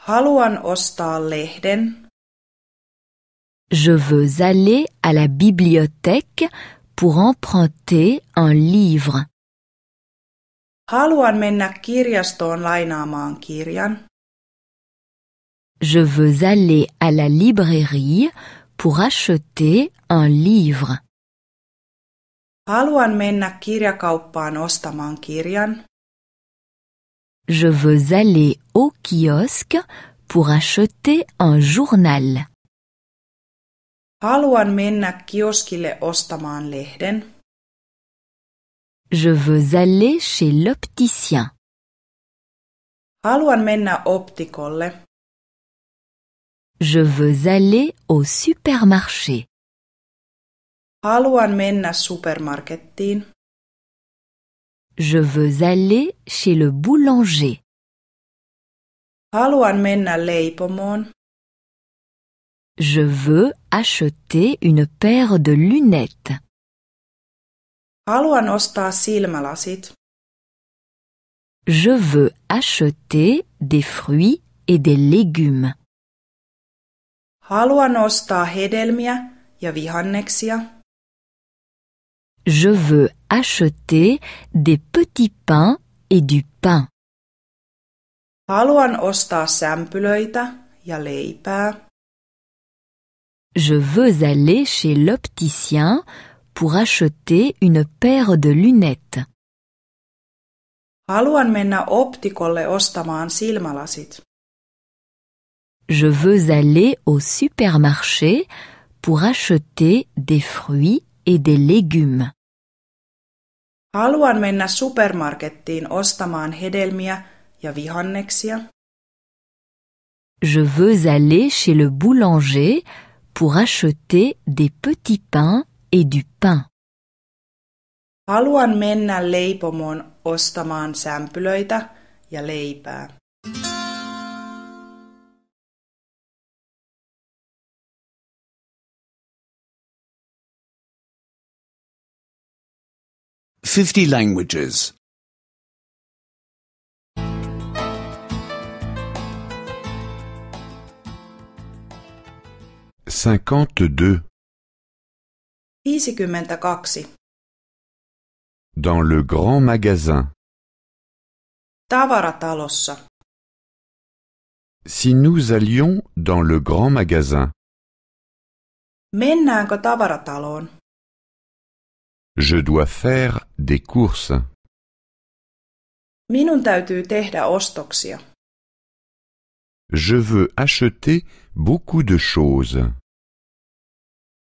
Haluan ostaa lehden. Je veux aller à la bibliothèque pour emprunter un livre. Haluan mennä kirjastoon lainaamaan kirjan. Je veux aller à la librairie pour acheter un livre. Haluan mennä kirjakauppaan ostamaan kirjan. Je veux aller au kiosque pour acheter un journal. Haluan mennä kioskille ostamaan lehden. Je veux aller chez l'opticien. Haluan mennä optikolle. Je veux aller au supermarché. Haluan mennä supermarkettiin. Je veux aller chez le boulanger. Haluan mennä leipomoon. Je veux acheter une paire de lunettes. Haluan ostaa silmälasit. Je veux acheter des fruits et des légumes. Haluan ostaa hedelmiä ja vihanneksia. Je veux acheter des petits pains et du pain. Je veux aller chez l'opticien pour acheter une paire de lunettes. Je veux aller au supermarché pour acheter des fruits et des légumes. Haluan mennä supermarkettiin ostamaan hedelmiä ja vihanneksia. Je veux aller chez le boulanger pour acheter des petits pains et du pain. Haluan mennä leipomoon ostamaan sämpylöitä ja leipää. 50 languages. 52. 52. Dans le grand magasin. Tavaratalossa. Si nous allions dans le grand magasin. Mennäänkö tavarataloon? Je dois faire des courses. Je veux acheter beaucoup de choses.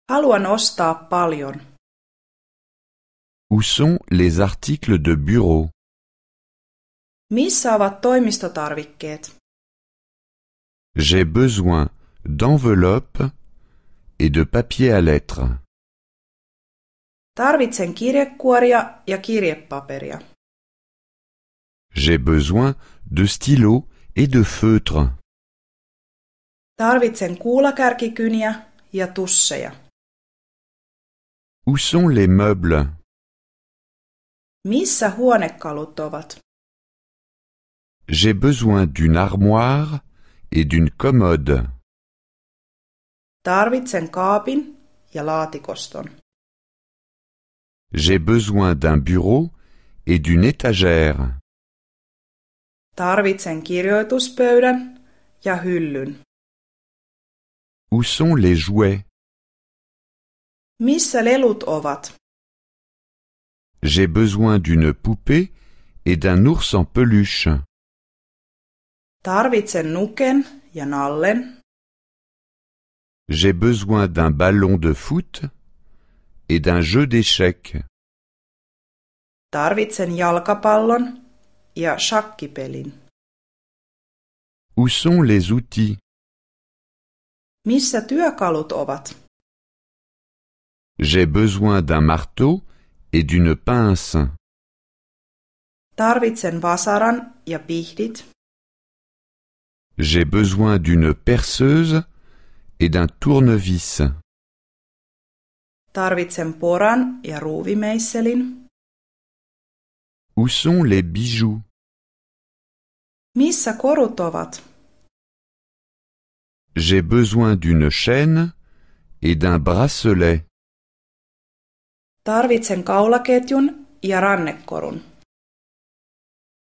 Haluan ostaa paljon. Où sont les articles de bureau? J'ai besoin d'enveloppes et de papier à lettres. Tarvitsen kirjekuoria ja kirjepaperia. J'ai besoin de stylo et de feutres. Tarvitsen kuulakärkikyniä ja tusseja. Où sont les meubles? Missä huonekalut ovat? J'ai besoin d'une armoire et d'une commode. Tarvitsen kaapin ja laatikoston. J'ai besoin d'un bureau et d'une étagère. Tarvitsen kirjoituspöydän ja hyllyn. Où sont les jouets? Missä lelut ovat? J'ai besoin d'une poupée et d'un ours en peluche. Tarvitsen nuken ja nallen. J'ai besoin d'un ballon de foot et d'un jeu d'échecs. Tarvitsen jalkapallon ja shakkipelin. Où sont les outils? Missä työkalut ovat? J'ai besoin d'un marteau et d'une pince. Tarvitsen vasaran ja pihdit. J'ai besoin d'une perceuse et d'un tournevis. Tarvitsen poran ja ruuvimeisselin. Où sont les bijoux? Missä korut ovat? J'ai besoin d'une chaîne et d'un bracelet. Tarvitsen kaulaketjun ja rannekorun.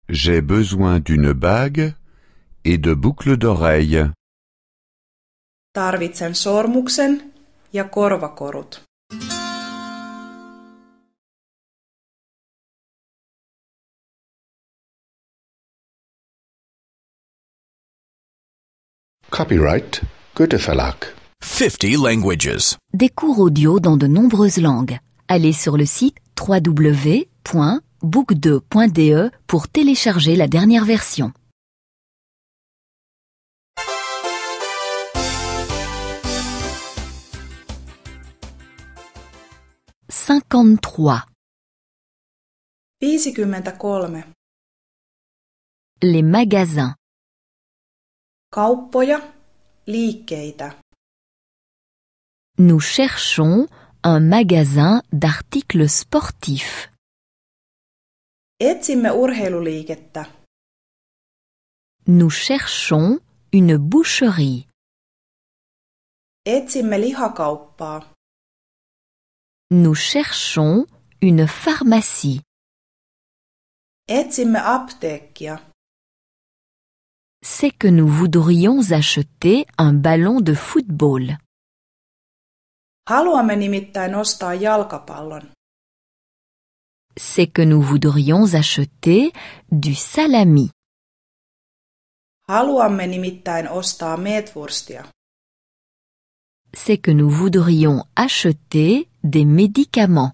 J'ai besoin d'une bague et de boucles d'oreilles. Tarvitsen sormuksen ja korvakorut. Copyright Goethe Verlag. 50 languages. Des cours audio dans de nombreuses langues. Allez sur le site www.book2.de pour télécharger la dernière version. 53 Les magasins. Nous cherchons un magasin d'articles sportifs. Nous cherchons une boucherie. Etsimme lihakauppaa. Nous cherchons une pharmacie c'est que nous voudrions acheter un ballon de football. Haluamme nimittäin ostaa jalkapallon. C'est que nous voudrions acheter du salami. Haluamme nimittäin ostaa meetwurstia. C'est que nous voudrions acheter des médicaments.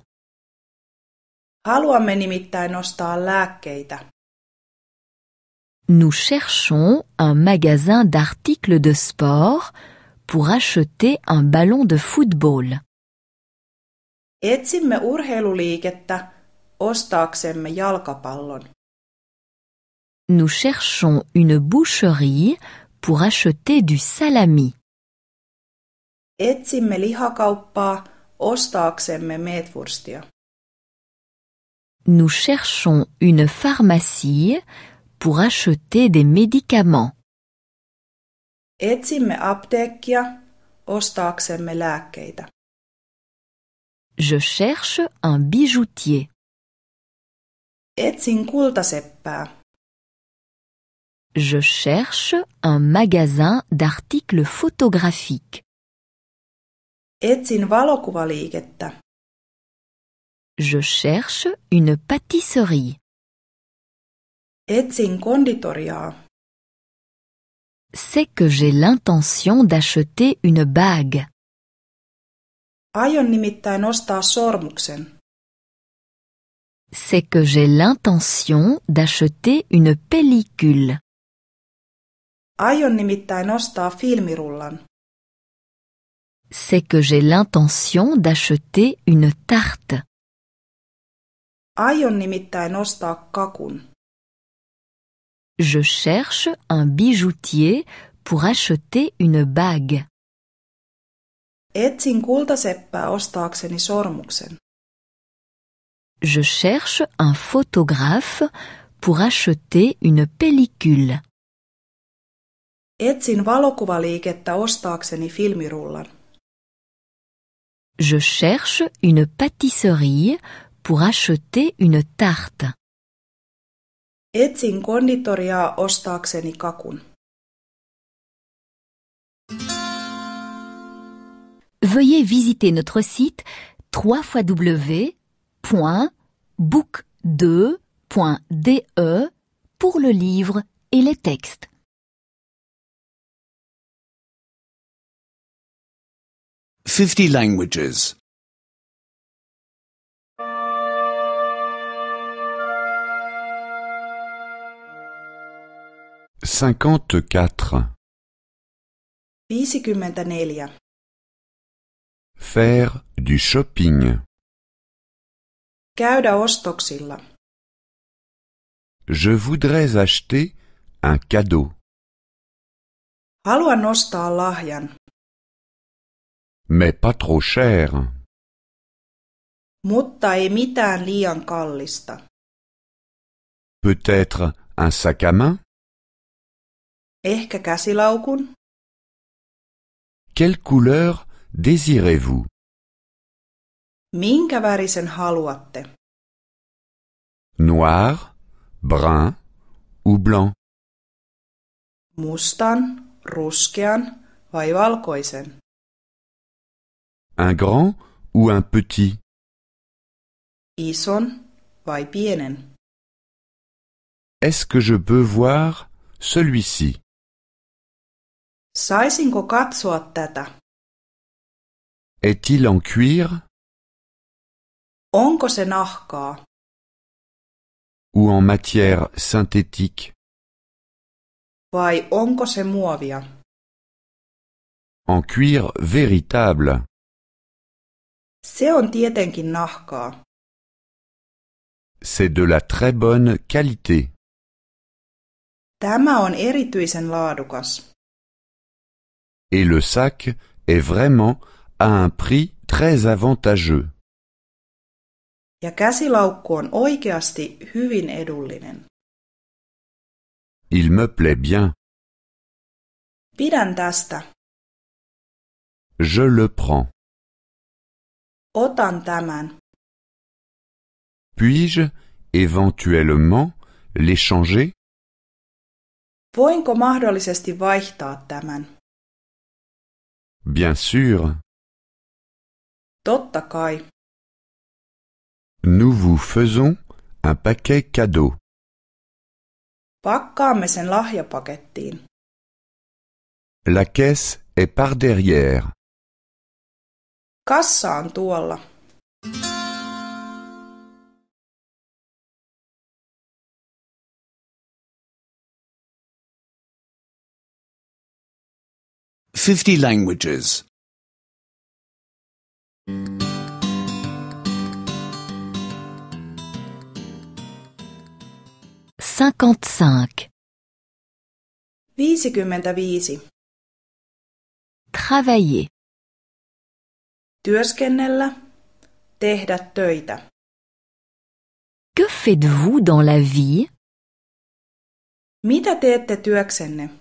Haluamme nimittäin ostaa lääkkeitä. Nous cherchons un magasin d'articles de sport pour acheter un ballon de football. Nous cherchons une boucherie pour acheter du salami. Nous cherchons une pharmacie pour acheter des médicaments. Je cherche un bijoutier. Je cherche un magasin d'articles photographiques. Je cherche une pâtisserie. Etsin konditoriaa. C'est que j'ai l'intention d'acheter une bague. Aion nimittäin ostaa sormuksen. C'est que j'ai l'intention d'acheter une pellicule. Aion nimittäin ostaa filmirullan. C'est que j'ai l'intention d'acheter une tarte. Aion nimittäin ostaa kakun. Je cherche un bijoutier pour acheter une bague. Je cherche un photographe pour acheter une pellicule. Je cherche une pâtisserie pour acheter une tarte. Etsin konditoriaa ostaakseni kakun. Veuillez visiter notre site www.book2.de pour le livre et les textes. Fifty languages. 54 quatre Faire du shopping. Käydä ostoksilla. Je voudrais acheter un cadeau. Haluan ostaa lahjan. Mais pas trop cher. Mutta ei mitään liian kallista. Peut-être un sac à main? Ehkä käsilaukun? Quelle couleur désirez-vous? Minkä värisen haluatte? Noir, brun ou blanc? Mustan, ruskean vai valkoisen? Un grand ou un petit? Ison vai pienen? Est-ce que je peux voir celui-ci? Saisinko katsoa tätä? Est-il en cuir? Onko se nahkaa? Ou en matière synthétique? Vai onko se muovia? En cuir véritable. Se on tietenkin nahkaa. C'est de la très bonne qualité. Tämä on erityisen laadukas. et le sac est vraiment à un prix très avantageux. on oikeasti hyvin edullinen. Il me plaît bien. Pidän tästä. Je le prends. Otan tämän. Puis-je éventuellement l'échanger? Voinko mahdollisesti vaihtaa tämän? Bien sûr. Totta kai. Nous vous faisons un paquet cadeau. Pakkaamme sen lahjapakettiin. La caisse est par derrière. Kassa on tuolla. 50 languages. 55 55. Travailler. Työskennellä. Tehdä töitä. Que faites-vous dans la vie? Mitä teette työksenne?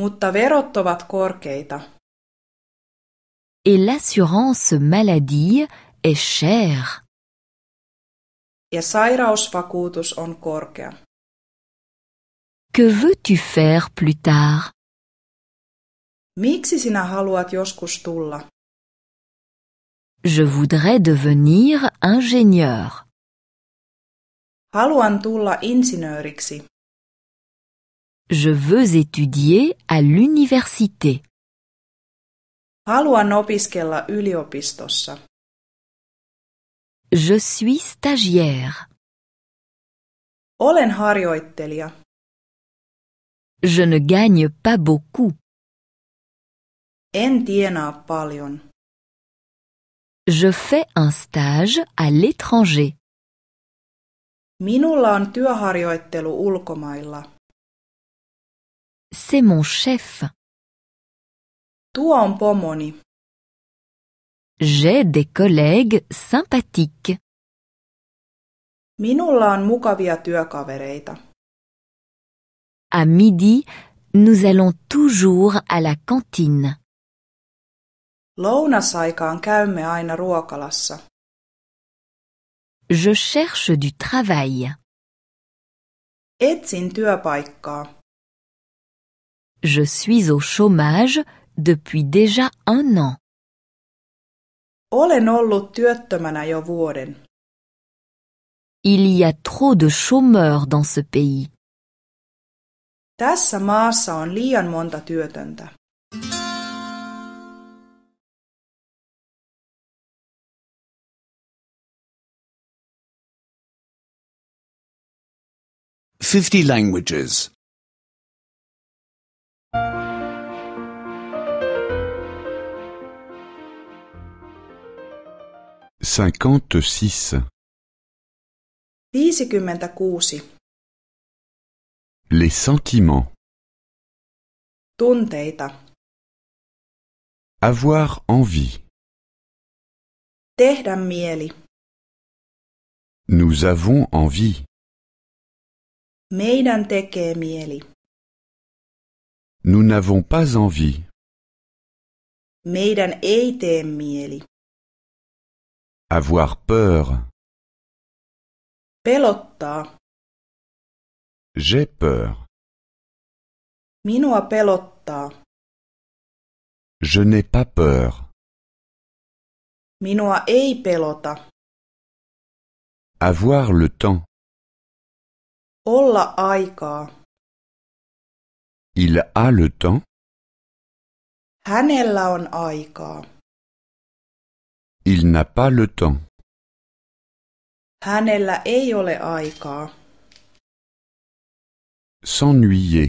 mutta verot ovat korkeita. Et l'assurance maladie est chère. Ja sairausvakuutus on korkea. Que veux-tu faire plus tard? Miksi sinä haluat joskus tulla? Je voudrais devenir ingénieur. Haluan tulla insinööriksi. Je veux étudier à l'université. Haluan opiskella yliopistossa. Je suis stagiaire. Olen harjoittelija. Je ne gagne pas beaucoup. En tienaa paljon. Je fais un stage à l'étranger. Minulla on työharjoittelu ulkomailla. C'est mon chef. Tu Tuo on pomoni. J'ai des collègues sympathiques. Minulla on mukavia työkavereita. À midi, nous allons toujours à la cantine. Lounasaikaan käymme aina ruokalassa. Je cherche du travail. Etsin työpaikkaa. Je suis au chômage depuis déjà un an. Olen ollut työttömänä jo vuoden. Il y a trop de chômeurs dans ce pays. Tässä maassa on liian monta työtöntä. Fifty languages. 56. Les sentiments tunteita Avoir envie tehdä mieli Nous avons envie meidän tekee mieli Nous n'avons pas envie meidän ei tee mieli avoir peur. Pelottaa. J'ai peur. Minua pelottaa. Je n'ai pas peur. Minua ei pelota. Avoir le temps. Olla aikaa. Il a le temps. Hänellä on aikaa. Il n'a pas le temps. Hänellä ei ole aikaa. S'ennuyer.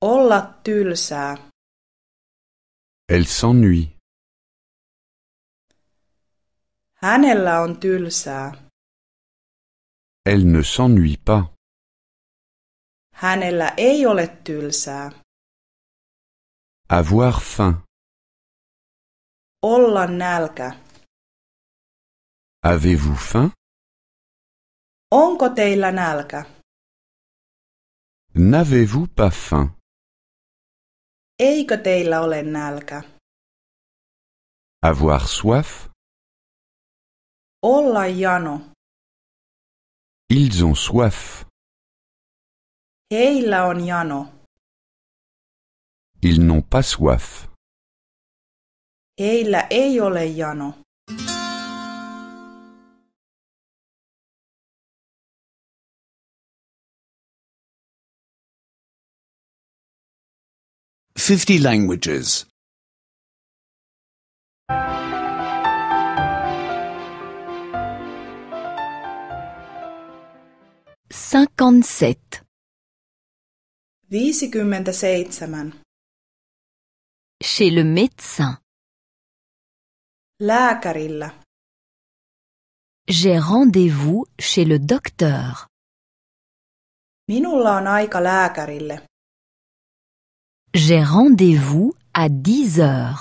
Olla tylsää. Elle s'ennuie. Hänellä on tylsää. Elle ne s'ennuie pas. Hänellä ei ole tylsää. Avoir faim olla nälkä? Avez-vous faim? Onko teillä nälkä? N'avez-vous pas faim? Eikö teillä ole nälkä? Avoir soif? Olla jano. Ils ont soif. Heillä on jano. Ils n'ont pas soif. Heillä ei ole jano. Fifty languages. Cinquante-sept. seitsemän. Chez le médecin. Lääkärillä. J'ai rendez-vous chez le docteur. Minulla on aika lääkärille. J'ai rendez-vous à 10 heures.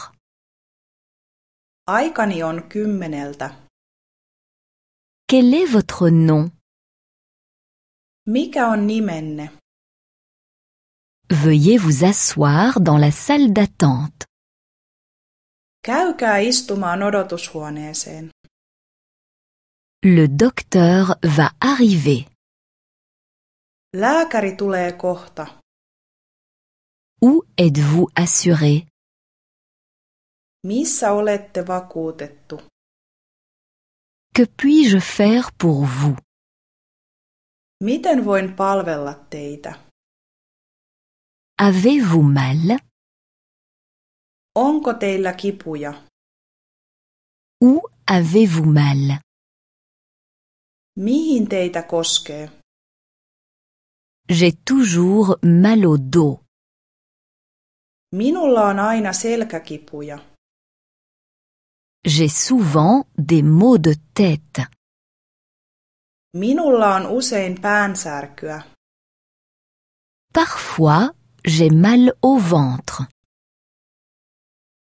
Aikani on kymmeneltä. Quel est votre nom? Mikä on nimenne? Veuillez vous asseoir dans la salle d'attente. Le docteur va arriver. Lääkäri tulee kohta. Où êtes-vous assuré? Missä olette vakuutettu? Que puis-je faire pour vous? Miten voin palvella teitä? Avez-vous mal? Onko teillä kipuja? Où avez-vous mal? Mihin teitä koskee? J'ai toujours mal au dos. Minulla on aina selkäkipuja. J'ai souvent des maux de tête. Minulla on usein päänsärkyä. Parfois, j'ai mal au ventre.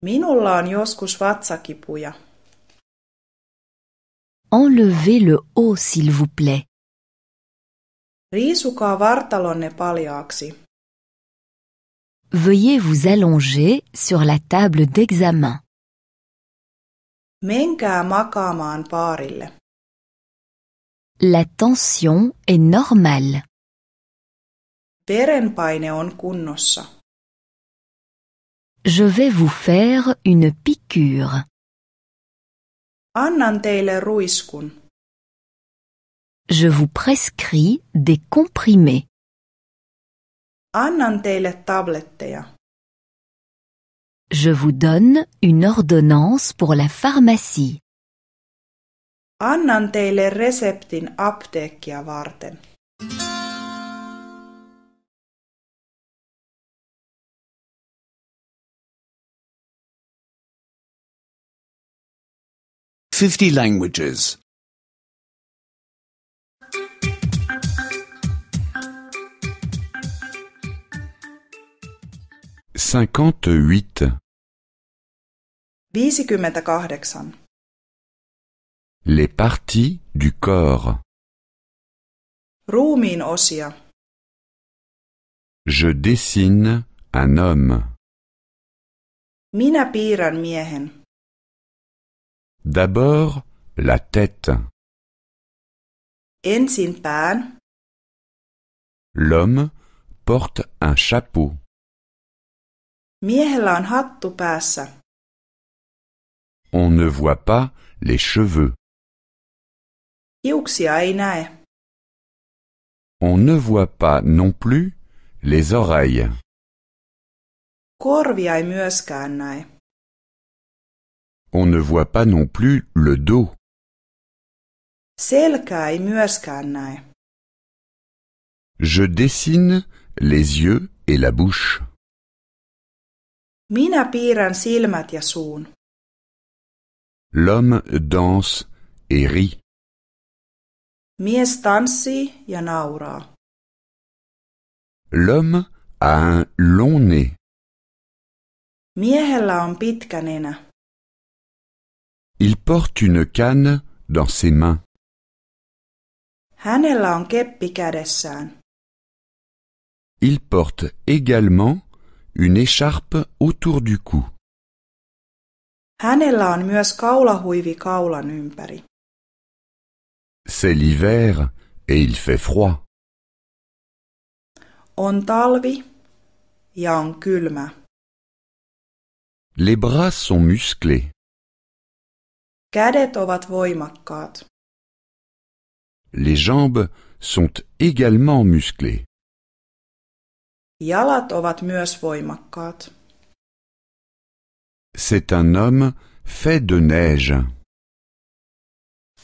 Minulla on joskus vatsakipuja. Enlevez le haut, s'il vous plaît. Riisukaa vartalonne paljaaksi. Veuillez vous allonger sur la table d'examen. Menkää makaamaan paarille. La tension est normale. Verenpaine on kunnossa. Je vais vous faire une piqûre. Annan teille ruiskun. Je vous prescris des comprimés. Annan teille tabletteja. Je vous donne une ordonnance pour la pharmacie. Annan teille reseptin apteekkia varten. 50 languages. 58. 58. Les parties du corps. Ruumiin osia. Je dessine un homme. Minä piirrän miehen. D'abord, la tête. L'homme porte un chapeau. On ne voit pas les cheveux. On ne voit pas non plus les oreilles. Korvia myöskään näe. On ne voit pas non plus le dos. Selkä ei myöskään näe. Je dessine les yeux et la bouche. Minä piirrän silmät ja suun. L'homme danse et rit. Mies tanssii ja nauraa. L'homme a un long nez. Miehellä on pitkä nenä. Il porte une canne dans ses mains. Hänellä on Il porte également une écharpe autour du cou. Hänellä C'est l'hiver et il fait froid. On talvi Les bras sont musclés. Kädet ovat voimakkaat. Les jambes sont également musclées. Jalat ovat myös voimakkaat. C'est un homme fait de neige.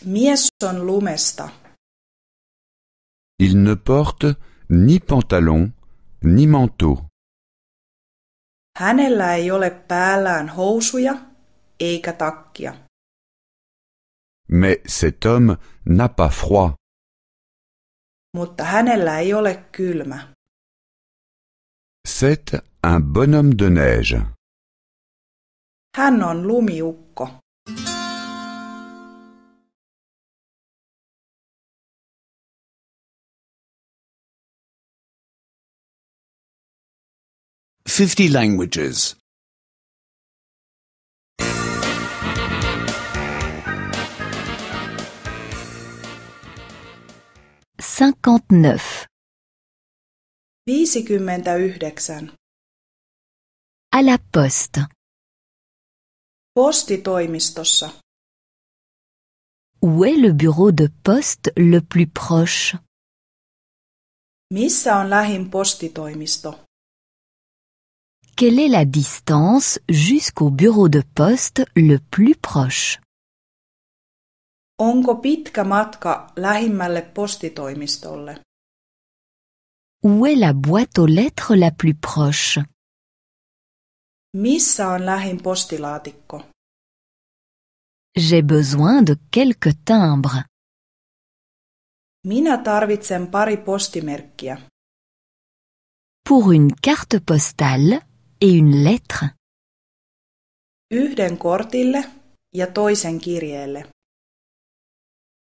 Mies on lumesta. Il ne porte ni pantalon ni manteau. Hänellä ei ole päällään housuja eikä takkia. Mais cet homme n'a pas froid. Mutta hänellä ei ole kylmä. C'est un bonhomme de neige. Hän on lumiukko. Fifty languages. 59. 59. À la poste. Postitoimistossa. Où est le bureau de poste le plus proche? Missä on lähin postitoimisto? Quelle est la distance jusqu'au bureau de poste le plus proche? Onko pitkä matka lähimmälle postitoimistolle? Où est la boîte aux lettres la plus proche? Missä on lähin postilaatikko? J'ai besoin de quelques timbres. Minä tarvitsen pari postimerkkiä. Pour une carte postale et une lettre. Yhden kortille ja toisen kirjeelle.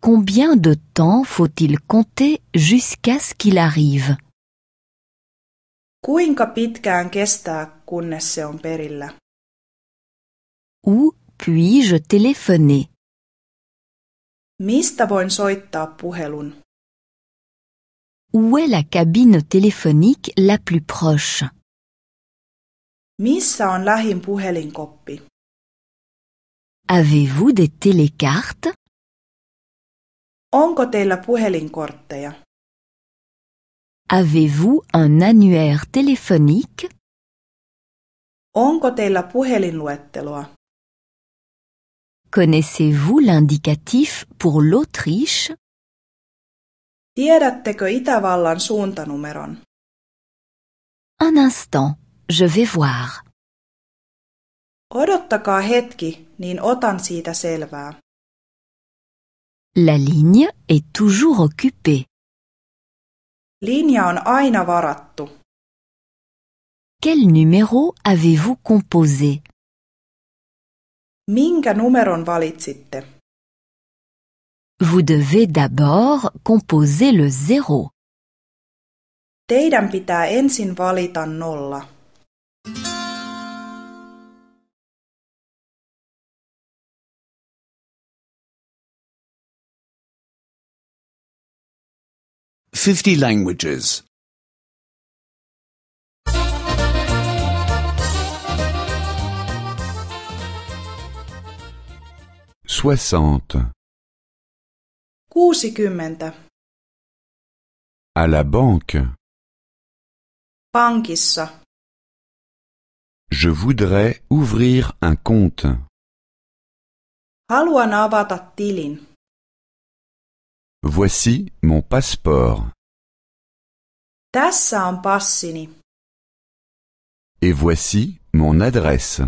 Combien de temps faut-il compter jusqu'à ce qu'il arrive? Kuinka pitkään kestää, kunnes on Où puis-je téléphoner? soittaa puhelun? Où est la cabine téléphonique la plus proche? on Avez-vous des télécartes? Onko teillä puhelinkortteja? Avez-vous un annuaire téléphonique? Onko teillä puhelinluetteloa? Connaissez-vous l'indicatif pour l'Autriche? Tiedättekö Itävallan suuntanumeron? Un instant, je vais voir. Odottakaa hetki, niin otan siitä selvää. La ligne est toujours occupée. Linja on aina varattu. Quel numéro avez-vous composé Minkä numeron valitsitte? Vous devez d'abord composer le zéro. Teidän pitää ensin valita nolla. 50 languages. 60. 60. À la banque. Pankissa. Je voudrais ouvrir un compte. Haluan avata tilin. Voici mon passeport. on Et voici mon adresse.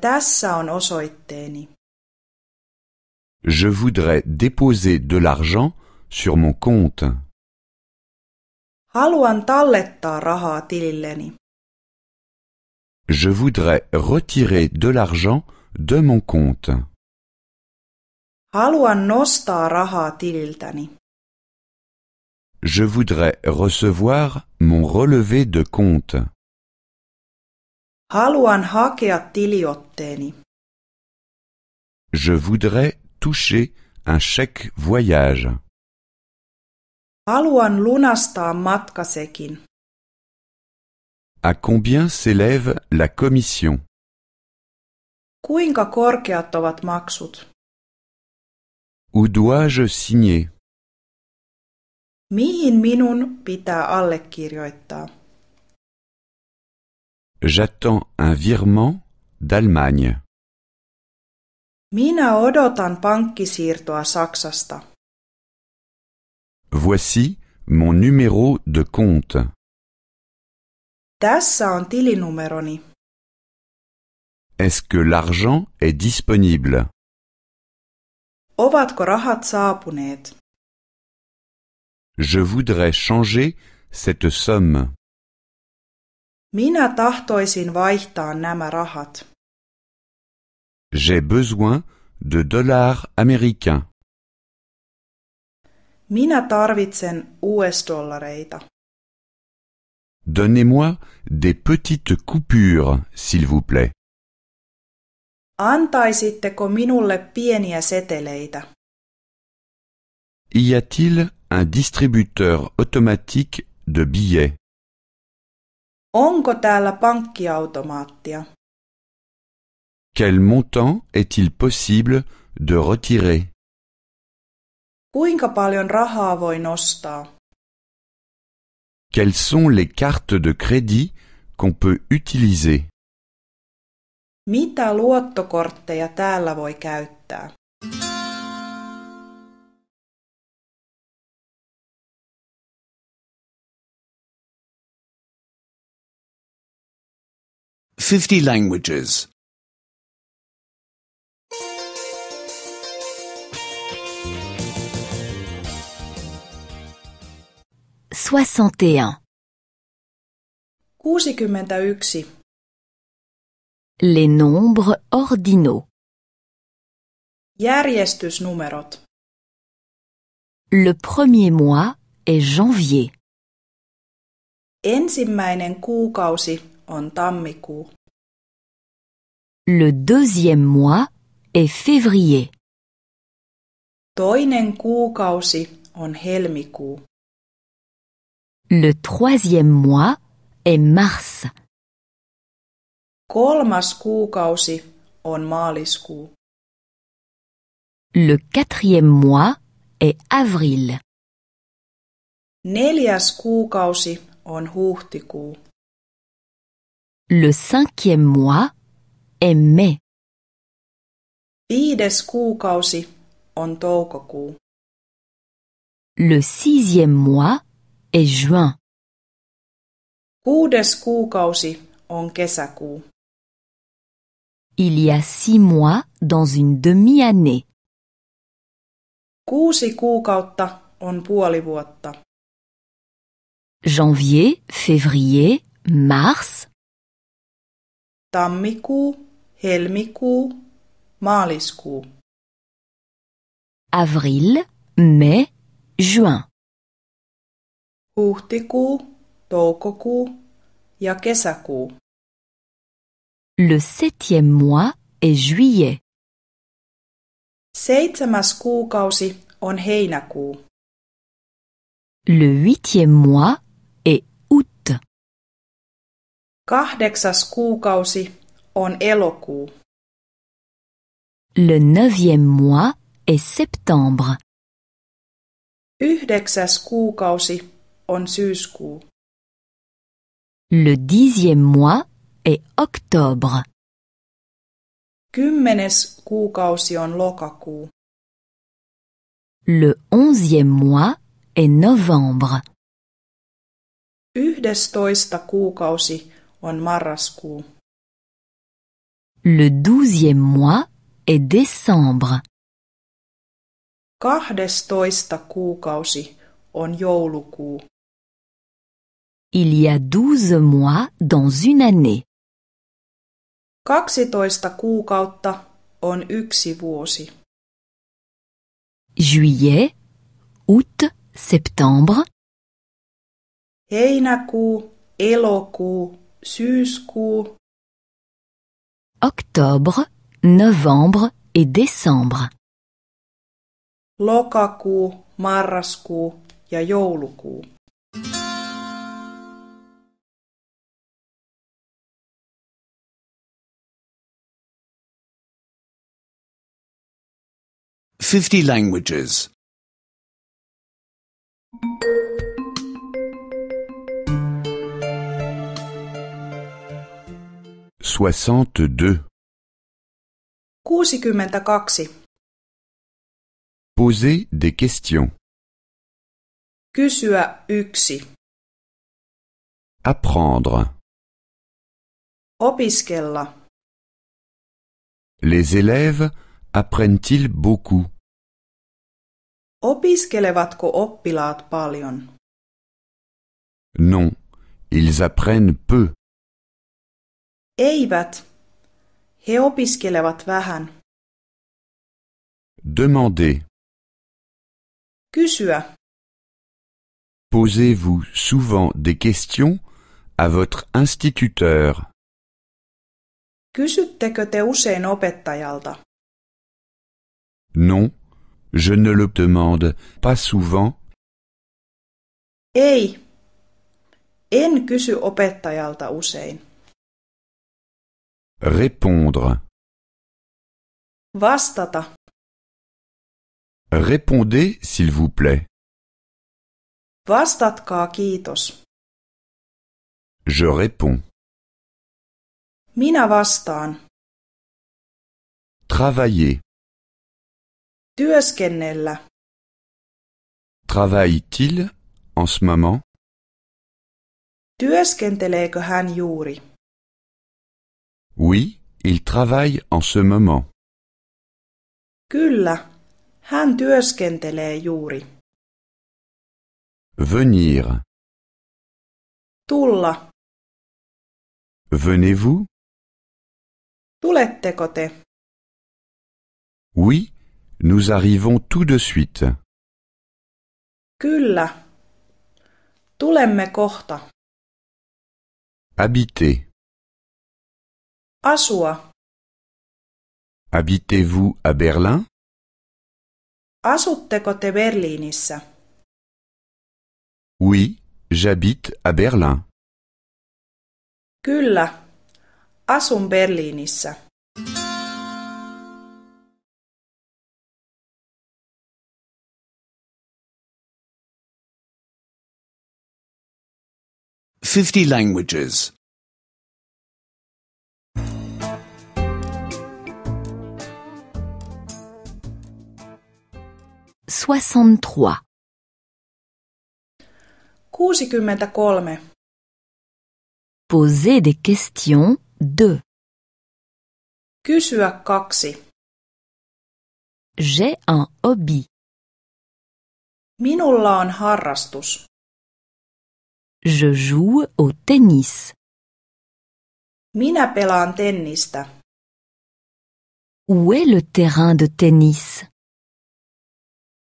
tässä on osoitteeni. Je voudrais déposer de l'argent sur mon compte. Haluan Je voudrais retirer de l'argent de mon compte. Haluan nostaa rahaa tililtäni. Je voudrais recevoir mon relevé de compte. Haluan hakea tiliotteeni. Je voudrais toucher un chèque voyage. Haluan lunastaa matkasekin. À combien s'élève la commission? Kuinka korkeat ovat maksut? Où dois-je signer? Mihin minun pitää allekirjoittaa? J'attends un virement d'Allemagne. Minä odotan pankkisiirtoa Saksasta. Voici mon numéro de compte. Tässä on tilinumeroni. Est-ce que l'argent est disponible? Je voudrais changer cette somme. J'ai besoin de dollars américains. Minä tarvitsen US-dollareita. Donnez-moi des petites coupures, s'il vous plaît. Antaisitteko minulle pieniä seteleitä? Y a-t-il un distributeur automatique de billets? Onko täällä pankkiautomaattia? Quel montant est-il possible de retirer? Kuinka paljon rahaa voi nostaa? Quelles sont les cartes de crédit qu'on peut utiliser? Mitä luottokortteja täällä voi käyttää? Fifty languages. Soixante et un. Kuusikymmentäyksi. Les nombres ordinaux. Järjestysnumerot. Le premier mois est janvier. Ensimmäinen kuukausi on tammikuu. Le deuxième mois est février. Toinen kuukausi on helmikuu. Le troisième mois est mars. Kolmas kuukausi on maaliskuu. Le quatrième mois est avril. Neljäs kuukausi on huhtikuu. Le cinquième mois est mai. Viides kuukausi on toukokuu. Le sixième mois est juin. Kuudes kuukausi on kesäkuu. Il y a six mois dans une demi-année. Kuusi kuukautta on puoli vuotta. Janvier, février, mars. Tammikuu, helmikuu, maaliskuu. Avril, mai, juin. Huhtikuu, toukokuu ja kesäkuu. Le septième mois est juillet. Seitsemäs kuukausi on heinäkuu. Le huitième mois est août. Kahdeksas kuukausi on elokuu. Le neuvième mois est septembre. Yhdeksäs kuukausi on syyskuu. Le dixième mois et octobre. Kymmenes kuukausi on lokakuu. Le onzième mois est novembre. Yhdestoista kuukausi on marraskuu. Le douzième mois est décembre. Kahdestoista kuukausi on joulukuu. Il y a douze mois dans une année. Kaksitoista kuukautta on yksi vuosi. Juillet, août, septembre. Heinäkuu, elokuu, syyskuu. Octobre, novembre et décembre. Lokakuu, marraskuu ja joulukuu. 50 languages. 62. 62. Poser des questions. Kysyä yksi. Apprendre. Opiskella. Les élèves apprennent-ils beaucoup Opiskelevatko oppilaat paljon? Non, ils apprennent peu. Eivät. He opiskelevat vähän. Demandez. Kysyä. Posez-vous souvent des questions à votre instituteur. Kysyttekö te usein opettajalta? Non. Je ne le demande pas souvent. Ei. En kysy opettajalta usein. Répondre. Vastata. Répondez, s'il vous plaît. Vastatkaa, kiitos. Je réponds. Minä vastaan. Travailler työskennellä Travaille-t-il en ce moment Työskenteleekö hän juuri Oui, il travaille en ce moment. Kyllä, hän työskentelee juuri. Venir. Tulla. Venez-vous Tuletteko te? Oui, nous arrivons tout de suite. Kyllä. Tulemme kohta. Habiter. Asua. Habitez-vous à Berlin? Asutteko te Berliinissä? Oui, j'habite à Berlin. Kyllä. Asun Berliinissä. 50 languages. 63. 63. Poser des questions 2. Kysyä kaksi. J'ai un hobby. Minulla on harrastus. Je joue au tennis. Minä pelaan tennistä. Où est le terrain de tennis?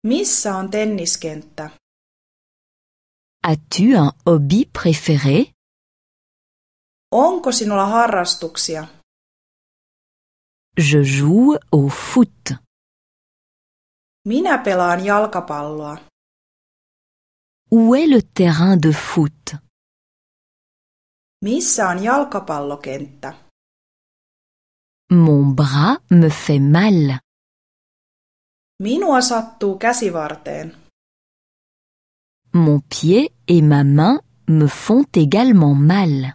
Missä on tenniskenttä? As-tu un hobby préféré? Onko sinulla harrastuksia? Je joue au foot. Minä pelaan jalkapalloa. Où est le terrain de foot Missä on jalkapallokenttä? Mon bras me fait mal. Minua sattuu käsivarteen. Mon pied et ma main me font également mal.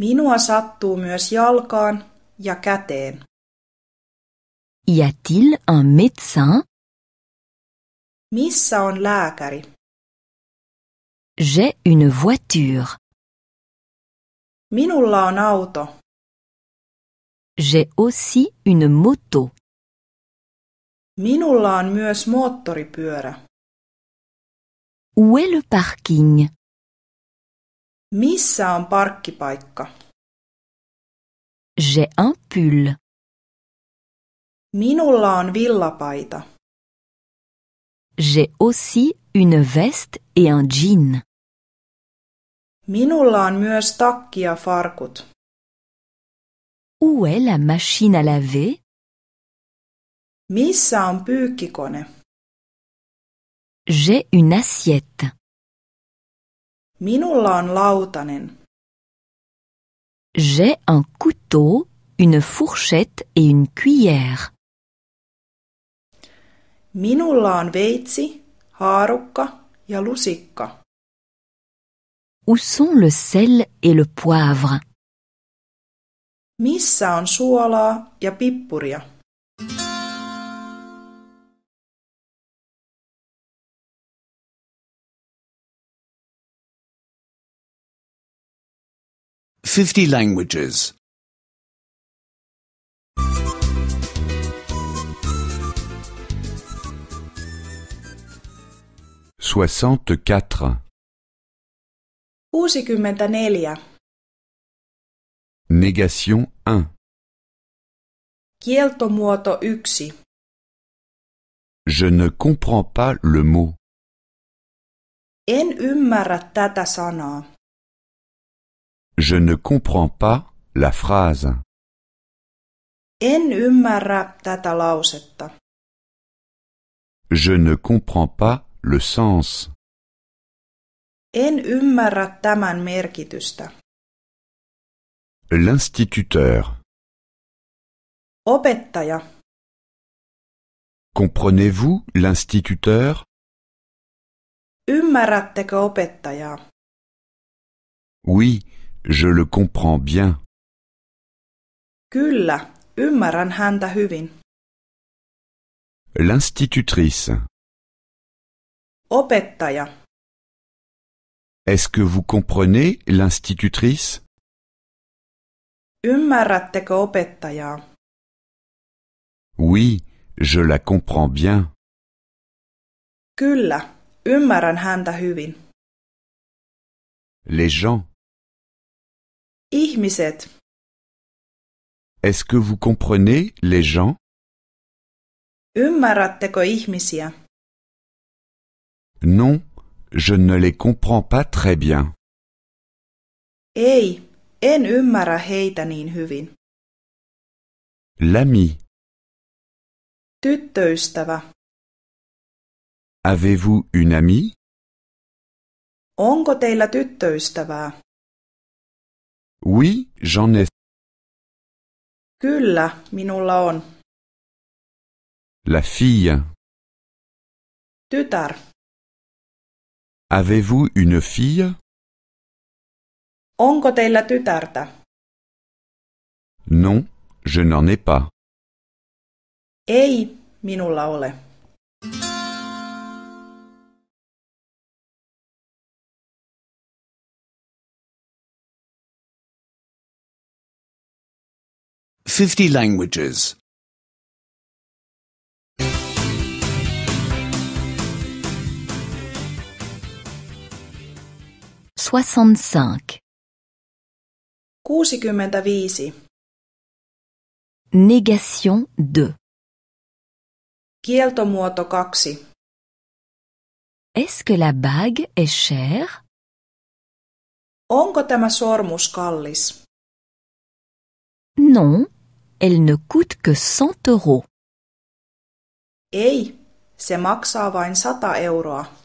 Minua sattuu myös jalkaan ja käteen. Y a-t-il un médecin Missä on lääkäri? J'ai une voiture. Minulla on auto. J'ai aussi une moto. Minulla on myös moottoripyörä. Où est le parking? Missä on parkkipaikka? J'ai un pull. Minulla on villapaita. J'ai aussi une veste et un jean. Minulla on myös takki ja farkut. Où est la machine à laver? Missä on pyykkikone? J'ai une assiette. Minulla on lautanen. J'ai un couteau, une fourchette et une cuillère. Minulla on veitsi, haarukka ja lusikka. Où sont le sel et le poivre? Missä on suolaa ja pippuria? Fifty languages. Soixante-quatre. Négation 1. muoto yksi. Je ne comprends pas le mot. En ymmärrä tätä sanaa. Je ne comprends pas la phrase. En ymmärrä tätä lausetta. Je ne comprends pas le sens. En ymmärrä tämän merkitystä. L'instituteur. Opettaja. Comprenez-vous l'instituteur Ymmärrättekö opettajaa? Oui, je le comprends bien. Kyllä, ymmärrän häntä hyvin. L'institutrice. Opettaja. Est-ce que vous comprenez l'institutrice? Ymmärrättekö opettajaa? Oui, je la comprends bien. Kyllä, ymmärrän häntä hyvin. Les gens. Ihmiset. Est-ce que vous comprenez les gens? Ymmärrättekö ihmisiä? Non, je ne les comprends pas très bien. Ei, en ymmärrä heitä niin hyvin. L'ami. Tyttöystävä. Avez-vous une amie? Onko teillä tyttöystävää? Oui, j'en ai. Kyllä, minulla on. La fille. Tytär. Avez-vous une fille? Onko teillä tytärtä? Non, je n'en ai pas. Ei, minulla ole. Fifty languages. 65 65 Négation kielto Kieltomuoto 2 Est-ce que la bague est chère Onko tämä sormus kallis? Non, elle ne coûte que 100 euros. Ei, se maksaa vain 100 euroa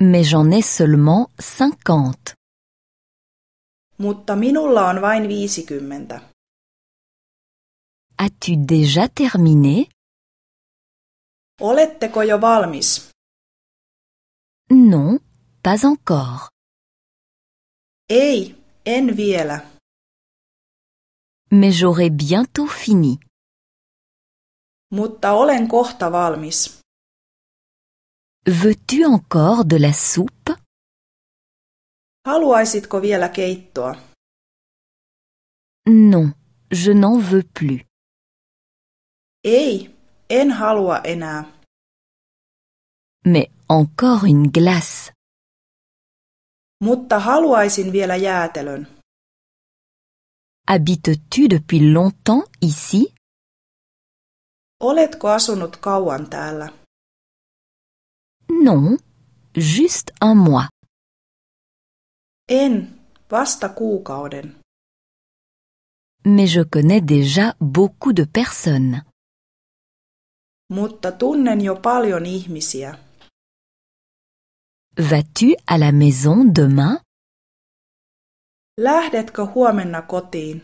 mais j'en ai seulement cinquante. Mutta minulla on vain 50. As-tu déjà terminé? Oletteko jo valmis? Non, pas encore. Ei, en vielä. Mais j'aurai bientôt fini. Mutta olen kohta valmis. Veux-tu encore de la soupe? Haluaisitko vielä keittoa? Non, je n'en veux plus. Ei, en halua enää. Mais encore une glace. Mutta haluaisin vielä jäätelön. Habites-tu depuis longtemps ici? Oletko asunut kauan täällä? Non, juste un mois. En, vasta kuukauden. Mais je connais déjà beaucoup de personnes. Mutta tunnen jo paljon ihmisiä. Vas-tu à la maison demain? Lähdetkö huomenna kotiin?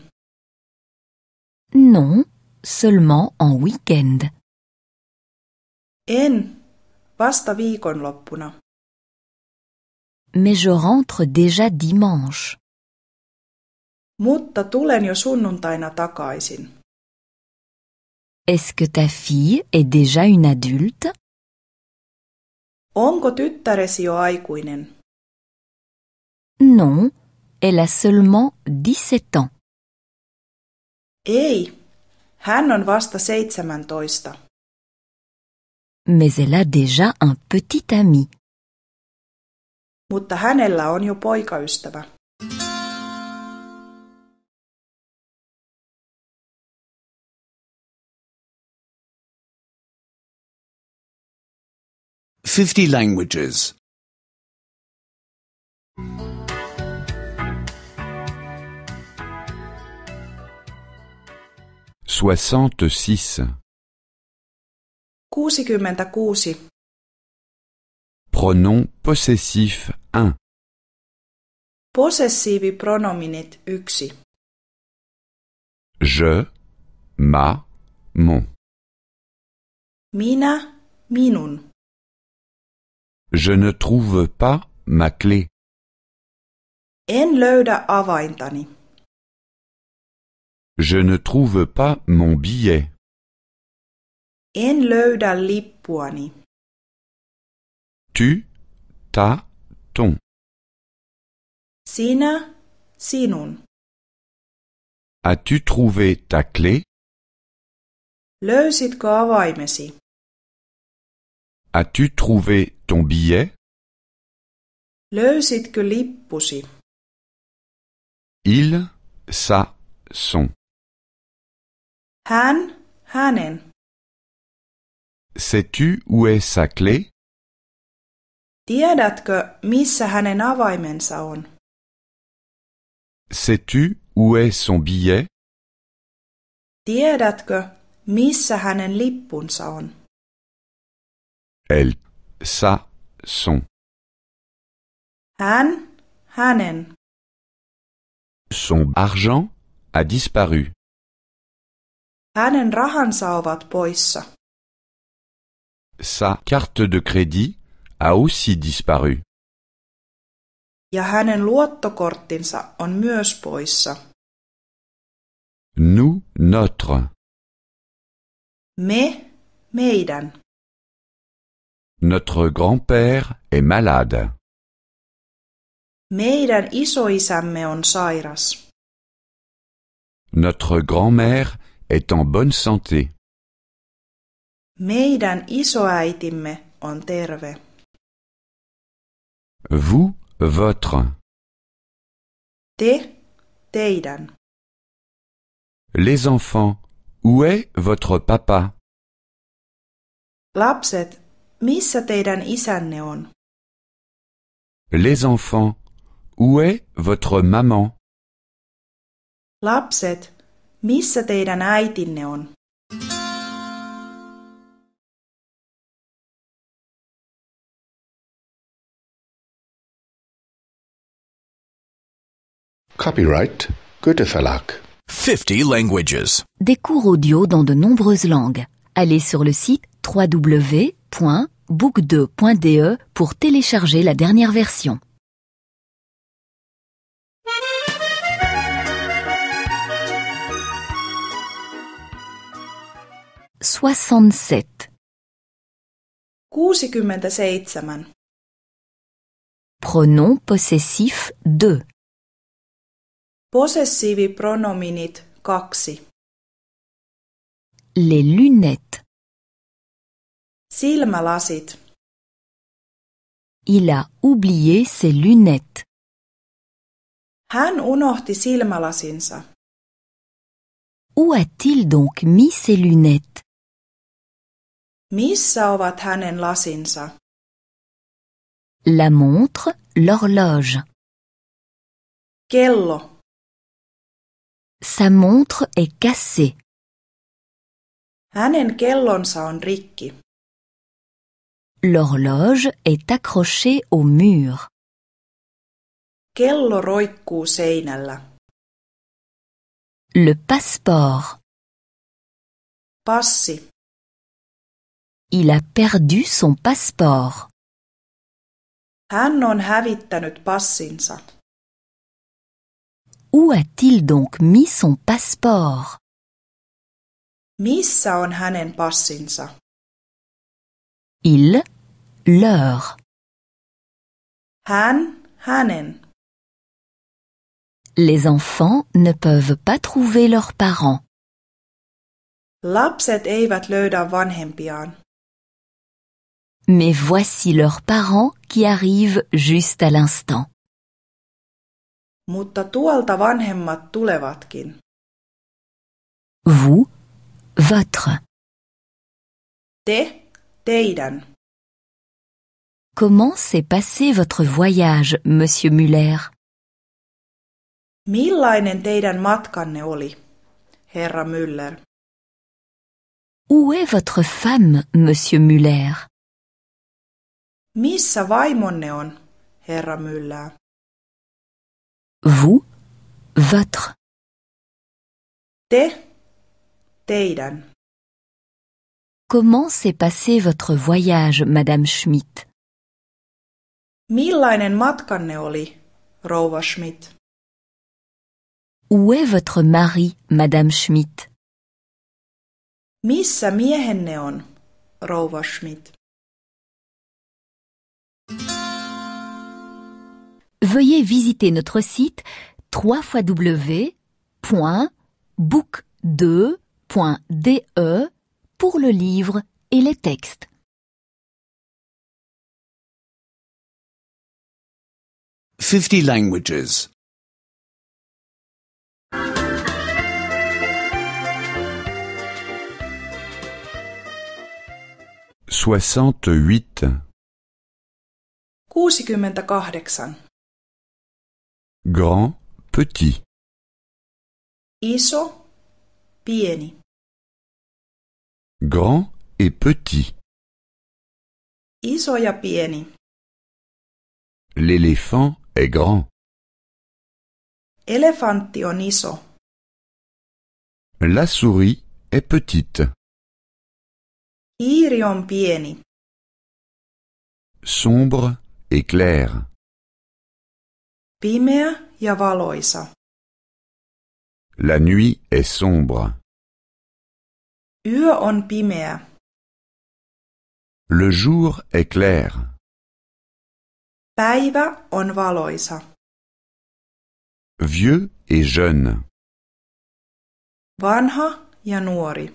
Non, seulement en week-end. En, Vasta viikonloppuna. Mais je rentre déjà dimanche. Mutta tulen jo sunnuntaina takaisin. Est-ce que ta fille est déjà une adulte? Onko tyttäresi jo aikuinen? Non, elle a seulement 17 ans. Ei, hän on vasta 17. mais elle a déjà un petit ami. Mutta hänellä on jo poikaystävä. Fifty languages. Soixante-six. 66 Pronom possessif 1 pronominit 1 Je, ma, mon Mina, minun Je ne trouve pas ma clé. En löydä avaintani. Je ne trouve pas mon billet. En löydä lippuani. Tu, ta, ton. Sinä, sinun. As-tu trouvé ta clé? Löysitkö avaimesi? As-tu trouvé ton billet? Löysitkö lippusi? Il, sa, son. Hän, hänen. Sais-tu où est sa clé? Tiedätkö, missä hänen avaimensa on? Sais-tu où est son billet? Tiedätkö, missä hänen lippunsa on? Elle, sa, son. Hän, hänen. Son argent a disparu. Hänen rahansa ovat poissa. Sa carte de crédit a aussi disparu. Ja hänen luottokorttinsa on myös poissa. Nous, notre. Me, meidän. Notre grand-père est malade. Meidän isoisämme on sairas. Notre grand-mère est en bonne santé. Meidän isoäitimme on terve. Vous, votre. Te, teidän. Les enfants, où est votre papa? Lapset, missä teidän isänne on? Les enfants, où est votre maman? Lapset, missä teidän äitinne on? Copyright Goethe Verlag. 50 languages. Des cours audio dans de nombreuses langues. Allez sur le site www.book2.de pour télécharger la dernière version. Soixante-sept. Pronom possessif 2 pronominit 2. Les lunettes. Silmälasit. Il a oublié ses lunettes. Hän unohti silmälasinsa. Où a-t-il donc mis ses lunettes? Missä ovat hänen lasinsa? La montre, l'horloge. Kello. Sa montre est cassée. Hänen kellonsa on rikki. L'horloge est accrochée au mur. Kello roikkuu seinällä. Le passeport. Passi. Il a perdu son passeport. Hän on hävittänyt passinsa. Où a-t-il donc mis son passeport? Missa on passinsa? Il, leur. Hän, hänen. Les enfants ne peuvent pas trouver leurs parents. Lapset eivät löydä vanhempiaan. Mais voici leurs parents qui arrivent juste à l'instant. Mutta tuolta vanhemmat tulevatkin. Vous, votre. Te, teidän. Comment s'est passé votre voyage, monsieur Muller Millainen teidän matkanne oli, herra Müller? Où est votre femme, monsieur Muller Missä vaimonne on, herra Müller? vous, votre. Te, Comment s'est passé votre voyage, Madame Schmidt Millainen matkanne oli, rouva Schmidt Où est votre mari, Madame Schmidt Missä miehenne on, rouva Schmidt veuillez visiter notre site www.book2.de pour le livre et les textes. Fifty languages. 68 68 grand, petit. Iso, pieni. Grand et petit. Iso ja pieni. L'éléphant est grand. Elefantti iso. La souris est petite. Iri pieni. Sombre et clair. Pimeä ja valoisa. La nuit est sombre. Yö on pimeä. Le jour est clair. Päivä on valoisa. Vieux et jeune. Vanha ja nuori.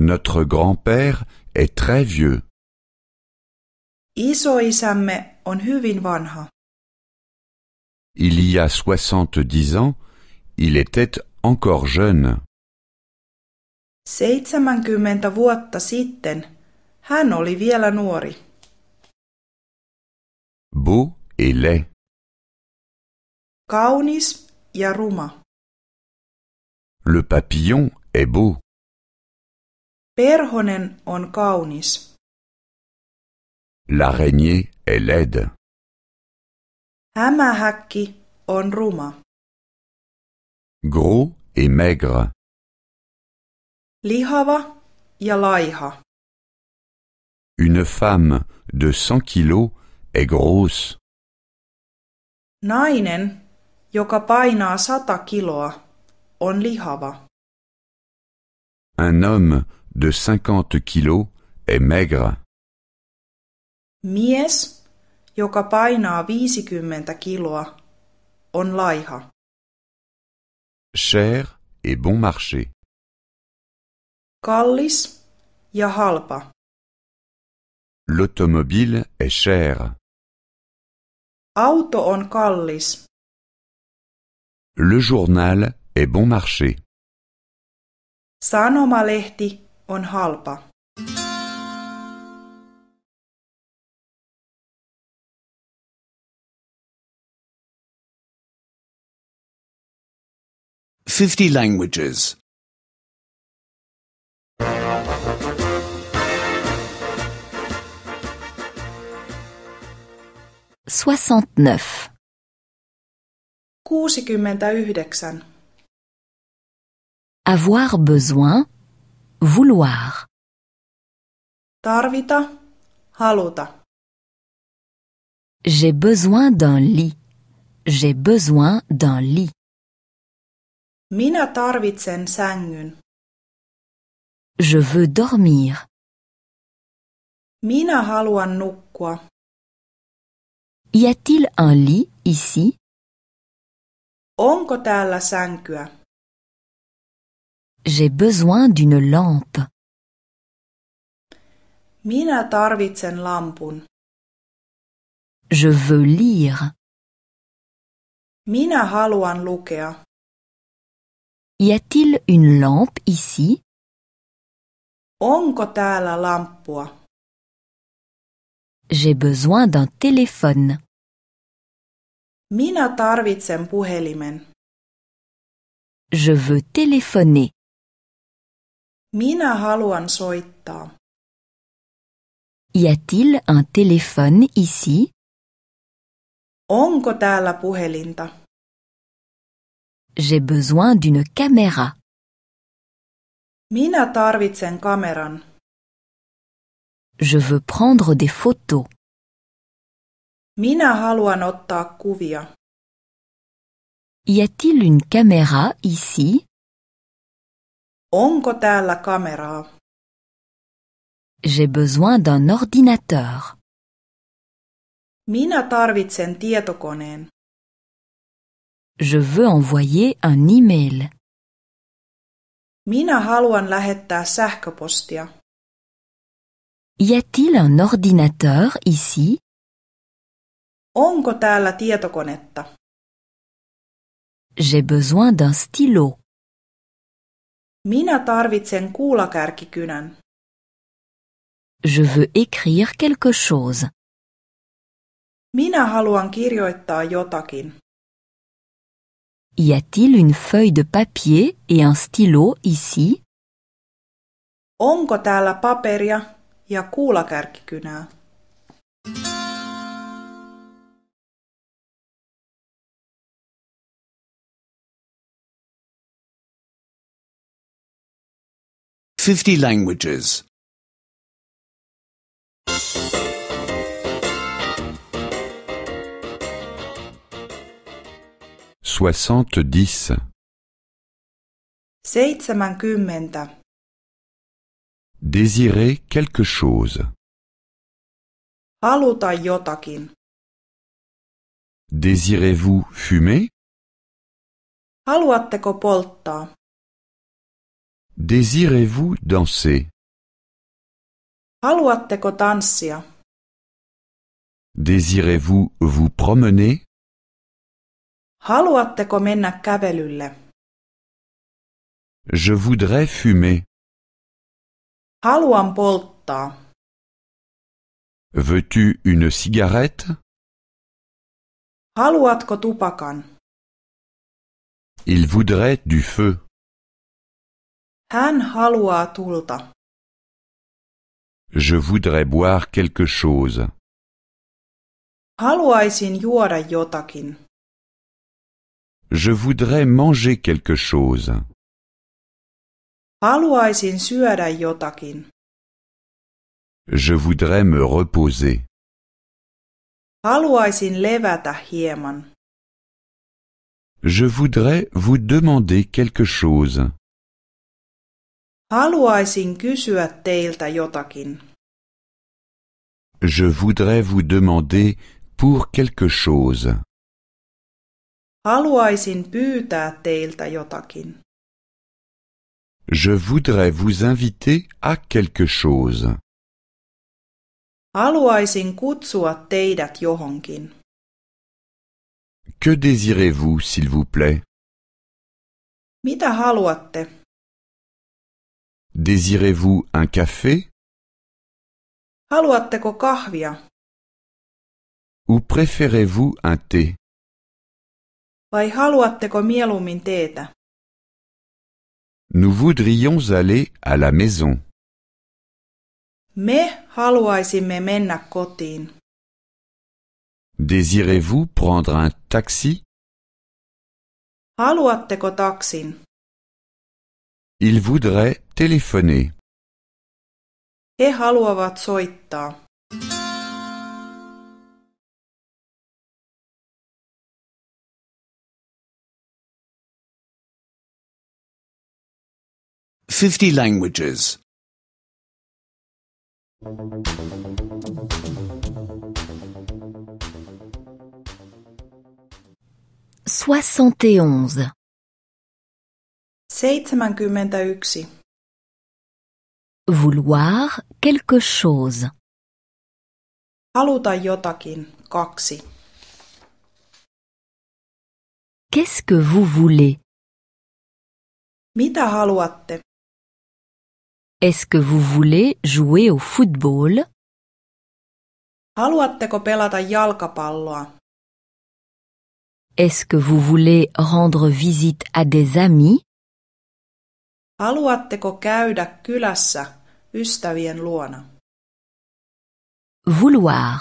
Notre grand-père est très vieux. Isoisämme on hyvin vanha. Il y a soixante-dix ans, il était encore jeune. Seitsemänkymmentä vuotta sitten hän oli vielä nuori. Beau et laid. Kaunis ja ruma. Le papillon est beau. Perhonen on kaunis. L'araignée est laide. Hämähäkki on ruma. Gros et maigre. Lihava ja laiha. Une femme de 100 kilos est grosse. Nainen, joka painaa 100 kiloa, on lihava. Un homme de 50 kilos est maigre. Mies joka painaa 50 kiloa, on laiha. Cher et bon marché. Kallis ja halpa. L'automobile est cher. Auto on kallis. Le journal est bon marché. Sanomalehti on halpa. 50 languages. 69. 69. Avoir besoin, vouloir. Tarvita, haluta. J'ai besoin d'un lit. J'ai besoin d'un lit. Minä tarvitsen sängyn. Je veux dormir. Minä haluan nukkua. Y a-t-il un lit ici? Onko täällä sänkyä? J'ai besoin d'une lampe. Minä tarvitsen lampun. Je veux lire. Minä haluan lukea. Y a-t-il une lampe ici? Onko täällä lamppua? J'ai besoin d'un téléphone. Minä tarvitsen puhelimen. Je veux téléphoner. Minä haluan soittaa. Y a-t-il un téléphone ici? Onko täällä puhelinta? J'ai besoin d'une caméra. Minä tarvitsen kameran. Je veux prendre des photos. Minä haluan ottaa kuvia. Y a-t-il une caméra ici? Onko täällä kameraa? J'ai besoin d'un ordinateur. Minä tarvitsen tietokoneen. Je veux envoyer un email. Minä haluan lähettää sähköpostia. Y a-t-il un ordinateur ici? Onko täällä tietokonetta? J'ai besoin d'un stylo. Minä tarvitsen kuulakärkikynän. Je veux écrire quelque chose. Minä haluan kirjoittaa jotakin. Y a-t-il une feuille de papier et un stylo ici? Onko täällä paperia ja kuulakärkikynää? Fifty languages. Soixante-dix. Désirer quelque chose. Haluta jotakin. Désirez-vous fumer? Haluatteko polttaa? Désirez-vous danser? Haluatteko tanssia? Désirez-vous vous promener? Haluatteko mennä kävelylle? Je voudrais fumer. Haluan polttaa. Veux-tu une cigarette? Haluatko tupakan? Il voudrait du feu. Hän haluaa tulta. Je voudrais boire quelque chose. Haluaisin juoda jotakin. Je voudrais manger quelque chose. Je voudrais me reposer. Je voudrais vous demander quelque chose. Je voudrais vous demander pour quelque chose. Haluaisin pyytää teiltä jotakin. Je voudrais vous inviter à quelque chose. Haluaisin kutsua teidät johonkin. Que désirez-vous, s'il vous plaît? Mitä haluatte? Désirez-vous un café? Haluatteko kahvia? Ou préférez-vous un thé? Vai haluatteko mieluummin teetä? Nous voudrions aller à la maison. Me haluaisimme mennä kotiin. Désirez-vous prendre un taxi? Haluatteko taksin? Il voudrait téléphoner. He haluavat soittaa. 50 languages. 71 71 Vouloir quelque chose. Haluta jotakin, kaksi. Qu'est-ce que vous voulez? Mitä haluatte? Est-ce que vous voulez jouer au football? Haluatteko pelata jalkapalloa? Est-ce que vous voulez rendre visite à des amis? Haluatteko käydä kylässä ystävien luona? Vouloir.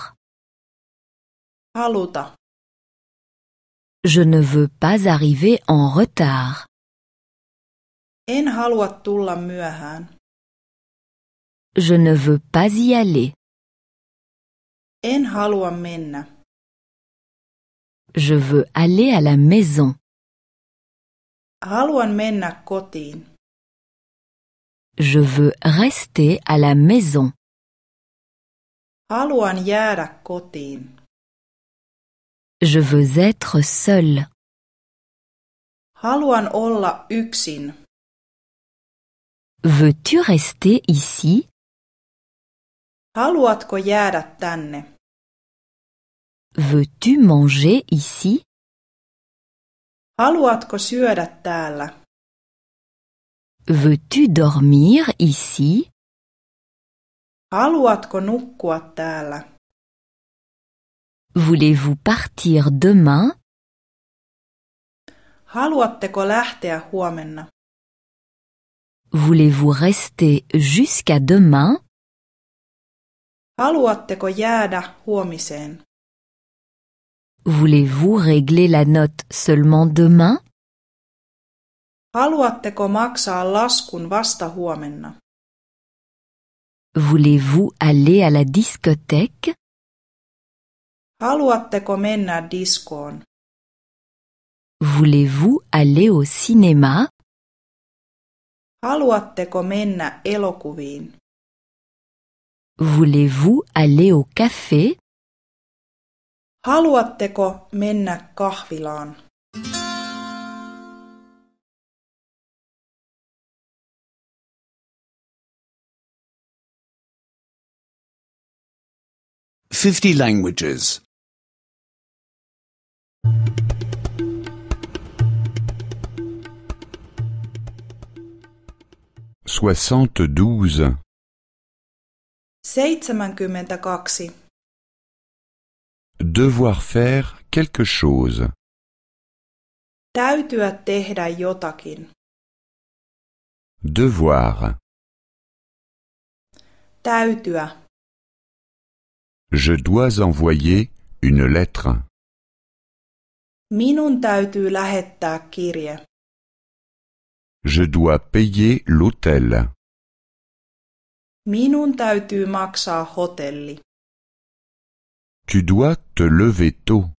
Haluta. Je ne veux pas arriver en retard. En haluat tulla myöhään. Je ne veux pas y aller. Je veux aller à la maison. Je veux rester à la maison. Je veux être seul. Haluan Veux-tu rester ici Haluatko jäädä tänne? Veux-tu manger ici? Haluatko syödä täällä? Veux-tu dormir ici? Haluatko nukkua täällä? Voulez-vous partir demain? Haluatteko lähteä huomenna? Voulez-vous rester jusqu'à demain? Haluatteko jäädä huomiseen? Voulez-vous régler la note seulement demain? Haluatteko maksaa laskun vasta huomenna? Voulez-vous aller à la discothèque? Haluatteko mennä diskoon? Voulez-vous aller au cinéma? Haluatteko mennä elokuviin? Voulez-vous aller au café? Haluatteko mennä kahvilaan? Fifty languages. soixante 72. Devoir faire quelque chose. Täytyä tehdä jotakin. Devoir. Täytyä. Je dois envoyer une lettre. Minun täytyy lähettää kirje. Je dois payer l'hôtel. Minun täytyy maksaa hotelli. Tu dois te lever tôt.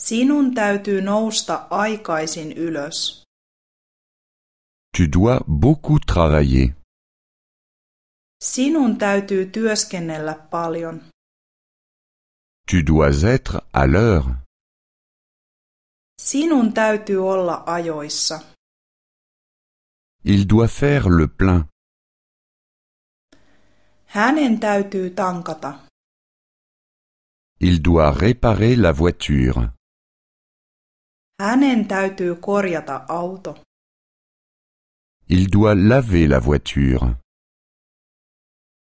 Sinun täytyy nousta aikaisin ylös. Tu dois beaucoup travailler. Sinun täytyy työskennellä paljon. Tu dois être à l'heure. Sinun täytyy olla ajoissa. Il doit faire le plein. Hänen täytyy tankata. Il doit réparer la voiture. Hänen täytyy korjata auto. Il doit laver la voiture.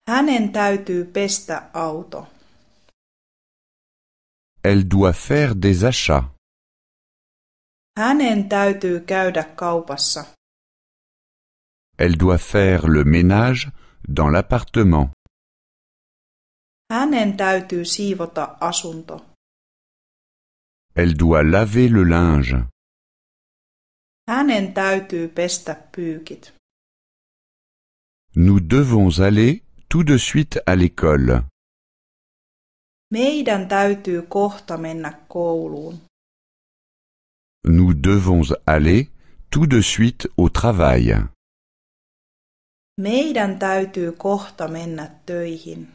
Hänen täytyy pestä auto. Elle doit faire des achats. Hänen täytyy käydä kaupassa. Elle doit faire le ménage dans l'appartement. Hänen täytyy siivota asunto. Elle doit laver le linge. Hänen täytyy pestä pyykit. Nous devons aller tout de suite à l'école. Meidän täytyy kohta mennä kouluun. Nous devons aller tout de suite au travail. Meidän täytyy kohta mennä töihin.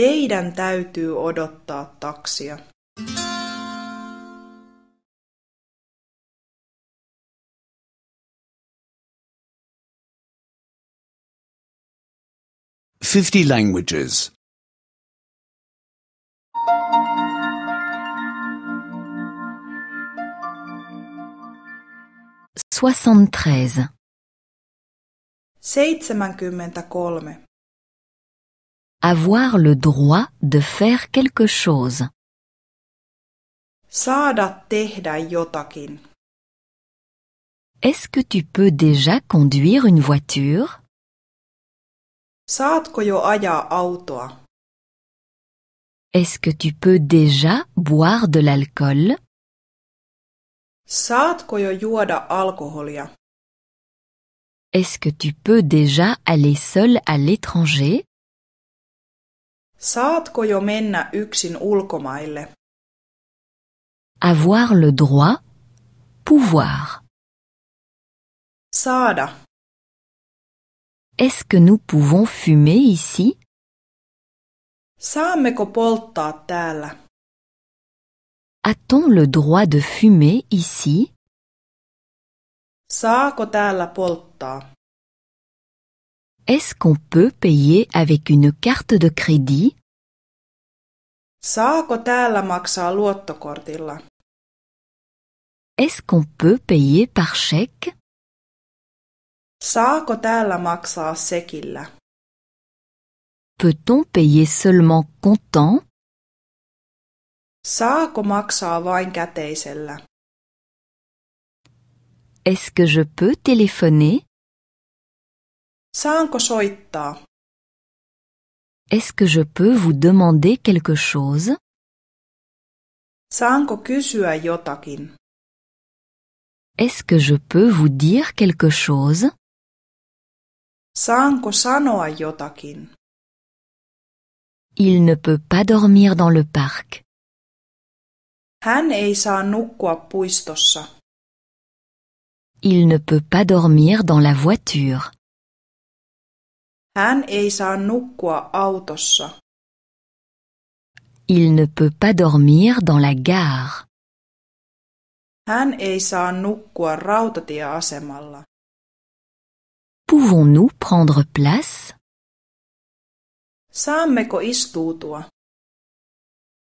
Teidän täytyy odottaa taksia. Fifty languages. Soixante-treize. Seitsemänkymmentäkolme. Avoir le droit de faire quelque chose. jotakin. Est-ce que tu peux déjà conduire une voiture? jo Est-ce que tu peux déjà boire de l'alcool? Saatko jo juoda alkoholia? Est-ce que tu peux déjà aller seul à l'étranger? Saatko jo mennä yksin ulkomaille? Avoir le droit, pouvoir. Saada. Est-ce que nous pouvons fumer ici? Saammeko polttaa täällä? A-t-on le droit de fumer ici? Saako täällä polttaa? Est-ce qu'on peut payer avec une carte de crédit? Saako täällä maksaa luottokortilla? Est-ce qu'on peut payer par chèque? Saako täällä maksaa sekillä? Peut-on payer seulement comptant? Saako maksaa vain käteisellä? Est-ce que je peux téléphoner? Saanko Est-ce que je peux vous demander quelque chose? Saanko Est-ce que je peux vous dire quelque chose? Saanko sanoa Il ne peut pas dormir dans le parc. Il ne peut pas dormir dans la voiture. Hän ei saa nukkua autossa. Il ne peut pas dormir dans la gare. Hän ei saa nukkua rautatieasemalla. Pouvons-nous prendre place? Saammeko istuutua?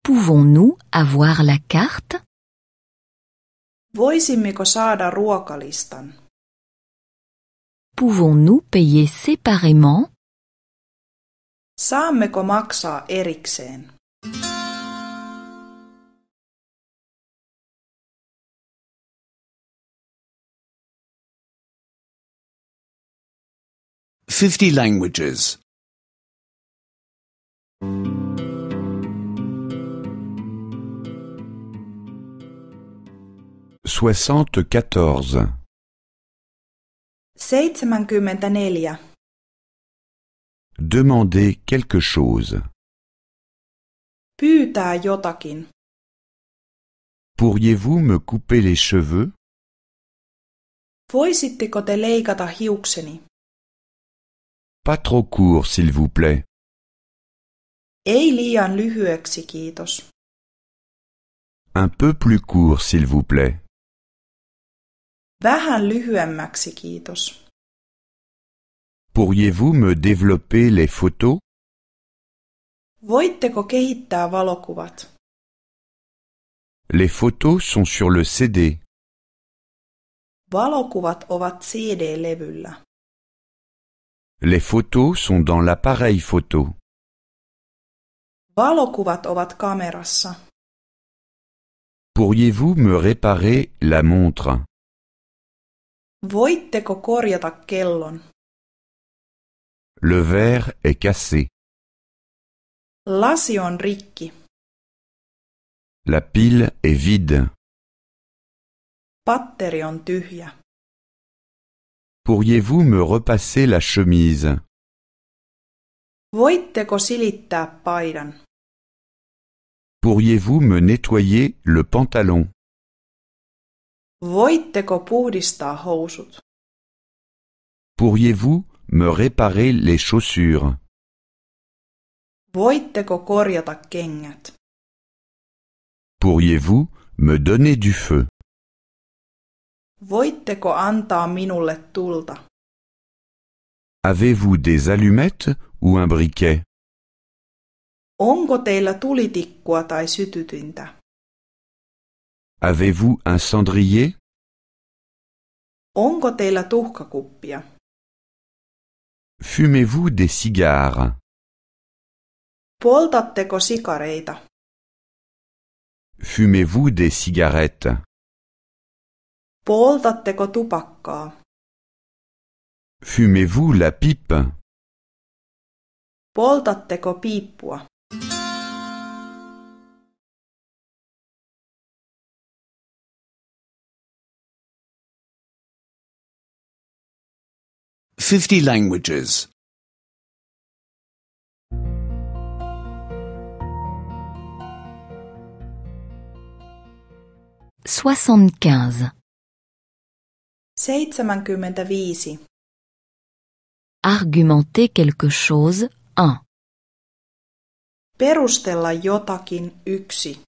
Pouvons-nous avoir la carte? Voisimmeko saada ruokalistan? Pouvons-nous payer séparément? Saammeko maksaa erikseen? Fifty languages. Soixante-quatorze. 74. Demander quelque chose. Pyytää jotakin. Pourriez-vous me couper les cheveux? Voisitteko te leikata hiukseni? Pas trop court, s'il vous plaît. Ei liian lyhyeksi, Un peu plus court, s'il vous plaît. Vähän lyhyemmäksi kiitos. Pourriez-vous me développer les photos? Voitteko kehittää valokuvat? Les photos sont sur le CD. Valokuvat ovat CD-levyllä. Les photos sont dans l'appareil photo. Valokuvat ovat kamerassa. Pourriez-vous me réparer la montre? Voitteko korjata kellon? Le verre est cassé. Lasi on rikki. La pile est vide. Patteri on tyhjä. Pourriez-vous me repasser la chemise? Voitteko silittää paidan? Pourriez-vous me nettoyer le pantalon? Voitteko puhdistaa housut? Pourriez-vous me réparer les chaussures? Voitteko korjata kengät? Pourriez-vous me donner du feu? Voitteko antaa minulle tulta? Avez-vous des allumettes ou un briquet? Onko teillä tulitikkua tai sytytintä? Avez-vous un cendrier Onko teillä tuhkakuppia? Fumez-vous des cigares Poltatteko sikareita? Fumez-vous des cigarettes Poltatteko tupakkaa? Fumez-vous la pipe Poltatteko piippua? 50 languages. 75 75 Argumenter quelque chose 1 Perustella jotakin 1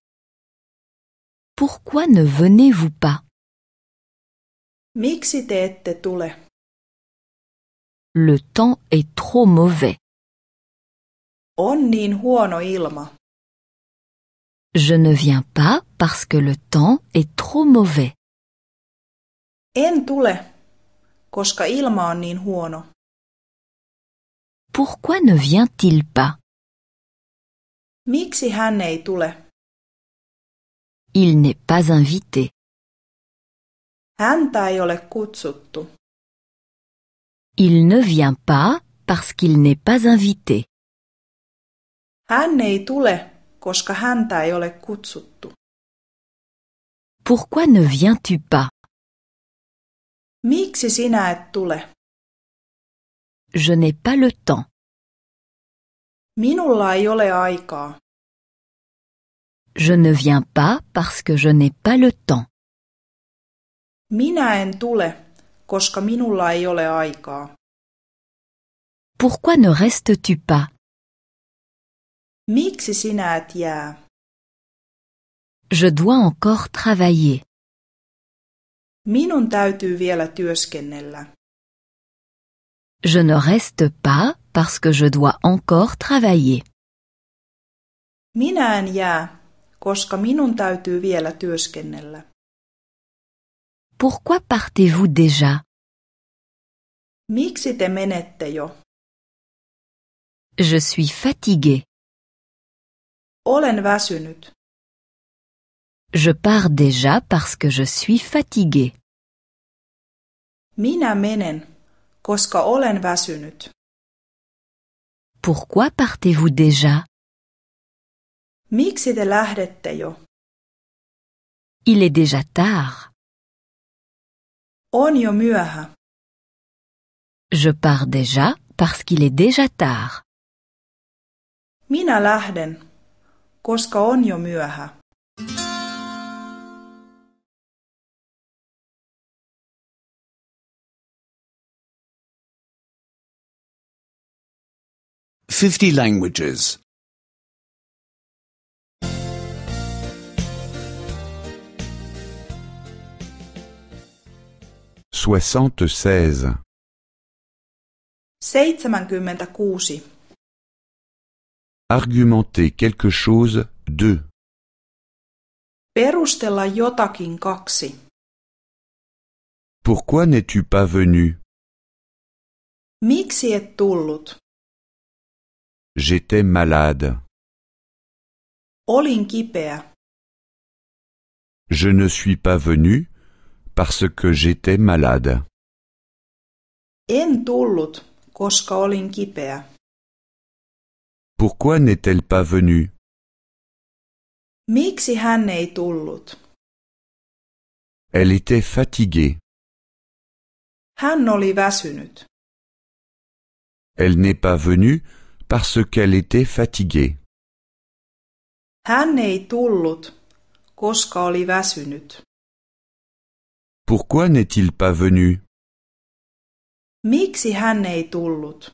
Pourquoi ne venez-vous pas Miksi te ette tule le temps est trop mauvais. On niin huono ilma. Je ne viens pas parce que le temps est trop mauvais. En tule, koska ilma on niin huono. Pourquoi ne vient-il pas? Miksi hän ei tule? Il n'est pas invité. Häntä ei ole kutsuttu. Il ne vient pas parce qu'il n'est pas invité. Hän ei tule, koska häntä ei ole kutsuttu. Pourquoi ne viens-tu pas? Miksi sinä et tule? Je n'ai pas le temps. Minulla ei ole aikaa. Je ne viens pas parce que je n'ai pas le temps. Minä en tule, koska minulla ei ole aikaa. Pourquoi ne restes-tu pas? Miksi sinä et jää? Je dois encore travailler. Minun täytyy vielä työskennellä. Je ne reste pas parce que je dois encore travailler. Minä en jää, koska minun täytyy vielä työskennellä. Pourquoi partez-vous déjà Je suis fatigué. Je pars déjà parce que je suis fatigué. Pourquoi partez-vous déjà Il est déjà tard. On jo myöhä. Je pars déjà parce qu'il est déjà tard. Minä lähden, koska on jo myöhä. Fifty languages. 76 76. Argumenter quelque chose, deux. Perustella jotakin, kaksi. Pourquoi n'es-tu pas venu? Miksi et tullut? J'étais malade. Olin kipeä. Je ne suis pas venu parce que j'étais malade. Pourquoi n'est-elle pas venue? Miksi Elle était fatiguée. oli Elle n'est pas venue parce qu'elle était fatiguée. Pourquoi n'est-il pas venu? Miksi hän ei tullut?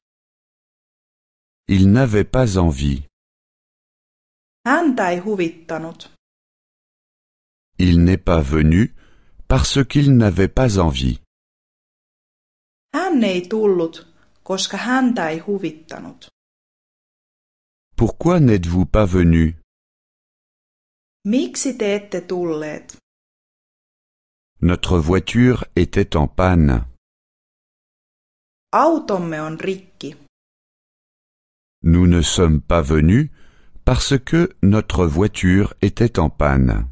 Il n'avait pas envie. Hän ei huvittanut. Il n'est pas venu parce qu'il n'avait pas envie. Hän ei tullut, koska häntä ei huvittanut. Pourquoi n'êtes-vous pas venu? Miksi te ette tulleet? Notre voiture était en panne. Automme on rikki. Nous ne sommes pas venus parce que notre voiture était en panne.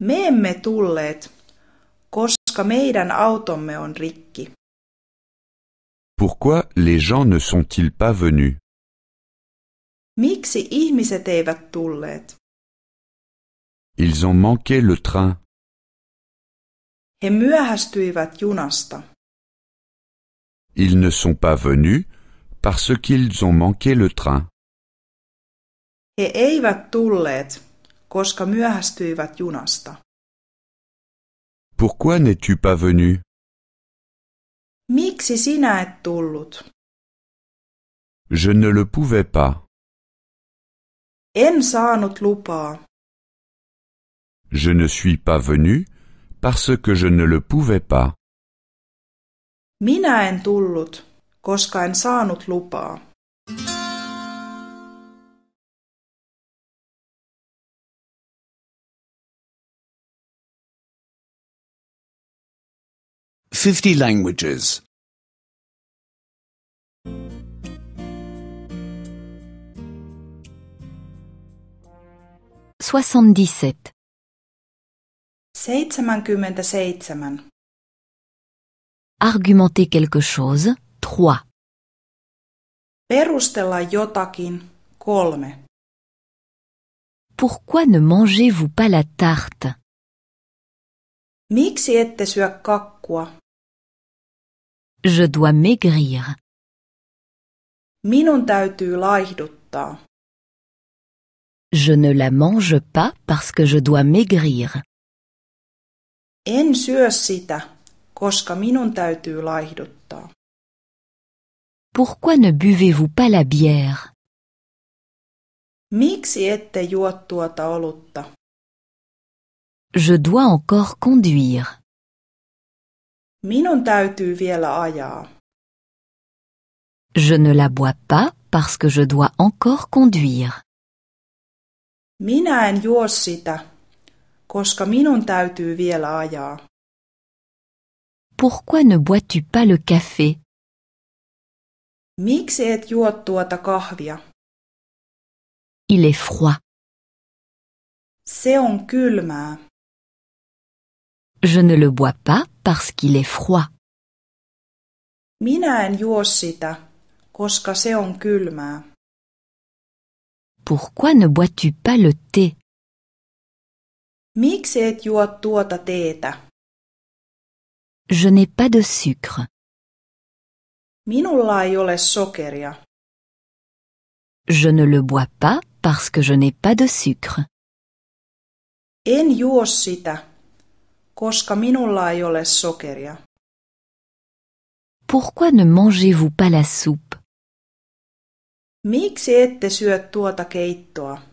Me koska meidän automme on rikki. Pourquoi les gens ne sont-ils pas venus? Miksi ihmiset eivät tulleet? Ils ont manqué le train. He myöhästyivät junasta. Ils ne sont pas venus parce qu'ils ont manqué le train. He eivät tulleet, koska myöhästyivät junasta. Pourquoi n'es-tu pas venu? Miksi sinä et tullut? Je ne le pouvais pas. En saanut lupaa. Je ne suis pas venu parce que je ne le pouvais pas. Minä en tullut, koska en saanut lupaa. Fifty languages. Soixante-dix-sept. 77. Argumenter quelque chose, 3. Perustella jotakin, 3. Pourquoi ne mangez-vous pas la tarte? Miksi ette syö kakkua? Je dois maigrir. Minun täytyy laihduttaa. Je ne la mange pas parce que je dois maigrir. Pourquoi ne buvez-vous pas la bière? Miksi ette juo tuota olutta? Je dois encore conduire. Je ne la bois pas parce que je dois encore conduire. Minä en sitä, koska minun täytyy vielä ajaa. Pourquoi ne bois-tu pas le café? Miksi et juo tuota kahvia? Il est froid. Se on kylmää. Je ne le bois pas parce qu'il est froid. Minä en juo sitä, koska se on kylmää. Pourquoi ne bois-tu pas le thé? Miksi et tuota teetä? Je n'ai pas de sucre. Minulla ei ole sokeria. Je ne le bois pas parce que je n'ai pas de sucre. En juo sitä, koska minulla ei ole sokeria. Pourquoi ne mangez-vous pas la soupe? Miksi ette syö tuota keittoa?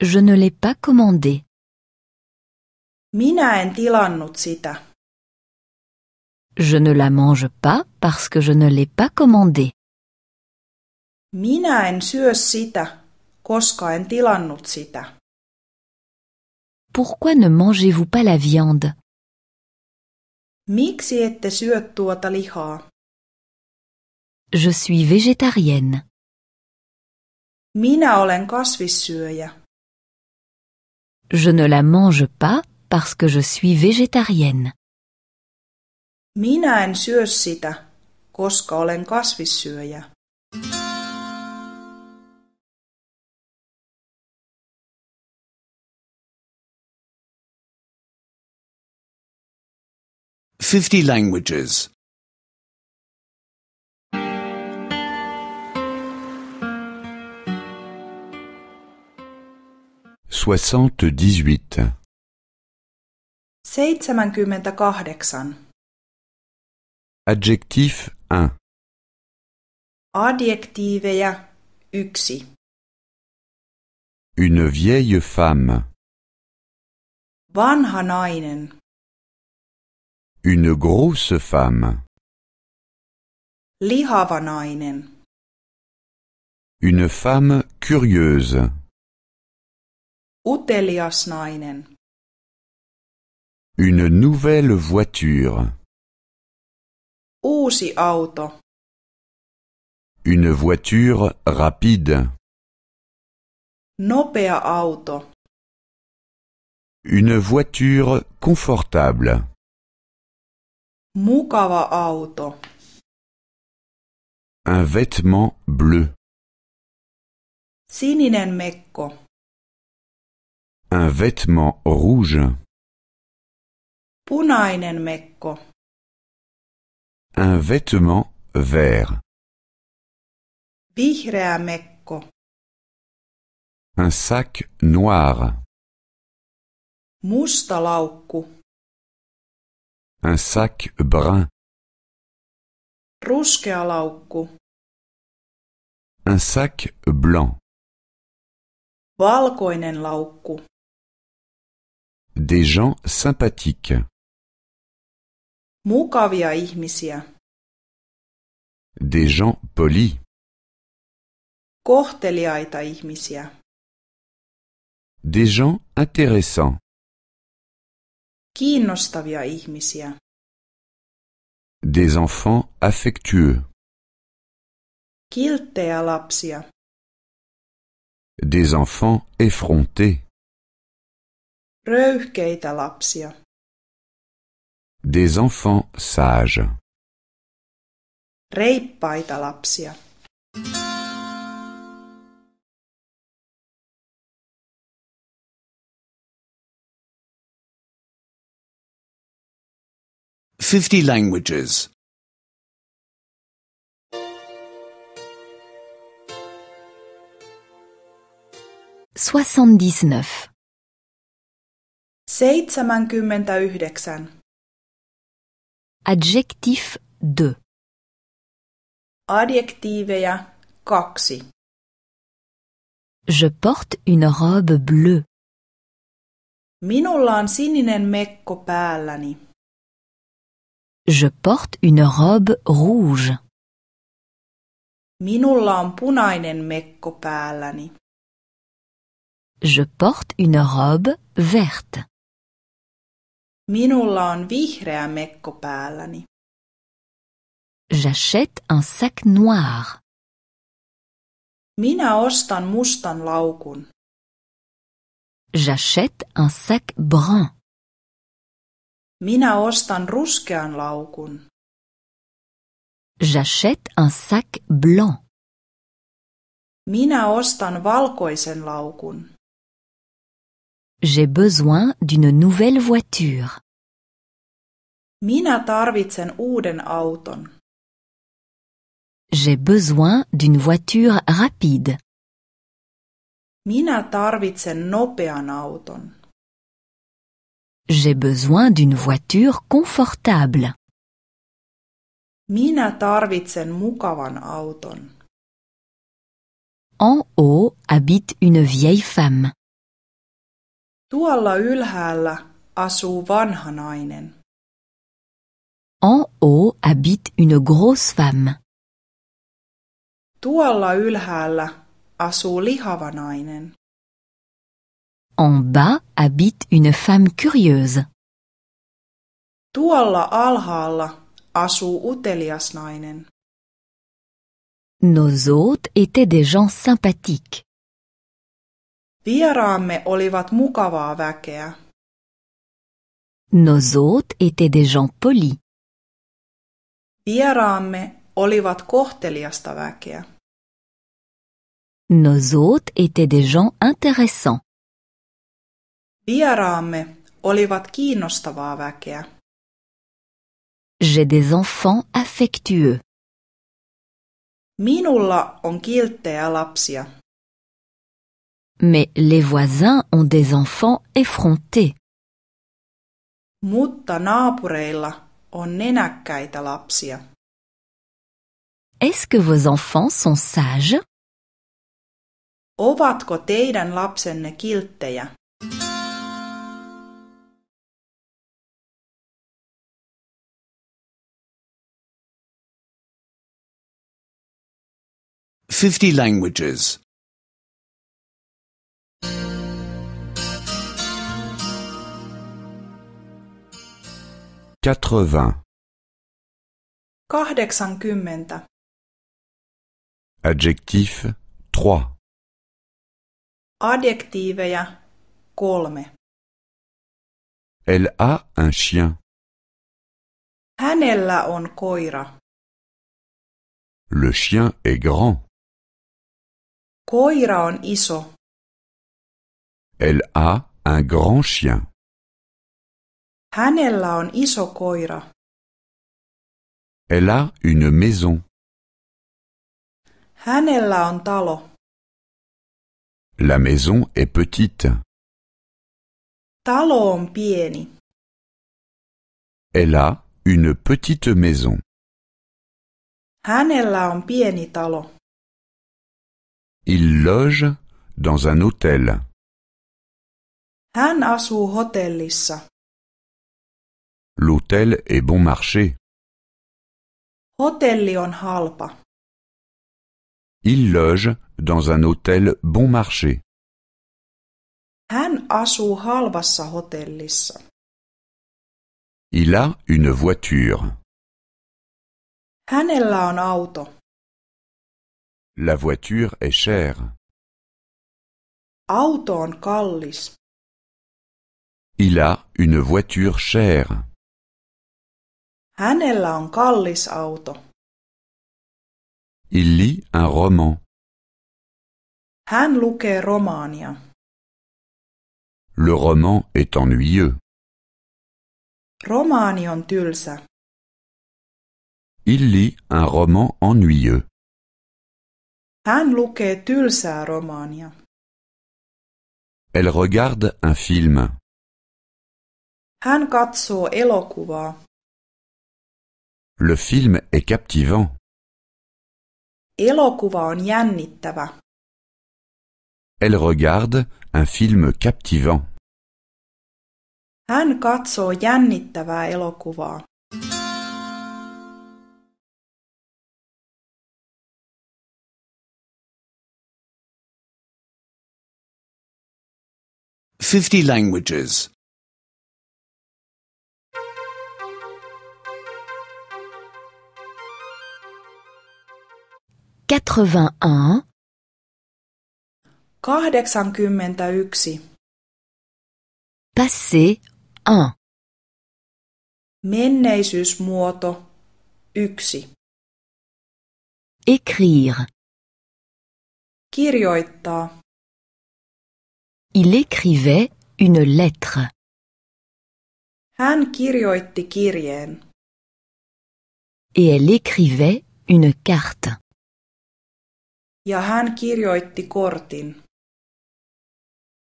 Je ne l'ai pas commandé. Minä en tilannut sitä. Je ne la mange pas parce que je ne l'ai pas commandé. Minä en syö sitä, koska en tilannut sitä. Pourquoi ne mangez-vous pas la viande? Miksi ette syö tuota lihaa? Je suis végétarienne. Minä olen kasvissyöjä. Je ne la mange pas parce que je suis végétarienne. Minä en syö sitä, koska olen kasvissyöjä. Fifty languages. 78 dix Adjectif 1. Adjektiiveja 1 Une vieille femme. Vanha nainen. Une grosse femme. Lihava nainen. Une femme curieuse. Une nouvelle voiture. Uusi auto. Une voiture rapide. Nopea auto. Une voiture confortable. Mukava auto. Un vêtement bleu. Sininen mekko. Un vêtement rouge. Punainen mekko. Un vêtement vert. Vihreä mekko. Un sac noir. Musta laukku. Un sac brun. Ruskea laukku. Un sac blanc. Valkoinen laukku. Des gens sympathiques. Mukavia ihmisiä. Des gens polis. Kohteliaita ihmisiä. Des gens intéressants. Kiinnostavia ihmisiä. Des enfants affectueux. Kilttejä lapsia. Des enfants effrontés. Röyhkeitä lapsia. Des enfants sages. Reippaita lapsia. Fifty languages. 79 79. Adjectif 2. Adjektiiveja 2. Je porte une robe bleue. Minulla on sininen mekko päälläni. Je porte une robe rouge. Minulla on punainen mekko päälläni. Je porte une robe verte. Minulla on vihreä mekko päälläni. J'achète un sac noir. Minä ostan mustan laukun. J'achète un sac brun. Minä ostan ruskean laukun. J'achète un sac blanc. Minä ostan valkoisen laukun. J'ai besoin d'une nouvelle voiture. J'ai besoin d'une voiture rapide. J'ai besoin d'une voiture confortable. En haut habite une vieille femme. Tuolla ylhäällä asuu vanha En haut habite une grosse femme. Tuolla ylhäällä asuu lihava nainen. En bas habite une femme curieuse. Tuolla alhaalla asuu utelias nainen. Nos hôtes étaient des gens sympathiques. Vieraamme olivat mukavaa väkeä. Nos hôtes étaient des gens polis. Vieraamme olivat kohteliasta väkeä. Nos hôtes étaient des gens intéressants. Vieraamme olivat kiinnostavaa väkeä. J'ai des enfants affectueux. Minulla on kilttejä lapsia. mais les voisins ont des enfants effrontés. Mutta naapureilla on nenäkkäitä lapsia. Est-ce que vos enfants sont sages? Ovatko teidän lapsenne kilttejä? Fifty languages. 80 80 Adjectif 3. Adjektiiveja 3 Elle a un chien. Hänellä on koira. Le chien est grand. Koira on iso. Elle a un grand chien. Hänellä on iso koira. Elle a une maison. Hänellä on talo. La maison est petite. Talo on pieni. Elle a une petite maison. Hänellä on pieni talo. Il loge dans un hôtel. Hän asuu hotellissa. L'hôtel est bon marché. Hotelli on halpa. Il loge dans un hôtel bon marché. Hän asuu halvassa hotellissa. Il a une voiture. Hänellä on auto. La voiture est chère. Auto on kallis. Il a une voiture chère. Hänellä on kallis auto. Il lit un roman. Hän lukee romania. Le roman est ennuyeux. Romaani on tylsä. Il lit un roman ennuyeux. Hän lukee tylsää romania. Elle regarde un film. Hän katsoo elokuvaa. Le film est captivant. Elokuva on jännittävä. Elle regarde un film captivant. Hän katsoo jännittävää elokuvaa. Fifty languages. 81 81 Passé 1 Menneisyysmuoto 1 Écrire Kirjoittaa Il écrivait une lettre. Hän kirjoitti kirjeen. Et elle écrivait une carte. Ja hän kirjoitti kortin.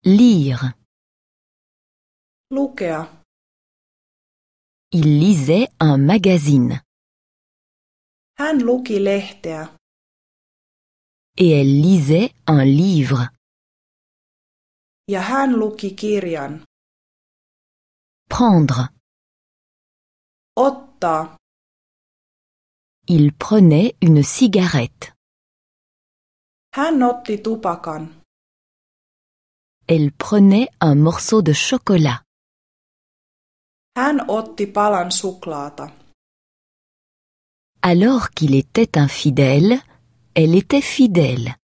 Lire. Lukea. Il lisait un magazine. Hän luki lehteä. Et elle lisait un livre. Ja hän luki kirjan. Prendre. Ottaa. Il prenait une cigarette. Elle prenait un morceau de chocolat. Alors qu'il était infidèle, elle était fidèle.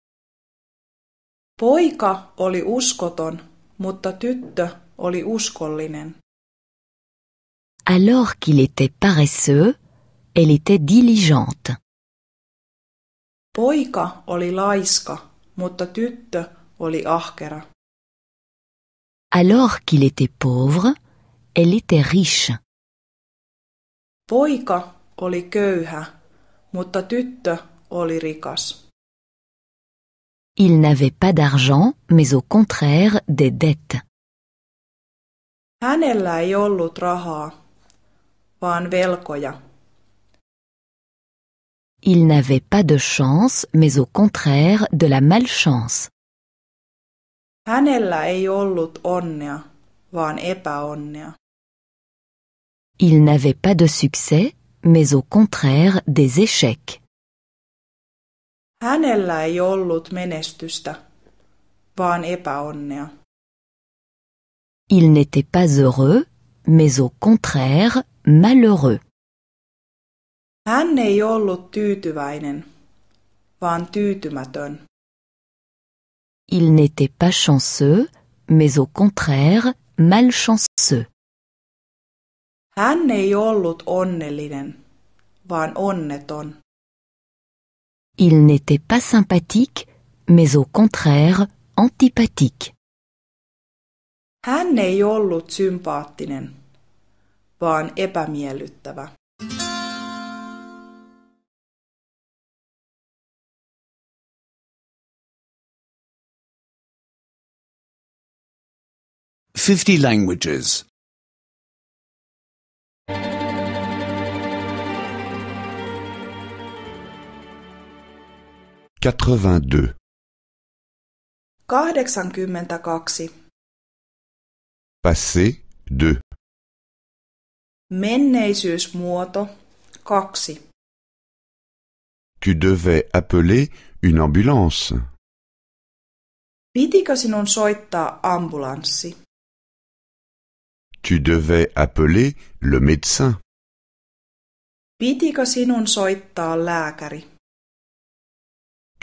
Alors qu'il était paresseux, elle était diligente. Poika oli laiska, mutta tyttö oli ahkera. Alors qu'il était pauvre, elle était riche. Poika oli köyhä, mutta tyttö oli rikas. Il n'avait pas d'argent, mais au contraire des dettes. Hänellä ei ollut rahaa, vaan velkoja. Il n'avait pas de chance, mais au contraire de la malchance. Il n'avait pas de succès, mais au contraire des échecs. Il n'était pas heureux, mais au contraire malheureux. Hän ei ollut tyytyväinen, vaan tyytymätön. Il n'était pas chanceux, mais au contraire, malchanceux. Hän ei ollut onnellinen, vaan onneton. Il n'était pas sympathique, mais au contraire, antipathique. Hän ei ollut sympaattinen, vaan epämiellyttävä. 50 languages. 82 82. Passé 2. Menneisyysmuoto 2. Tu devais appeler une ambulance. Pitikö sinun soittaa ambulanssi? Tu devais appeler le médecin. Pitikö sinun soittaa lääkäri?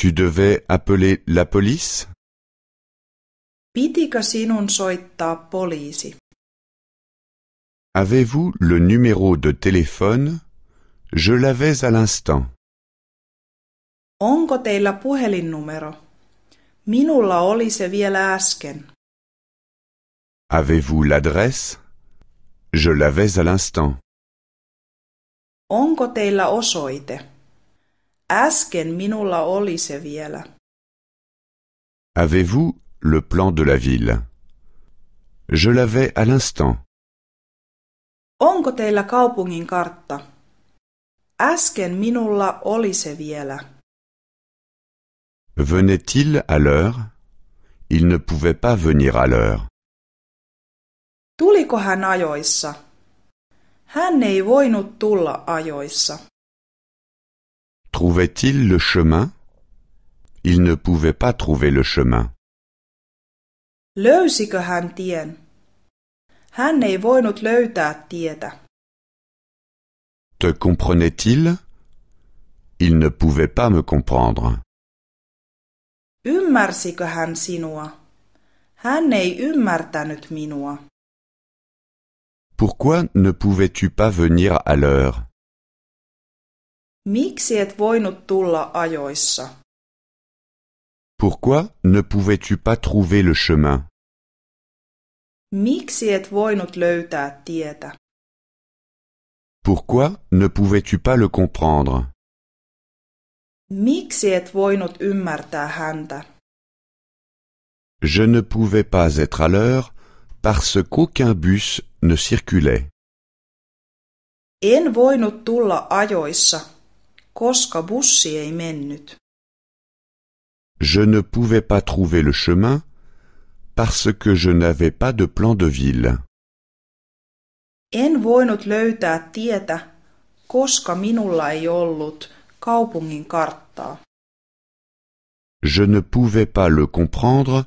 Tu devais appeler la police? Pitikö sinun soittaa poliisi? Avez-vous le numéro de téléphone? Je l'avais à l'instant. Onko teillä puhelinnumero? Minulla oli se vielä äsken. Avez-vous l'adresse? Je l'avais à l'instant. Onko teillä osoite? Äsken minulla oli se vielä. Avez-vous le plan de la ville? Je l'avais à l'instant. Onko teillä kaupungin kartta? Äsken minulla oli se vielä. Venait-il à l'heure? Il ne pouvait pas venir à l'heure ajoissa? Hän ei voinut tulla ajoissa. Trouvait-il le chemin? Il ne pouvait pas trouver le chemin. Löysikö hän tien? Hän ei voinut löytää tietä. Te comprenait-il? Il ne pouvait pas me comprendre. Ymmärsikö hän sinua? Hän ei ymmärtänyt minua. Pourquoi ne pouvais-tu pas venir à l'heure Pourquoi ne pouvais-tu pas trouver le chemin Pourquoi ne pouvais-tu pas le comprendre Je ne pouvais pas être à l'heure parce qu'aucun bus ne circulait. Je ne pouvais pas trouver le chemin parce que je n'avais pas de plan de ville. Je ne pouvais pas le comprendre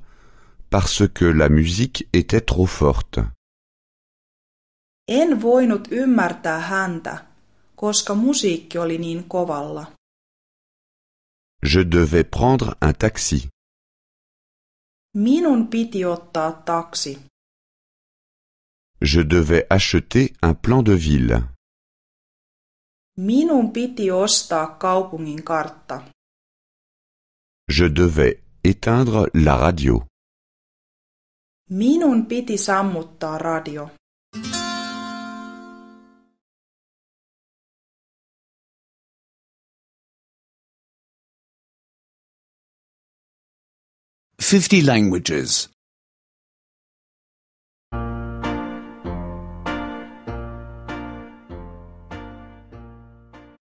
parce que la musique était trop forte. En voinut ymmärtää häntä, koska musiikki oli niin kovalla. Je devais prendre un taxi. Minun piti ottaa taksi. Je devais acheter un plan de ville. Minun piti ostaa kaupungin kartta. Je devais éteindre la radio. Minun piti sammuttaa radio. 50 languages.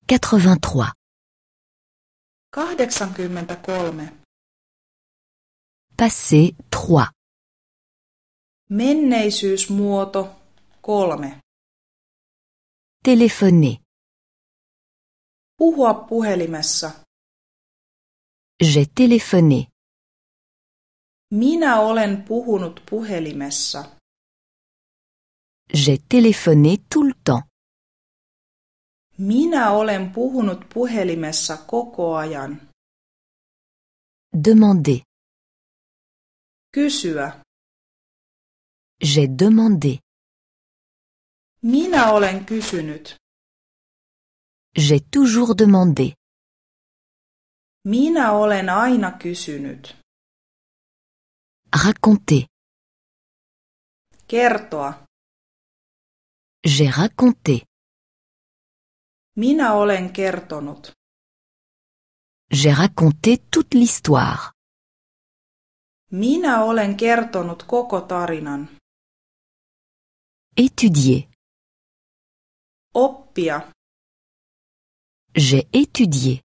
83. 83. Passé 3. Menneisyysmuoto 3. Téléphoner. Puhua puhelimessa. J'ai téléphoné. Minä olen puhunut puhelimessa. J'ai téléphoné tout le temps. Minä olen puhunut puhelimessa koko ajan. Demandé. Kysyä. J'ai demandé. Minä olen kysynyt. J'ai toujours demandé. Minä olen aina kysynyt. raconté. Kertoa. J'ai raconté. Minä olen kertonut. J'ai raconté toute l'histoire. Minä olen kertonut koko tarinan. Étudier. Oppia. J'ai étudié.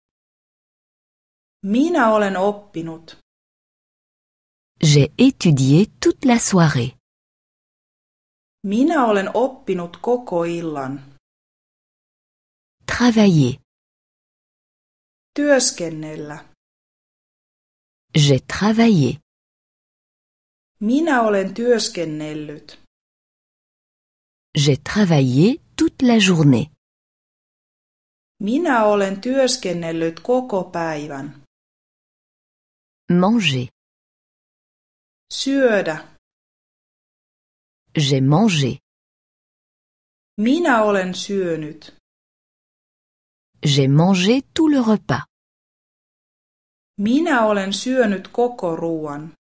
Minä olen oppinut. J'ai étudié toute la soirée. Minä olen oppinut koko illan. Travailler. Työskennellä. J'ai travaillé. Minä olen työskennellyt. J'ai travaillé toute la journée. Minä olen työskennellyt koko päivän. Manger syödä. J'ai mangé. Mina olen syönyt. J'ai mangé tout le repas. Mina olen syönyt koko ruoan.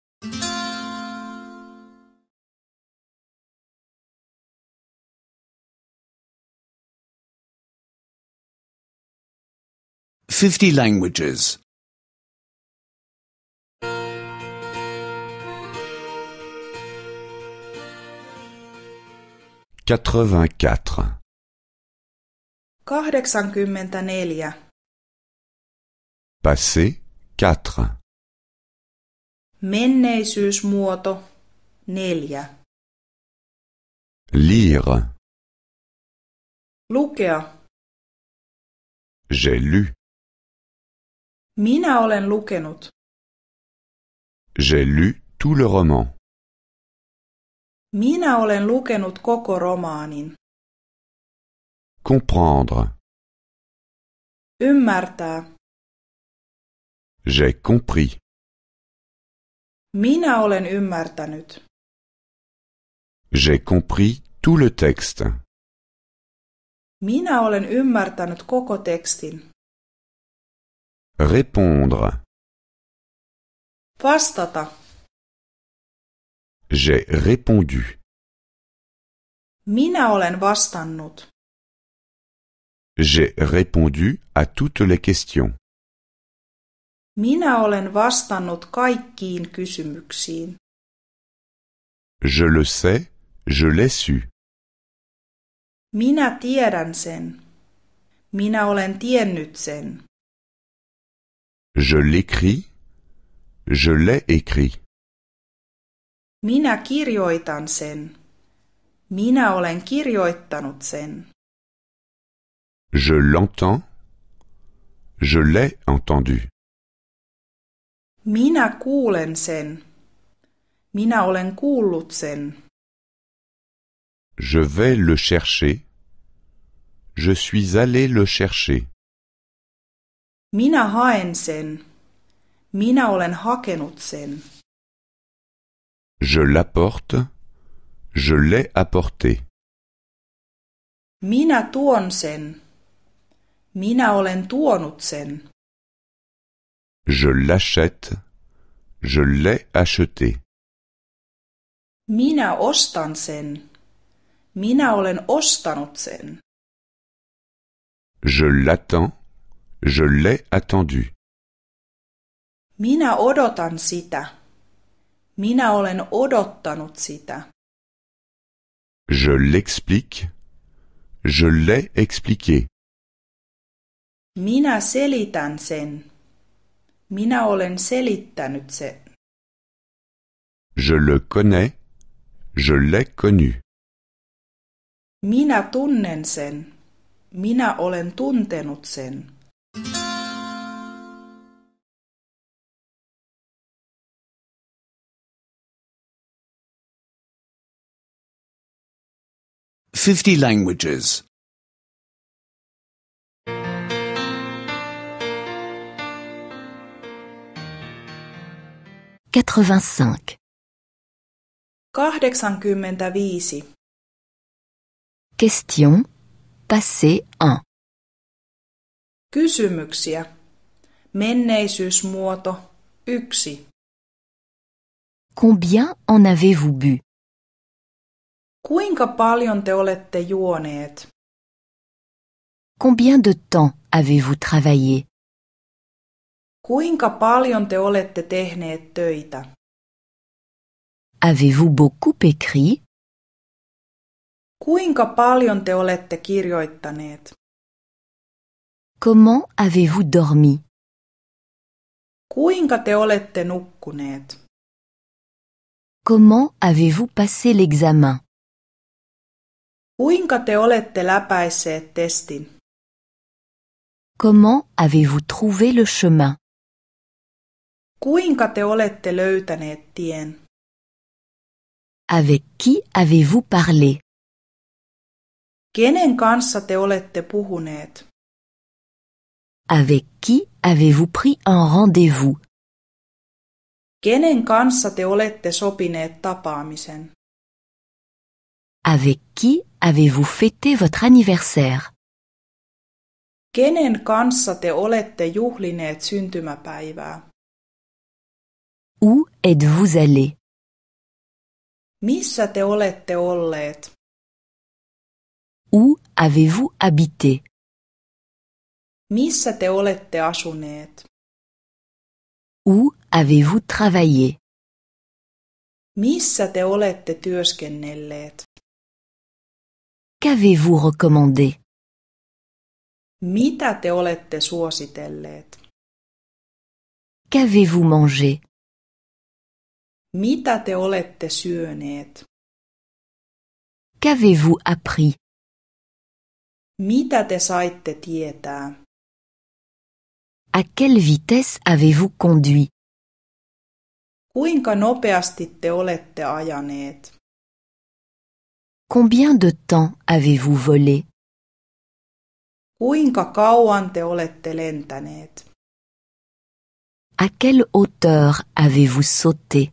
Fifty languages. 84 84 Passé 4. Menneisyysmuoto 4. Lire. Lukea. J'ai lu. Minä olen lukenut. J'ai lu tout le roman. Minä olen lukenut koko romaanin. Comprendre. Ymmärtää. J'ai compris. Minä olen ymmärtänyt. J'ai compris tout le texte. Minä olen ymmärtänyt koko tekstin. Répondre. Vastata. J'ai répondu. Minä olen vastannut. J'ai répondu à toutes les questions. Minä olen vastannut kaikkiin kysymyksiin. Je le sais, je l'ai su. Minä tiedän sen. olen Je l'écris, je l'ai écrit. Minä kirjoitan sen. Minä olen kirjoittanut sen. Je l'entends. Je l'ai entendu. Minä kuulen sen. Minä olen kuullut sen. Je vais le chercher. Je suis allé le chercher. Minä haen sen. Minä olen hakenut sen. Je l'apporte. Je l'ai apporté. Mina tuon sen. Mina olen tuonut sen. Je l'achète. Je l'ai acheté. Mina ostan sen. Mina olen ostanut sen. Je l'attends. Je l'ai attendu. Mina odotan sitä. Minä olen odottanut sitä. Je l'explique. Je l'ai expliqué. Minä selitän sen. Minä olen selittänyt sen. Je le connais. Je l'ai connu. Minä tunnen sen. Minä olen tuntenut sen. 50 languages. 85 85 Question passé 1 Kysymyksiä Menneisyysmuoto 1 Combien en avez-vous bu Kuinka paljon te olette juoneet? Combien de temps avez-vous travaillé? Kuinka paljon te olette tehneet töitä? Avez-vous beaucoup écrit? Kuinka paljon te olette kirjoittaneet? Comment avez-vous dormi? Kuinka te olette nukkuneet? Comment avez-vous passé l'examen? Kuinka te olette läpäisseet testin? Comment avez-vous trouvé le chemin? Kuinka te olette löytäneet tien? Avec qui avez-vous parlé? Kenen kanssa te olette puhuneet? Avec qui avez-vous pris un rendez-vous? Kenen kanssa te olette sopineet tapaamisen? Avec qui avez-vous fêté votre anniversaire? Kenen kanssa te olette juhlineet syntymäpäivää? Où êtes-vous allé? Missä te olette olleet? Où avez-vous habité? Missä te olette asuneet? Où avez-vous travaillé? Missä te olette työskennelleet? Qu'avez-vous recommandé Mitä te olette suositelleet? Qu'avez-vous mangé Mitä te olette syöneet? Qu'avez-vous appris Mitä te saitte tietää? À quelle vitesse avez-vous conduit Kuinka nopeasti te olette ajaneet? Combien de temps avez-vous volé? Kuinka kauan te olette lentäneet? À quelle hauteur avez-vous sauté?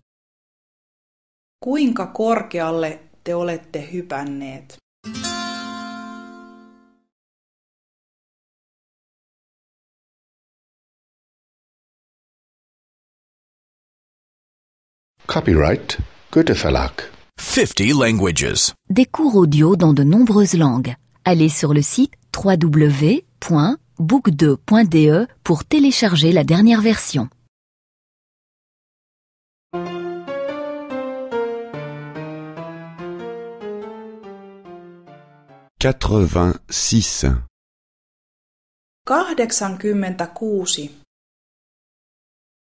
Kuinka korkealle te olette hypänneet? Copyright Goethe Verlag 50 languages. Des cours audio dans de nombreuses langues. Allez sur le site www.book2.de pour télécharger la dernière version. quatre vingt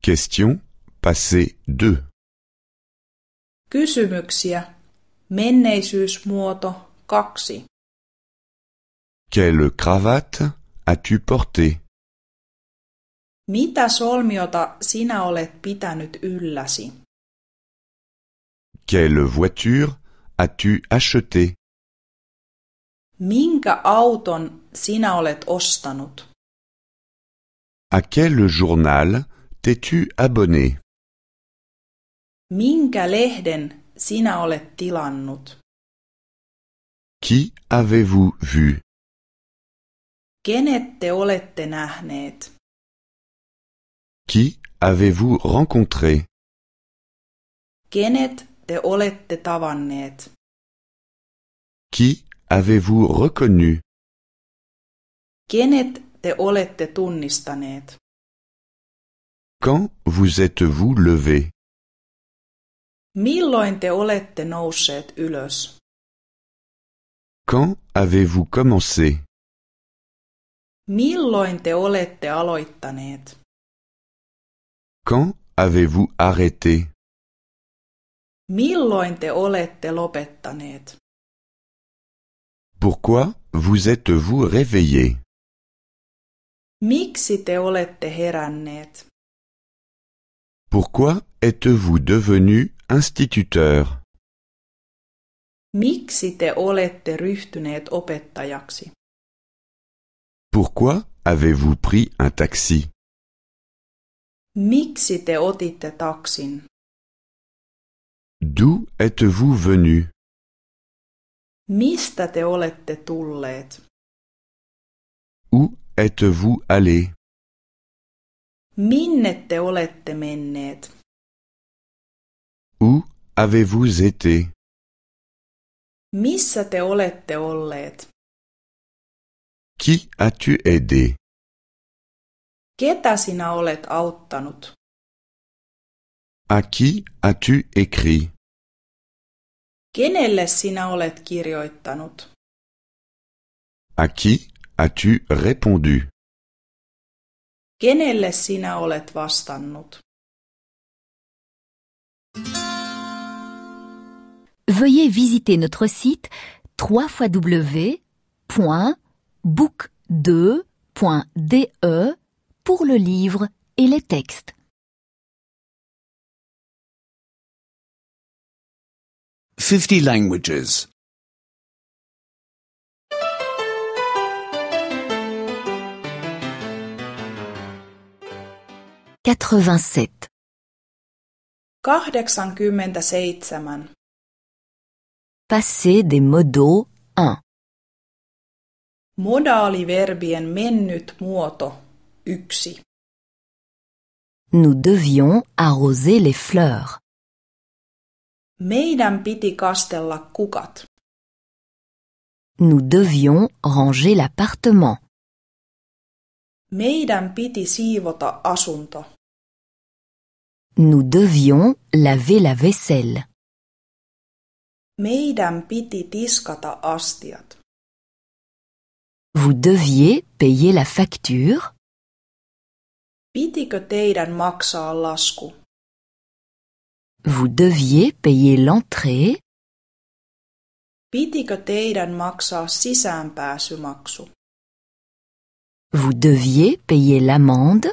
Question passé 2. Quelle cravate as-tu porté? Mitä solmiota sinä olet pitänyt ylläsi? Quelle voiture as-tu acheté? Minkä auton sinä olet ostanut? À quel journal t'es-tu abonné? Minkä lehden sinä olet tilannut? Qui avez-vous vu? Kenet te olette nähneet? Qui avez-vous rencontré? Kenet te olette tavanneet? Qui avez-vous reconnu? Kenet te olette tunnistaneet? Quand vous êtes-vous levé? Milloin te olette nousseet ylös? Quand avez-vous commencé? Milloin te olette aloittaneet? Quand avez-vous arrêté? Milloin te olette lopettaneet? Pourquoi vous êtes-vous réveillé? Miksi te olette heränneet? Pourquoi êtes-vous devenu instituteur? Miksi te olette ryhtyneet opettajaksi? Pourquoi avez-vous pris un taxi? Miksi te otitte taksin? D'où êtes-vous venu? Mistä te olette tulleet? Où êtes-vous allé? Minne te olette menneet? Où avez-vous été? Missä te olette olleet? Qui as-tu aidé? Ketä sinä olet auttanut? À qui as-tu écrit? Kenelle sinä olet kirjoittanut? À qui as-tu répondu? Kenelle sinä olet vastannut? Veuillez visiter notre site www.book2.de pour le livre et les textes. Fifty languages. 87. 87. Passé des modaux 1. Modaaliverbien mennyt muoto 1. Nous devions arroser les fleurs. Meidän piti kastella kukat. Nous devions ranger l'appartement. Meidän piti siivota asunto. Nous devions laver la vaisselle. piti tiskata astiat. Vous deviez payer la facture. maksaa lasku? Vous deviez payer l'entrée. maksaa sisäänpääsymaksu? Vous deviez payer l'amende.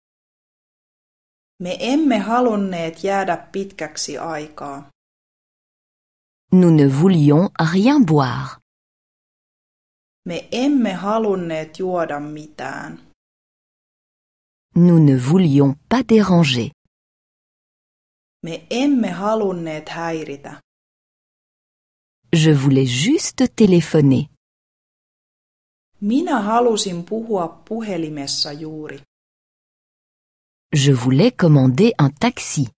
Me emme halunneet jäädä pitkäksi aikaa. Nous ne voulions rien boire. Me emme halunneet juoda mitään. Nous ne voulions pas déranger. Me emme halunneet häiritä. Je voulais juste téléphoner. Minä halusin puhua puhelimessa juuri. Je voulais commander un taxi.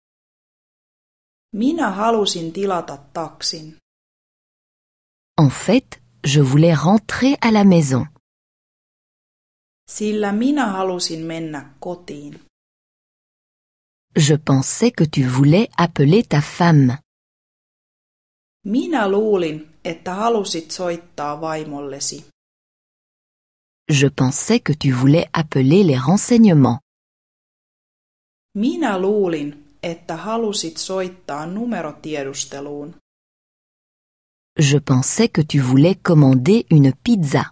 En fait, je voulais rentrer à la maison. Je pensais que tu voulais appeler ta femme. Je pensais que tu voulais appeler les renseignements. Minä luulin, että halusit soittaa numerotiedusteluun. Je pensais que tu voulais commander une pizza.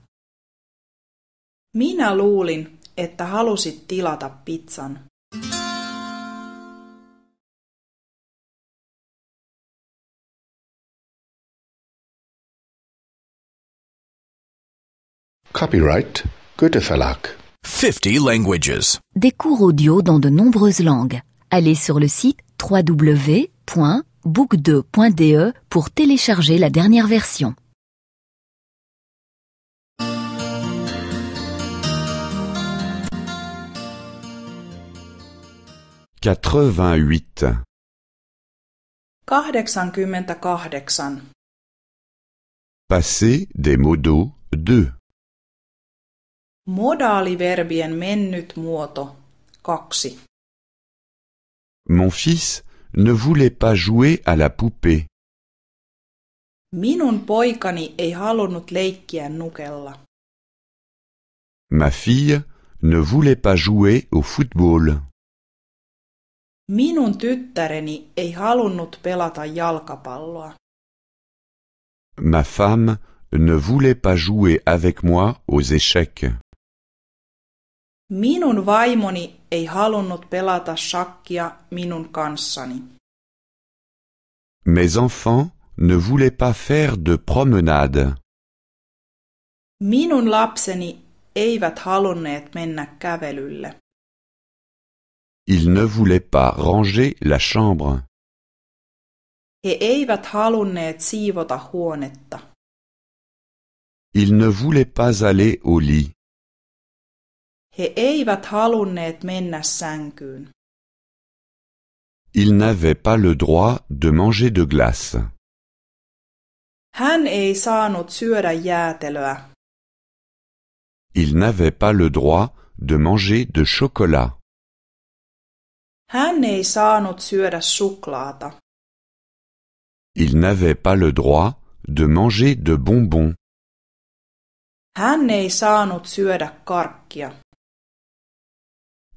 Minä luulin, että halusit tilata pizzan. Copyright Goethe Verlag 50 languages. Des cours audio dans de nombreuses langues. Allez sur le site www.book2.de pour télécharger la dernière version. Quatre-vingt-huit. Passé des mots Modaaliverbien mennyt muoto 2 Mon fils ne voulait pas jouer à la poupée. Minun poikani ei halunnut leikkiä nukella. Ma fille ne voulait pas jouer au football. Minun tyttäreni ei halunnut pelata jalkapalloa. Ma femme ne voulait pas jouer avec moi aux échecs. Minun vaimoni ei halunnut pelata shakkia minun Mes enfants ne voulaient pas faire de promenade. Minun lapseni eivät halunneet mennä Ils ne voulaient pas ranger la chambre. He eivät halunneet siivota huonetta. Ils ne voulaient pas aller au lit. He eivät halunneet mennä sänkyyn. Il n'avait pas le droit de manger de glace. Hän ei saanut syödä jäätelöä. Il n'avait pas le droit de manger de chocolat. Hän ei saanut syödä suklaata. Il n'avait pas le droit de manger de bonbons. Hän ei saanut syödä karkkia.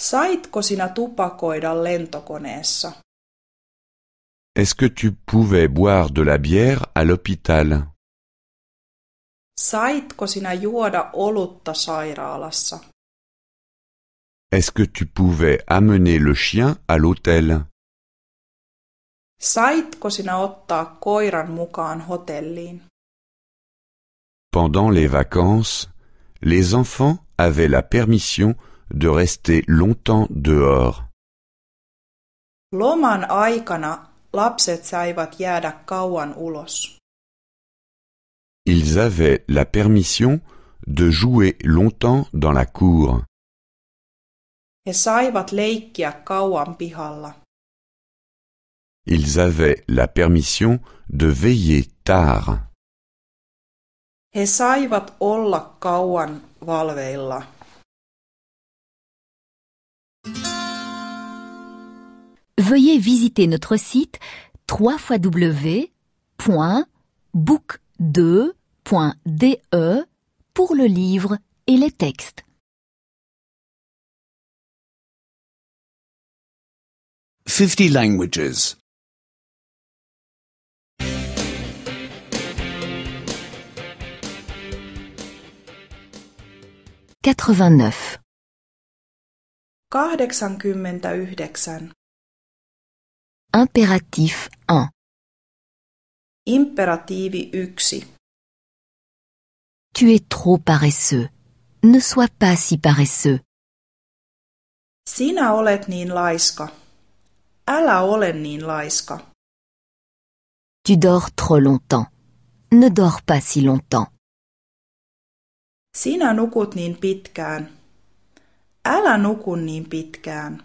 Saitko sinä tupakoida lentokoneessa? Est-ce que tu pouvais boire de la bière à l'hôpital? Saitko sinä juoda olutta sairaalassa? Est-ce que tu pouvais amener le chien à l'hôtel? Saitko sinä ottaa koiran mukaan hotelliin? Pendant les vacances, les enfants avaient la permission de rester longtemps dehors. Loman aikana lapset saivat jäädä kauan ulos. Ils avaient la permission de jouer longtemps dans la cour. He saivat leikkiä kauan pihalla. Ils avaient la permission de veiller tard. He saivat olla kauan valveilla. veuillez visiter notre site www.book2.de pour le livre et les textes. Fifty languages. 89. 89 Impératif 1 Imperativi 1 Tu es trop paresseux. Ne sois pas si paresseux. Sinä olet niin laiska. Älä ole niin laiska. Tu dors trop longtemps. Ne dors pas si longtemps. Sinä nukut niin pitkään. Älä nuku niin pitkään.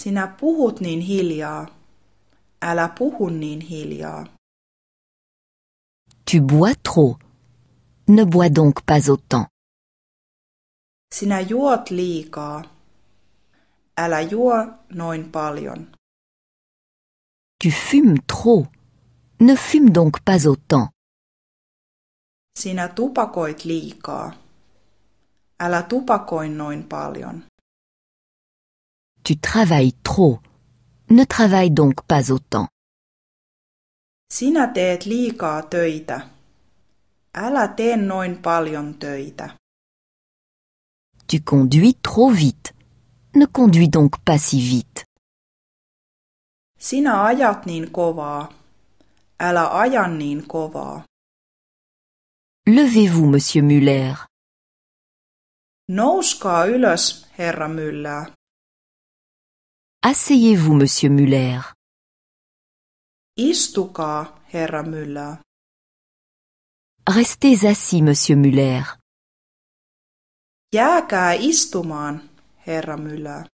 Sinä puhut niin hiljaa. Älä puhu niin hiljaa. Tu bois trop. Ne bois donc pas autant. Sinä juot liikaa. Älä juo noin paljon. Tu fumes trop. Ne fume donc pas autant. Sinä tupakoit liikaa. Älä tupakoi noin paljon. Tu travailles trop. Ne travaille donc pas autant. Sinä teet liikaa töitä. Älä tee noin paljon töitä. Tu conduis trop vite. Ne conduis donc pas si vite. Sinä ajat niin kovaa. Älä aja niin kovaa. Levez-vous, monsieur Müller. Nouskaa ylös, herra Müller. Asseyez-vous, monsieur Muller. Istukaa, herra Müller. Restez assis, monsieur Muller. Jääkää istumaan, herra Müller.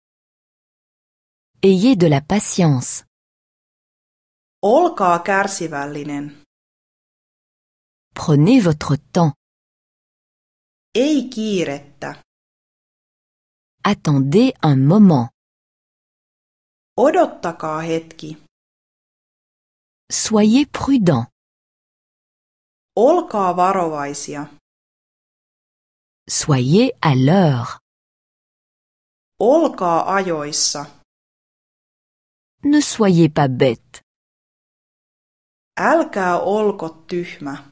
Ayez de la patience. Olkaa kärsivällinen. Prenez votre temps. Ei kiirettä. Attendez un moment. Odottakaa hetki. Soyez prudent. Olkaa varovaisia. Soyez à l'heure. Olkaa ajoissa. Ne soyez pas bête. Älkää olko tyhmä.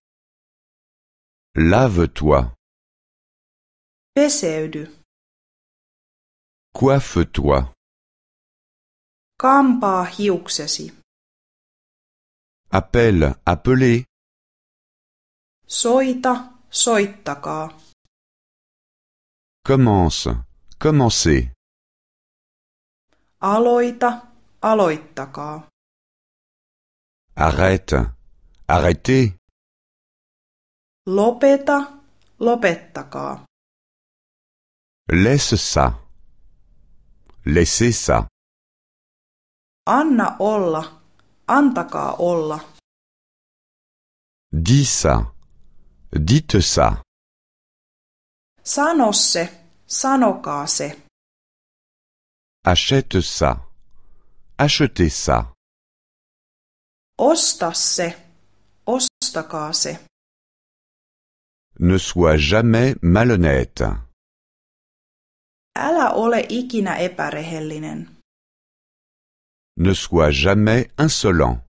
Lave-toi. Peseydy. Coiffe-toi. Kampaa hiuksesi. Appelle, appelez. Soita, soittakaa. Commence, commencez. Aloita, aloittakaa. Arrête, arrêtez. Lopeta, lopettakaa. Laisse ça. Laissez ça. Anna olla, antakaa olla. Dis ça. Dites ça. Sano se, sanokaa se. Achète ça. Achetez ça. Osta se, ostakaa se. Ne sois jamais malhonnête. Älä ole ikinä epärehellinen. Ne sois jamais insolent.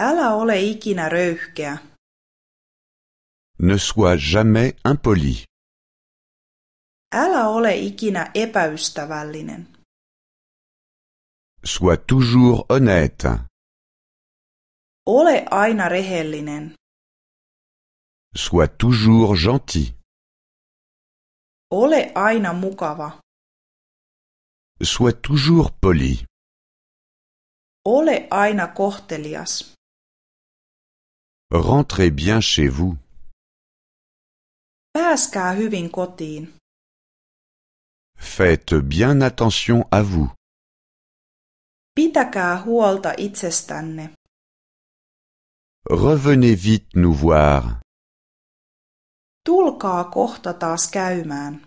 Älä ole ikinä röyhkeä. Ne sois jamais impoli. Älä ole ikinä epäystävällinen. Sois toujours honnête. Ole aina rehellinen. Sois toujours gentil. Ole aina mukava. Sois toujours poli. Ole aina kohtelias. Rentrez bien chez vous. Pääskää hyvin kotiin. Faites bien attention à vous. Pitäkää huolta itsestänne. Revenez vite nous voir. Tulkaa kohta taas käymään.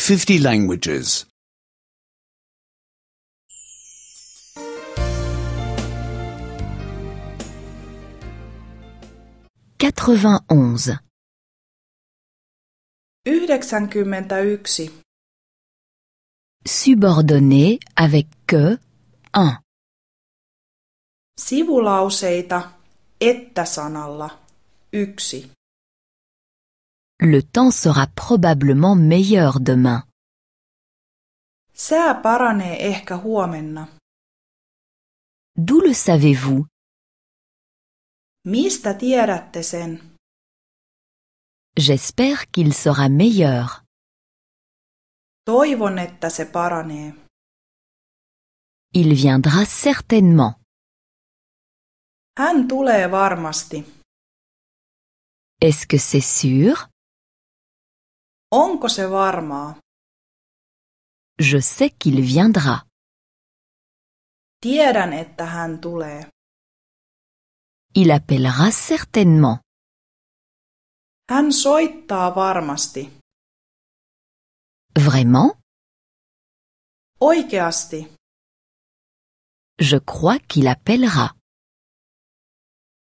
Fifty languages. Quatre-vingt-onze. Yhdeksänkymmentäyksi. subordonné avec que, un. Sivulauseita että-sanalla yksi. Le temps sera probablement meilleur demain. Sää paranee ehkä huomenna. D'où le savez-vous? Mistä tiedätte sen? J'espère qu'il sera meilleur. Toivon, että se paranee. Il viendra certainement. Hän tulee varmasti. Est-ce que c'est sûr? Onko se varmaa? Je sais qu'il viendra. Tiedän, että hän tulee. Il appellera certainement. Hän soittaa varmasti. Vraiment Oikeasti. Je crois qu'il appellera.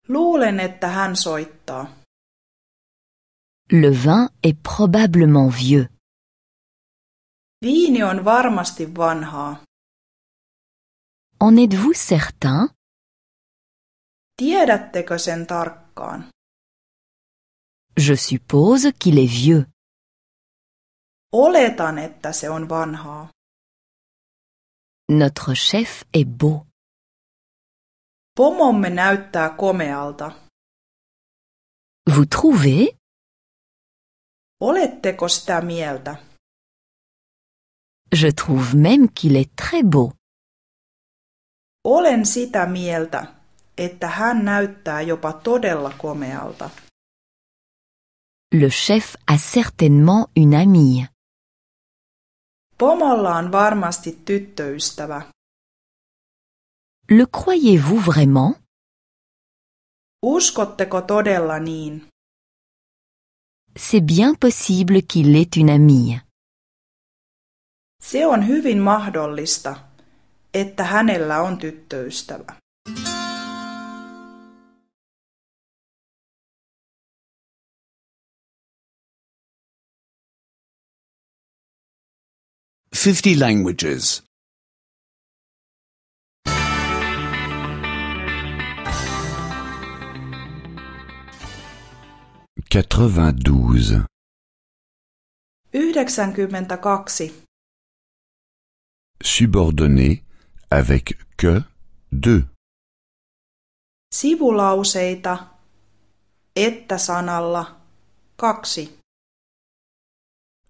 Luulen, että hän soittaa. Le vin est probablement vieux. Viini on varmasti vanhaa. En êtes-vous certain Tiedättekö sen tarkkaan? Je suppose qu'il est vieux. Oletan, että se on vanhaa. Notre chef est beau. Pomomme näyttää komealta. Vous trouvez? Oletteko sitä mieltä? Je trouve même qu'il est très beau. Olen sitä mieltä, että hän näyttää jopa todella komealta. Le chef a certainement une amie. Pomolla on varmasti tyttöystävä. Le croyez-vous vraiment? Uskotteko todella niin? C'est bien possible qu'il ait une amie. Se on hyvin mahdollista, että hänellä on tyttöystävä. 50 languages. 92 92. Subordonné avec que 2 Sivulauseita että sanalla 2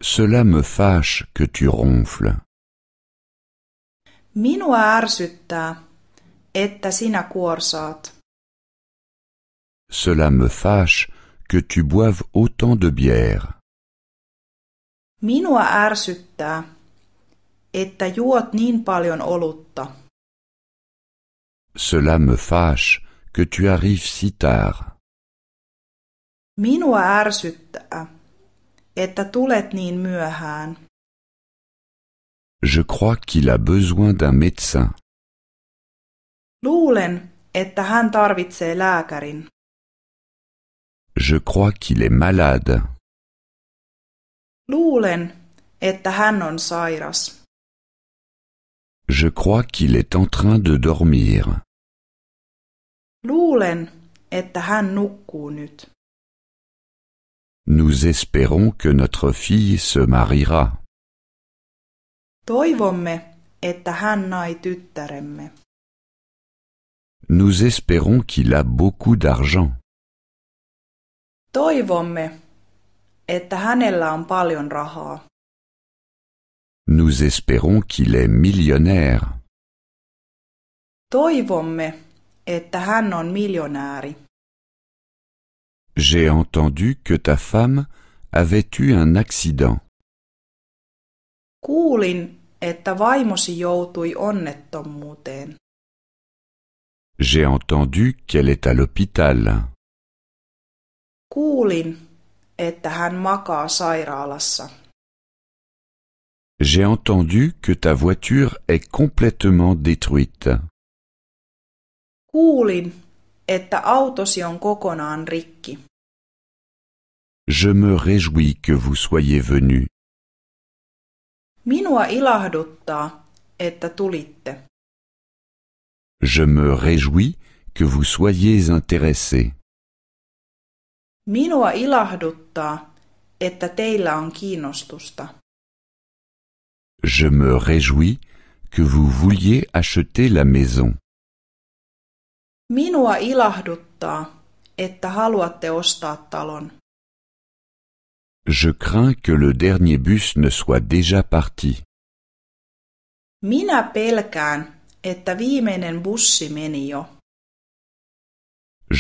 cela me fâche que tu ronfles. Minua ärsyttää, että sinä kuorsaat. Cela me fâche que tu boives autant de bière. Minua ärsyttää, että juot niin paljon olutta. Cela me fâche que tu arrives si tard. Minua ärsyttää, että tulet niin myöhään. Je crois qu'il a besoin d'un médecin. Luulen, että hän tarvitsee lääkärin. Je crois qu'il est malade. Luulen, että hän on sairas. Je crois qu'il est en train de dormir. Luulen, että hän nukkuu nyt. Nous espérons que notre fille se mariera. Toivomme, että hän nai tyttäremme. Nous espérons qu'il a beaucoup d'argent. Toivomme, että hänellä on paljon rahaa. Nous espérons qu'il est millionnaire. Toivomme, että hän on miljonääri. J'ai entendu que ta femme avait eu un accident. J'ai entendu qu'elle est à l'hôpital. J'ai entendu que ta voiture est complètement détruite että autosi on kokonaan rikki. Je me réjouis que vous soyez venu. Minua ilahduttaa, että tulitte. Je me réjouis que vous soyez intéressé. Minua ilahduttaa, että teillä on kiinnostusta. Je me réjouis que vous vouliez acheter la maison. Minua ilahduttaa, että haluatte ostaa talon. Je crains que le dernier bus ne soit déjà parti. Minä pelkään, että viimeinen bussi meni jo.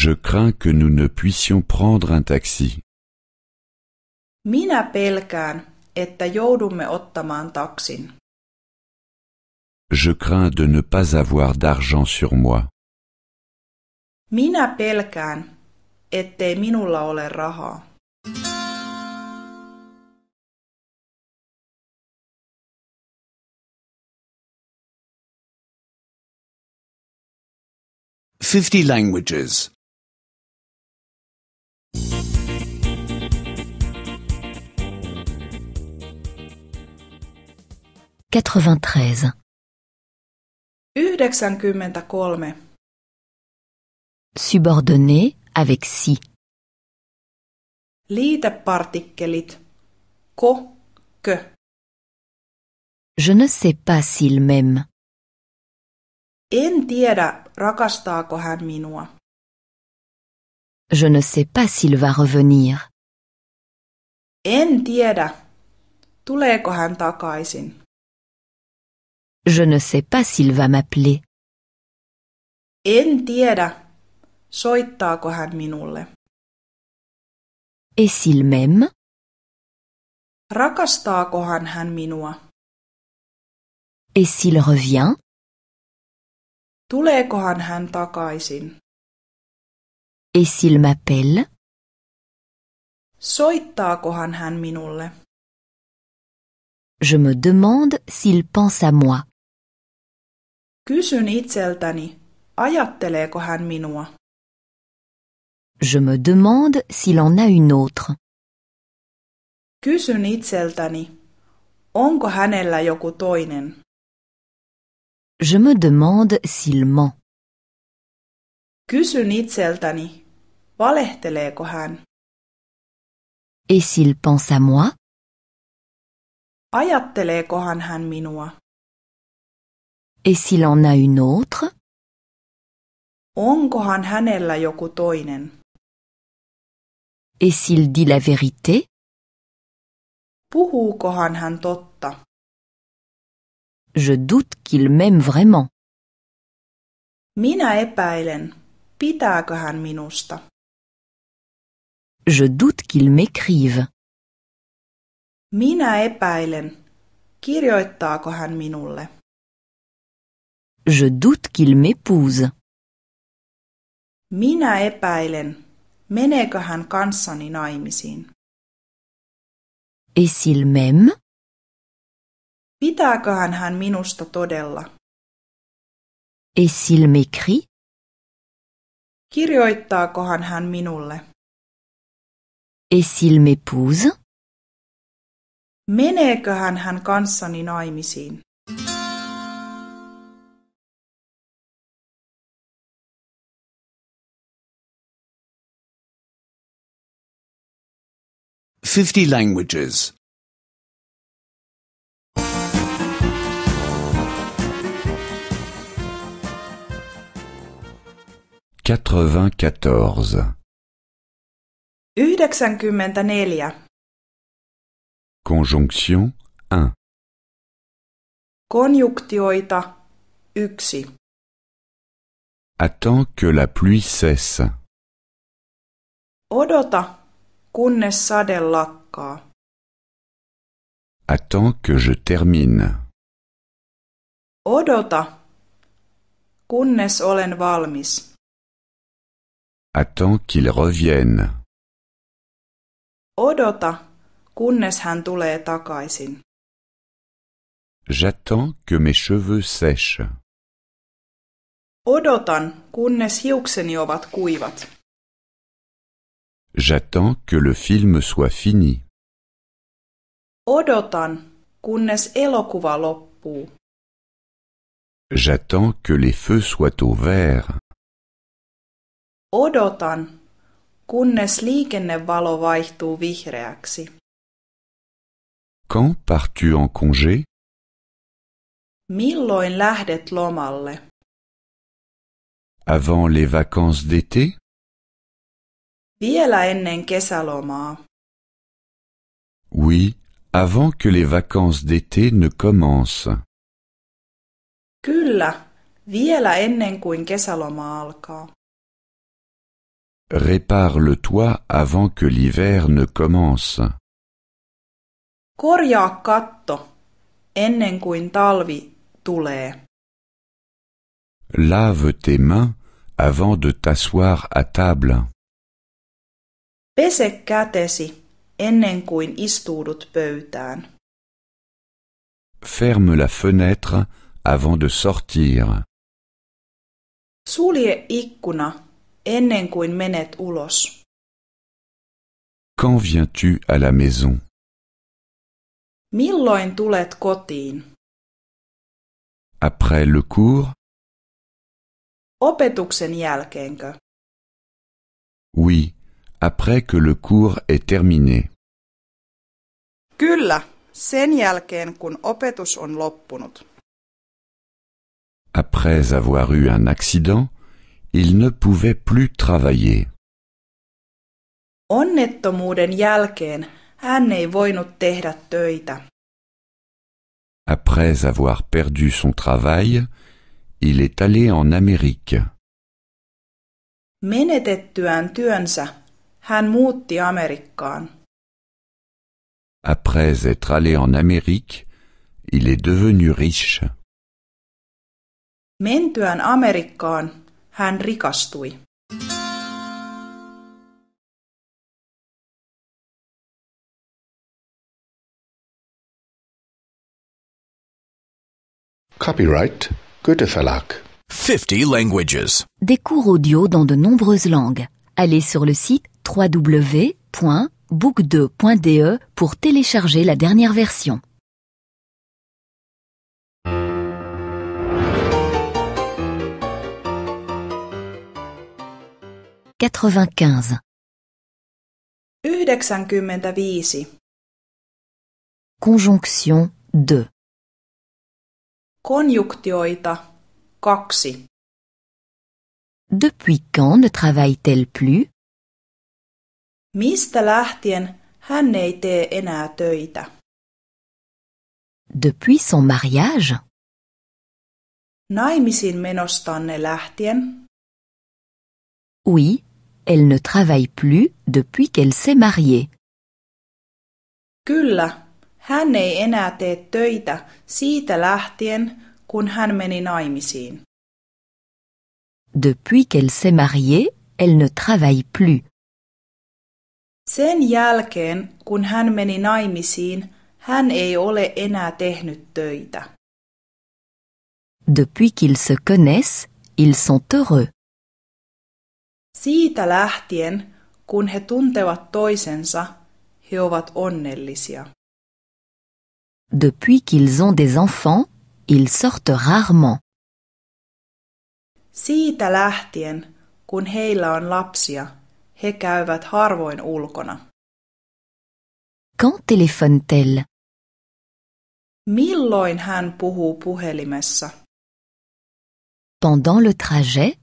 Je crains que nous ne puissions prendre un taxi. Minä pelkään, että joudumme ottamaan taksin. Je crains de ne pas avoir d'argent sur moi. Minä pelkään, ettei minulla ole rahaa. Fifty languages. Quatre-vingt-treize. Yhdeksänkymmentäkolme. subordonné avec si. Liitepartikkelit ko que. Je ne sais pas s'il m'aime. En tiedä, hän minua. Je ne sais pas s'il va revenir. En tiedä, tuleeko hän takaisin. Je ne sais pas s'il va m'appeler. En tiedä, Soittaako hän minulle? Et il même? Rakastaakohan hän minua? Et il revient? Tuleekohan hän takaisin? Et il m'appelle? Soittaakohan hän minulle? Je me demande s'il pense à moi. Kysyn itseltäni, ajatteleeko hän minua? Je me demande s'il en a une autre. Kysyn itseltäni, onko hänellä joku toinen? Je me demande s'il ment. Kysyn itseltäni, valehteleeko hän? Et s'il pense à moi? Ajatteleekohan hän minua? Et s'il en a une autre? Onkohan hänellä joku toinen? Et s'il dit la vérité? Puhuukohan hän totta? Je doute qu'il m'aime vraiment. Minä epäilen, pitääkö hän minusta? Je doute qu'il m'écrive. Minä epäilen, kirjoittaako hän minulle? Je doute qu'il m'épouse. Minä epäilen, Meneekö hän kanssani naimisiin? Et s'il m'aime? Pitääkö hän minusta todella? Et s'il m'écrit? Kirjoittaako hän minulle? Et s'il m'épouse? hän hän kanssani naimisiin? 50 languages. 94. Conjonction 1. Konjunktioita 1. Attends que la pluie cesse. Odota kunnes sade lakkaa. Attends que je termine. Odota, kunnes olen valmis. Attends qu'il revienne. Odota, kunnes hän tulee takaisin. J'attends que mes cheveux sèchent. Odotan, kunnes hiukseni ovat kuivat. J'attends que le film soit fini. Odotan, kunnes elokuva loppuu. J'attends que les feux soient au vert. Odotan, kunnes liikennevalo vaihtuu vihreäksi. Quand pars-tu en congé? Milloin lähdet lomalle? Avant les vacances d'été? Vielä ennen kesälomaa. Oui, avant que les vacances d'été ne commencent. Kyllä, vielä ennen kuin kesäloma alkaa. Répare le toit avant que l'hiver ne commence. Korjaa katto ennen kuin talvi tulee. Lave tes mains avant de t'asseoir à table. Pese kätesi ennen kuin istuudut pöytään. Ferme la fenêtre avant de sortir. Sulje ikkuna ennen kuin menet ulos. Quand viens-tu à la maison? Milloin tulet kotiin? Après le cours? Opetuksen jälkeenkö? Oui, après que le cours est terminé. Kyllä, sen jälkeen kun opetus on loppunut. Après avoir eu un accident, il ne pouvait plus travailler. Onnettomuuden jälkeen hän ei voinut tehdä töitä. Après avoir perdu son travail, il est allé en Amérique. Menetettyään työnsä Hän muutti Amerikkaan. Après être allé en Amérique, il est devenu riche. Mentyään Amerikkaan hän rikastui. Copyright Goethe Verlag. 50 languages. Des cours audio dans de nombreuses langues. Allez sur le site www.book2.de pour télécharger la dernière version. Quatre-vingt-quinze. Conjonction 2 Konjunktioita 2 Depuis quand ne travaille-t-elle plus Mistä lähtien hän ei tee enää töitä? Depuis son mariage? Naimisiin menostanne lähtien? Oui, elle ne travaille plus depuis qu'elle s'est mariée. Kyllä, hän ei enää tee töitä siitä lähtien, kun hän meni naimisiin. Depuis qu'elle s'est mariée, elle ne travaille plus. Sen jälkeen, kun hän meni naimisiin, hän ei ole enää tehnyt töitä. Depuis qu'ils se connaissent, ils sont heureux. Siitä lähtien, kun he tuntevat toisensa, he ovat onnellisia. Depuis qu'ils ont des enfants, ils sortent rarement. Siitä lähtien, kun heillä on lapsia, he käyvät harvoin ulkona. Quand téléphone-t-elle? Milloin hän puhuu puhelimessa? Pendant le trajet?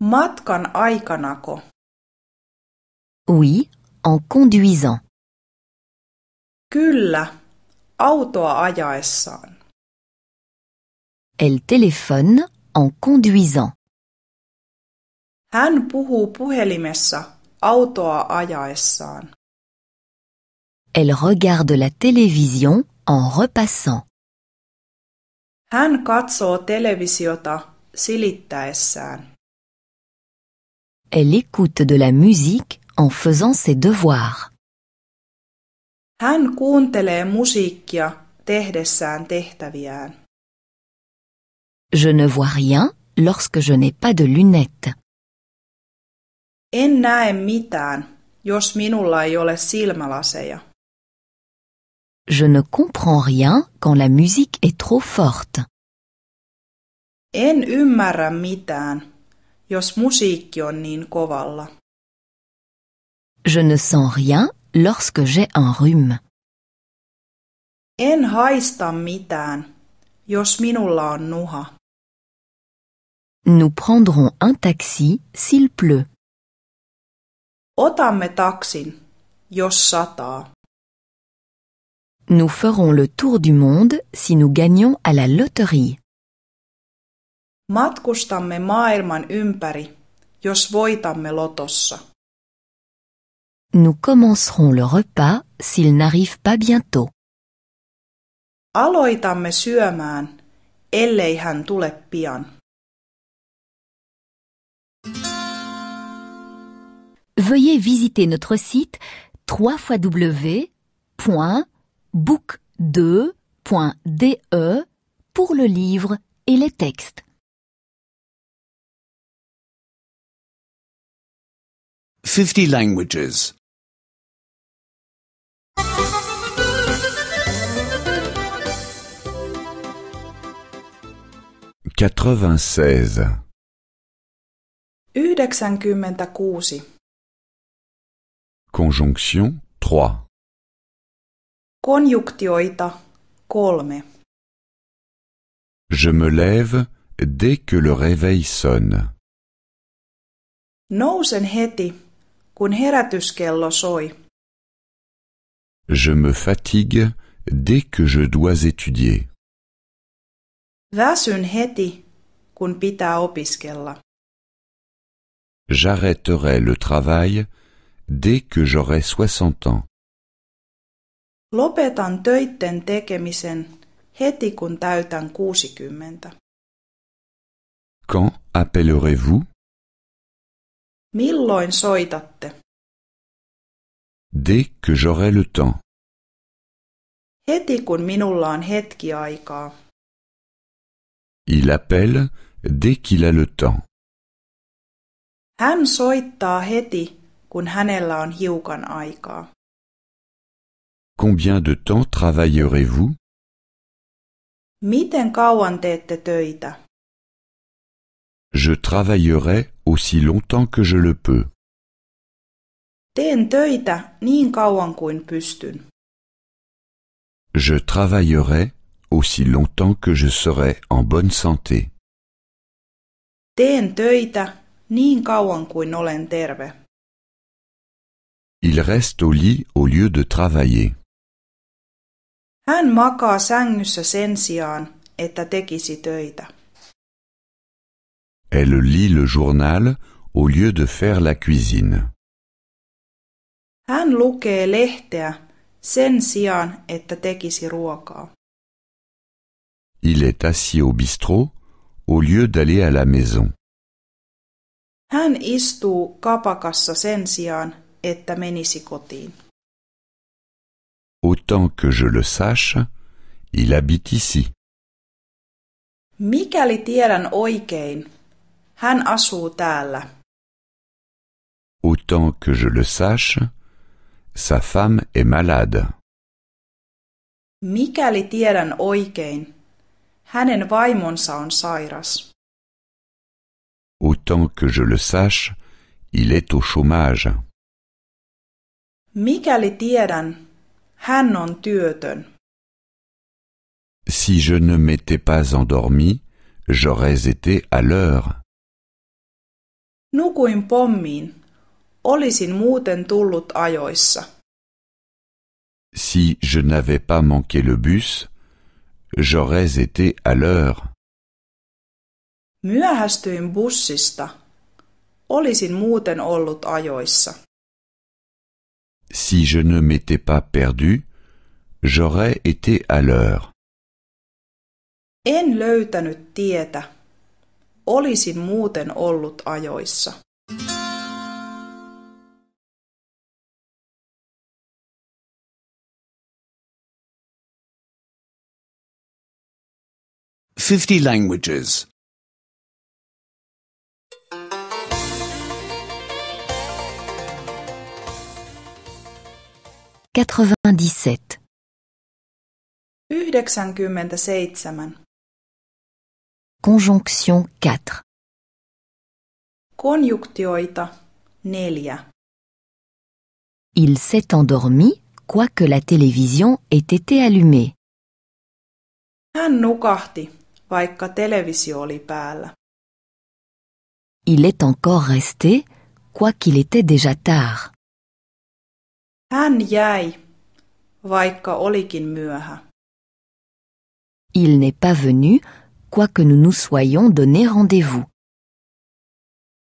Matkan aikanako? Oui, en conduisant. Kyllä, autoa ajaessaan. Elle téléphone en conduisant. Hän puhuu puhelimessa autoa ajaessaan. Elle regarde la télévision en repassant. Hän katsoo televisiota silittäessään. Elle écoute de la musique en faisant ses devoirs. Hän kuuntelee musiikkia tehdessään tehtäviään. Je ne vois rien lorsque je n'ai pas de lunettes. En näe mitään, jos minulla ei ole silmälaseja. Je ne comprends rien quand la musique est trop forte. En ymmärrä mitään, jos musiikki on niin kovalla. Je ne sens rien lorsque j'ai un rhume. En haista mitään, jos minulla on nuha. Nous prendrons un taxi s'il pleut. Otamme taksin, jos sataa. Nous ferons le tour du monde si nous gagnons à la loterie. Matkustamme maailman ympäri, jos voitamme lotossa. Nous commencerons le repas s'il n'arrive pas bientôt. Aloitamme syömään, ellei hän tule pian. veuillez visiter notre site www.book2.de pour le livre et les textes. Fifty languages. 96 96 Conjonction 3 Konjunktioita kolme Je me lève dès que le réveil sonne. Nousen heti, kun herätyskello soi. Je me fatigue dès que je dois étudier. Väsyn heti, kun pitää opiskella. J'arrêterai le travail dès que j'aurai soixante ans. Lopetan töitten tekemisen heti kun täytän 60. Quand appellerez-vous? Milloin soitatte? Dès que j'aurai le temps. Heti kun minulla on hetki aikaa. Il appelle dès qu'il a le temps. Hän soittaa heti, kun hänellä on hiukan aikaa. Combien de temps travaillerez-vous? Miten kauan teette töitä? Je travaillerai aussi longtemps que je le peux. Teen töitä niin kauan kuin pystyn. Je travaillerai aussi longtemps que je serai en bonne santé. Teen töitä niin kauan kuin olen terve. Il reste au lit au lieu de travailler. Hän makaa sängyssä sen sijaan, että tekisi töitä. Elle lit le journal au lieu de faire la cuisine. Hän lukee lehteä sen sijaan, että tekisi ruokaa. Il est assis au bistrot au lieu d'aller à la maison. Hän istuu kapakassa sen sijaan, että menisi kotiin. Autant que je le sache, il habite ici. Mikäli tiedän oikein, hän asuu täällä. Autant que je le sache, sa femme est malade. Mikäli tiedän oikein, hänen vaimonsa on sairas. Autant que je le sache, il est au chômage. Mikäli tiedän, hän on työtön. Si je ne m'étais pas endormi, j'aurais été à l'heure. Nukuin pommiin. Olisin muuten tullut ajoissa. Si je n'avais pas manqué le bus, j'aurais été à l'heure. Myöhästyin bussista. Olisin muuten ollut ajoissa. Si je ne m'étais pas perdu, j'aurais été à l'heure. En löytänyt tietä. Olisin muuten ollut ajoissa. Fifty languages. 97 97 Conjonction 4 Konjunktioita 4 Il s'est endormi quoique la télévision ait été allumée. Hän nukahti, vaikka televisio oli päällä. Il est encore resté, quoiqu'il était déjà tard. Hän jäi, vaikka olikin myöhä. Il n'est pas venu, quoique nous nous soyons donné rendez-vous.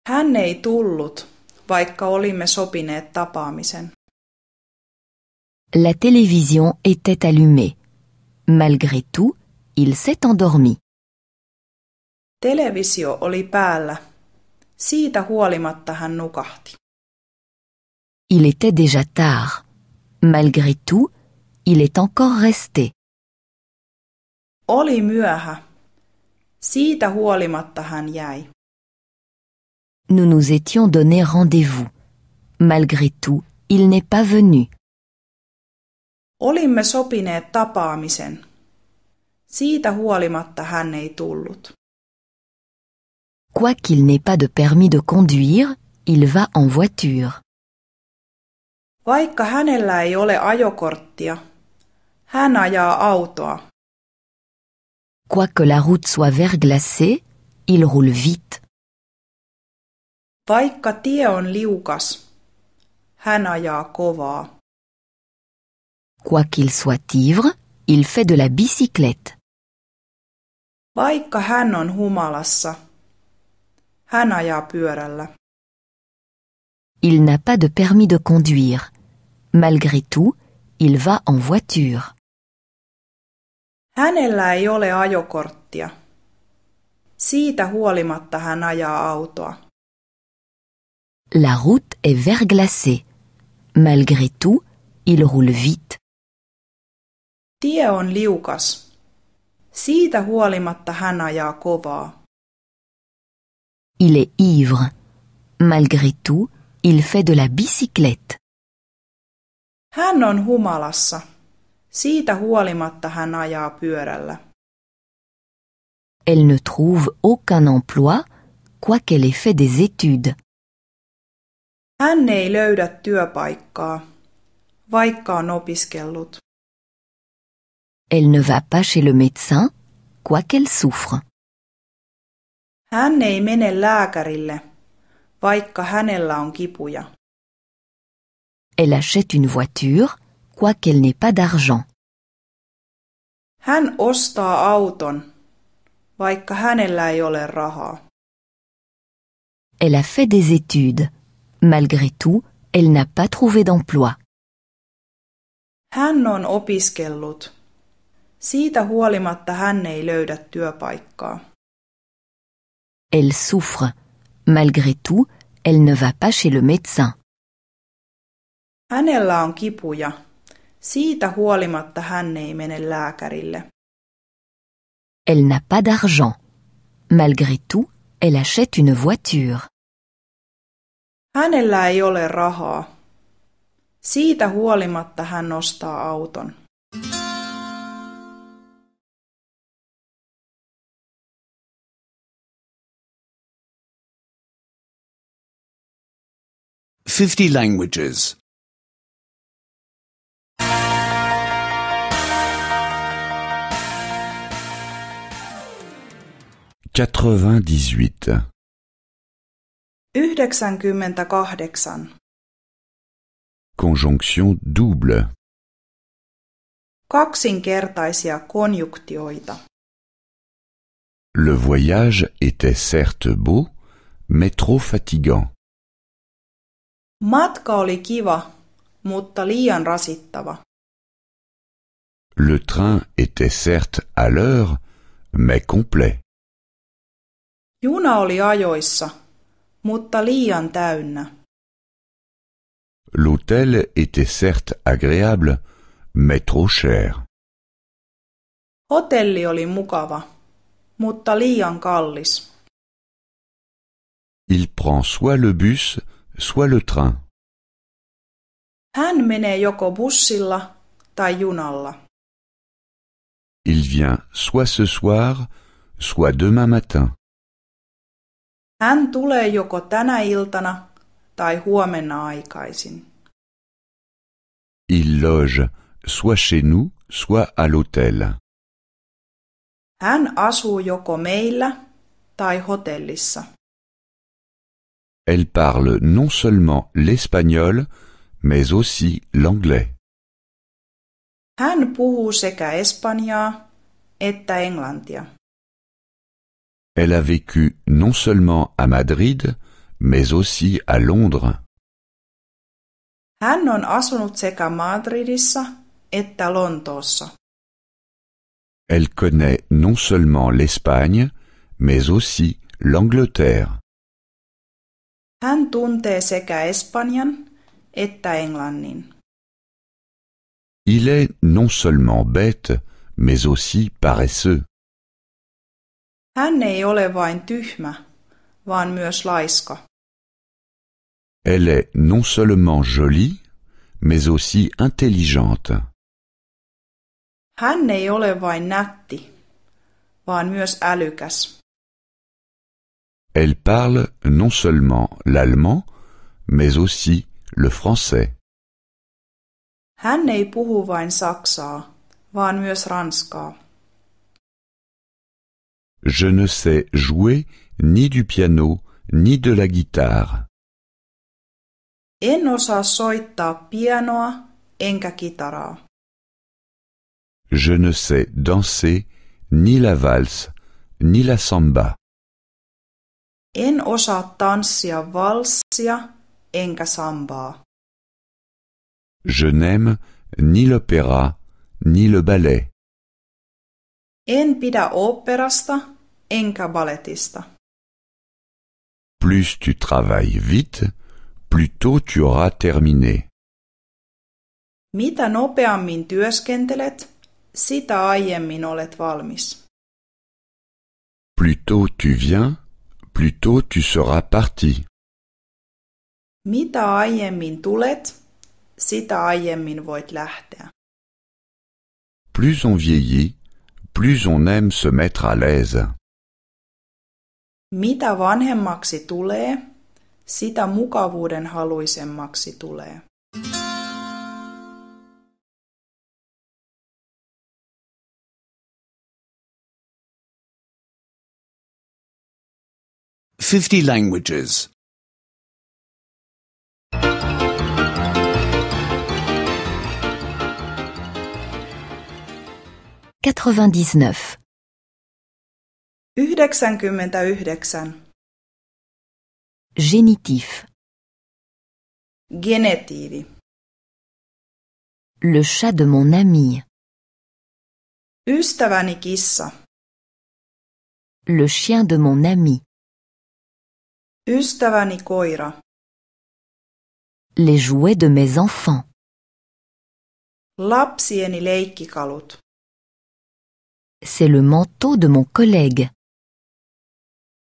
Hän ei tullut, vaikka olimme sopineet tapaamisen. La télévision était allumée. Malgré tout, il s'est endormi. Televisio oli päällä. Siitä huolimatta hän nukahti. Il était déjà tard. Malgré tout, il est encore resté. Nous nous étions donné rendez-vous. Malgré tout, il n'est pas venu. Olimme sopineet Quoiqu'il n'ait pas de permis de conduire, il va en voiture. Vaikka hänellä ei ole ajokorttia, hän ajaa autoa. Quoique la route soit verglacée, il roule vite. Vaikka tie on liukas, hän ajaa kovaa. Quoiqu'il soit ivre, il fait de la bicyclette. Vaikka hän on humalassa, hän ajaa pyörällä. Il n'a pas de permis de conduire. Malgré tout, il va en voiture. Hänellä ei ole ajokorttia. huolimatta hän ajaa autoa. La route est verglacée. Malgré tout, il roule vite. on Il est ivre. Malgré tout, il fait de la bicyclette. Hän on humalassa. Siitä huolimatta hän ajaa pyörällä. Elle ne trouve aucun emploi, quoiqu'elle ait fait des études. Hän ei löydä työpaikkaa, vaikka on opiskellut. Elle ne va pas chez le médecin, quoiqu'elle souffre. Hän ei mene lääkärille, vaikka hänellä on kipuja. Elle achète une voiture, quoiqu'elle n'ait pas d'argent. Elle a fait des études. Malgré tout, elle n'a pas trouvé d'emploi. Elle souffre. Malgré tout, elle ne va pas chez le médecin. Hänellä on kipuja. Siitä huolimatta hän ei mene lääkärille. Elle n'a pas d'argent. Malgré tout, elle achète une voiture. Hänellä ei ole rahaa. Siitä huolimatta hän ostaa auton. Fifty languages. quatre 98 dix huit Conjonction double. Kaksinkertaisia konjunktioita. Le voyage était certes beau, mais trop fatigant. Matka oli kiva, mutta liian rasittava. Le train était certes à l'heure, mais complet. Juna oli ajoissa, mutta liian täynnä. L'hôtel était certes agréable, mais trop cher. Hotelli oli mukava, mutta liian kallis. Il prend soit le bus, soit le train. Hän menee joko bussilla tai junalla. Il vient soit ce soir, soit demain matin. Hän tulee joko tänä iltana tai huomenna aikaisin. Il loge soit chez nous, soit à l'hôtel. Hän asuu joko meillä tai hotellissa. Elle parle non seulement l'espagnol, mais aussi l'anglais. Hän puhuu sekä espanjaa että englantia. Elle a vécu non seulement à Madrid, mais aussi à Londres. Elle connaît non seulement l'Espagne, mais aussi l'Angleterre. Il est non seulement bête, mais aussi paresseux. Hän ei ole vain tyhmä, vaan myös laiska. Elle est non seulement jolie, mais aussi intelligente. Hän ei ole vain nätti, vaan myös älykäs. Elle parle non seulement l'allemand, mais aussi le français. Hän ei puhu vain saksaa, vaan myös ranskaa. Je ne sais jouer ni du piano ni de la guitare. En Je ne sais danser ni la valse ni la samba. En Je n'aime ni l'opéra ni le ballet. En enkä baletista. Plus tu travailles vite, plus tôt tu auras terminé. Mitä nopeammin työskentelet, sitä aiemmin olet valmis. Plus tôt tu viens, plus tôt tu seras parti. Mitä aiemmin tulet, sitä aiemmin voit lähteä. Plus on vieillit, plus on aime se mettre à l'aise. Mitä vanhemmaksi tulee, sitä mukavuuden haluisemmaksi tulee. Fifty languages. Quatre-vingt-dix-neuf. 99 Génitif. Genetivi Le chat de mon ami. Ystäväni kissa. Le chien de mon ami. Ystäväni koira. Les jouets de mes enfants. Lapsieni leikkikalut. C'est le manteau de mon collègue.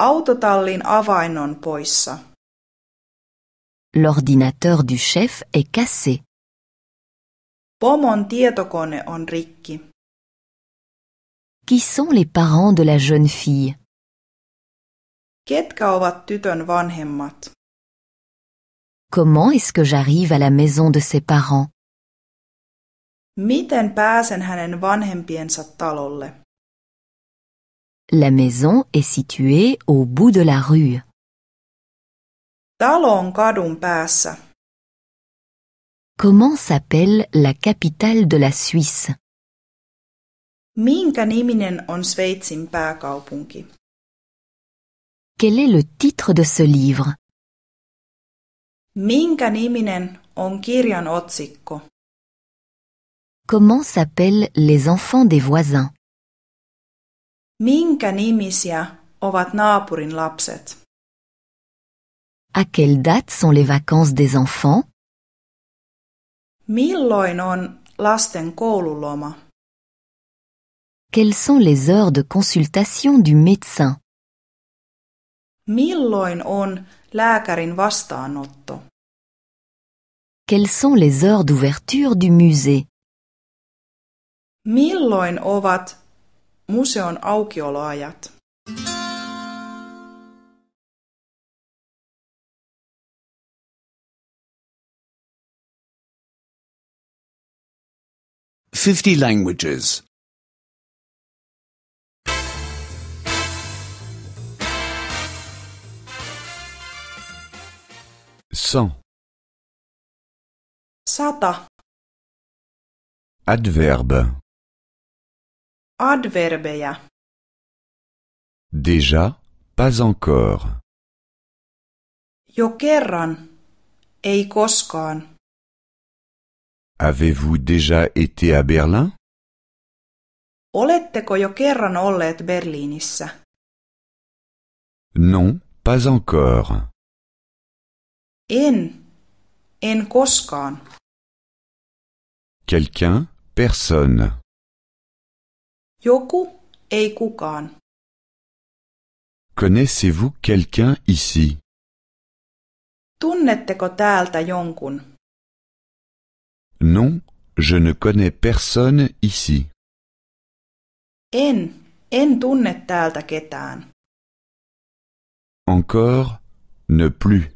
Autotallin avain on poissa. L'ordinateur du chef est cassé. Pomon tietokone on rikki. Qui sont les parents de la jeune fille? Ketkä ovat tytön vanhemmat? Comment est-ce que j'arrive à la maison de ses parents? Miten pääsen hänen vanhempiensa talolle? La maison est située au bout de la rue. Comment s'appelle la capitale de la Suisse on Sveitsin pääkaupunki? Quel est le titre de ce livre on kirjan otsikko? Comment s'appellent les enfants des voisins Minkä nimisiä ovat naapurin lapset? À quelle date sont les vacances des enfants? Milloin on lasten koululoma? Quelles sont les heures de consultation du médecin? Milloin on lääkärin vastaanotto? Quelles sont les heures d'ouverture du musée? Milloin ovat Museon aukioloajat Fifty languages. Cent. Sata. Adverbe. Adverbeja. Déjà, pas encore. Jo kerran, ei koskaan. Avez-vous déjà été à Berlin? Oletteko jo kerran olleet Berliinissä? Non, pas encore. En, en koskaan. Quelqu'un, personne. Joku, ei kukaan. Connaissez-vous quelqu'un ici? Tunnetteko täältä jonkun? Non, je ne connais personne ici. En, en tunne täältä ketään. Encore, ne plus.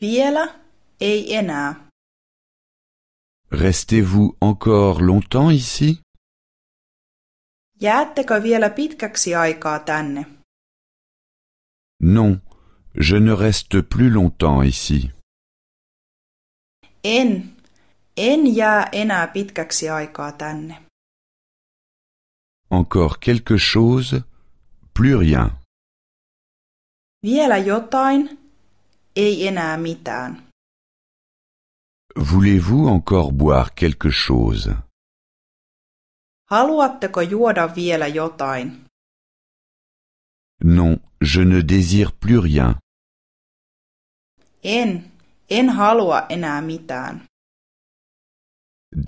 Vielä, ei enää. Restez-vous encore longtemps ici? Jäättekö vielä pitkäksi aikaa tänne? Non, je ne reste plus longtemps ici. En, en jää enää pitkäksi aikaa tänne. Encore quelque chose, plus rien. Vielä jotain, ei enää mitään. Voulez-vous encore boire quelque chose? Haluatteko juoda vielä jotain? Non, je ne désire plus rien. En, en halua enää mitään.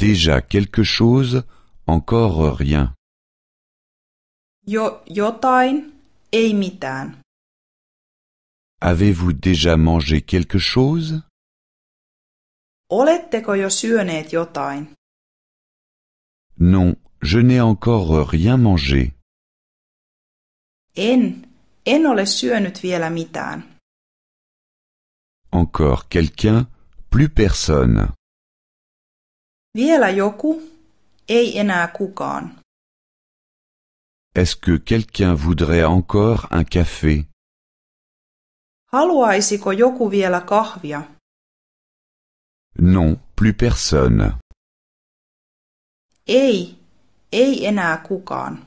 Déjà quelque chose, encore rien. Jo, jotain, ei mitään. Avez-vous déjà mangé quelque chose? Oletteko jo syöneet jotain? Non, je n'ai encore euh, rien mangé. En, en ole syönyt vielä mitään. Encore quelqu'un, plus personne. Vielä joku, ei enää kukaan. Est-ce que quelqu'un voudrait encore un café? Haluaisiko joku vielä kahvia? Non, plus personne. Ei, Ei enää kukaan.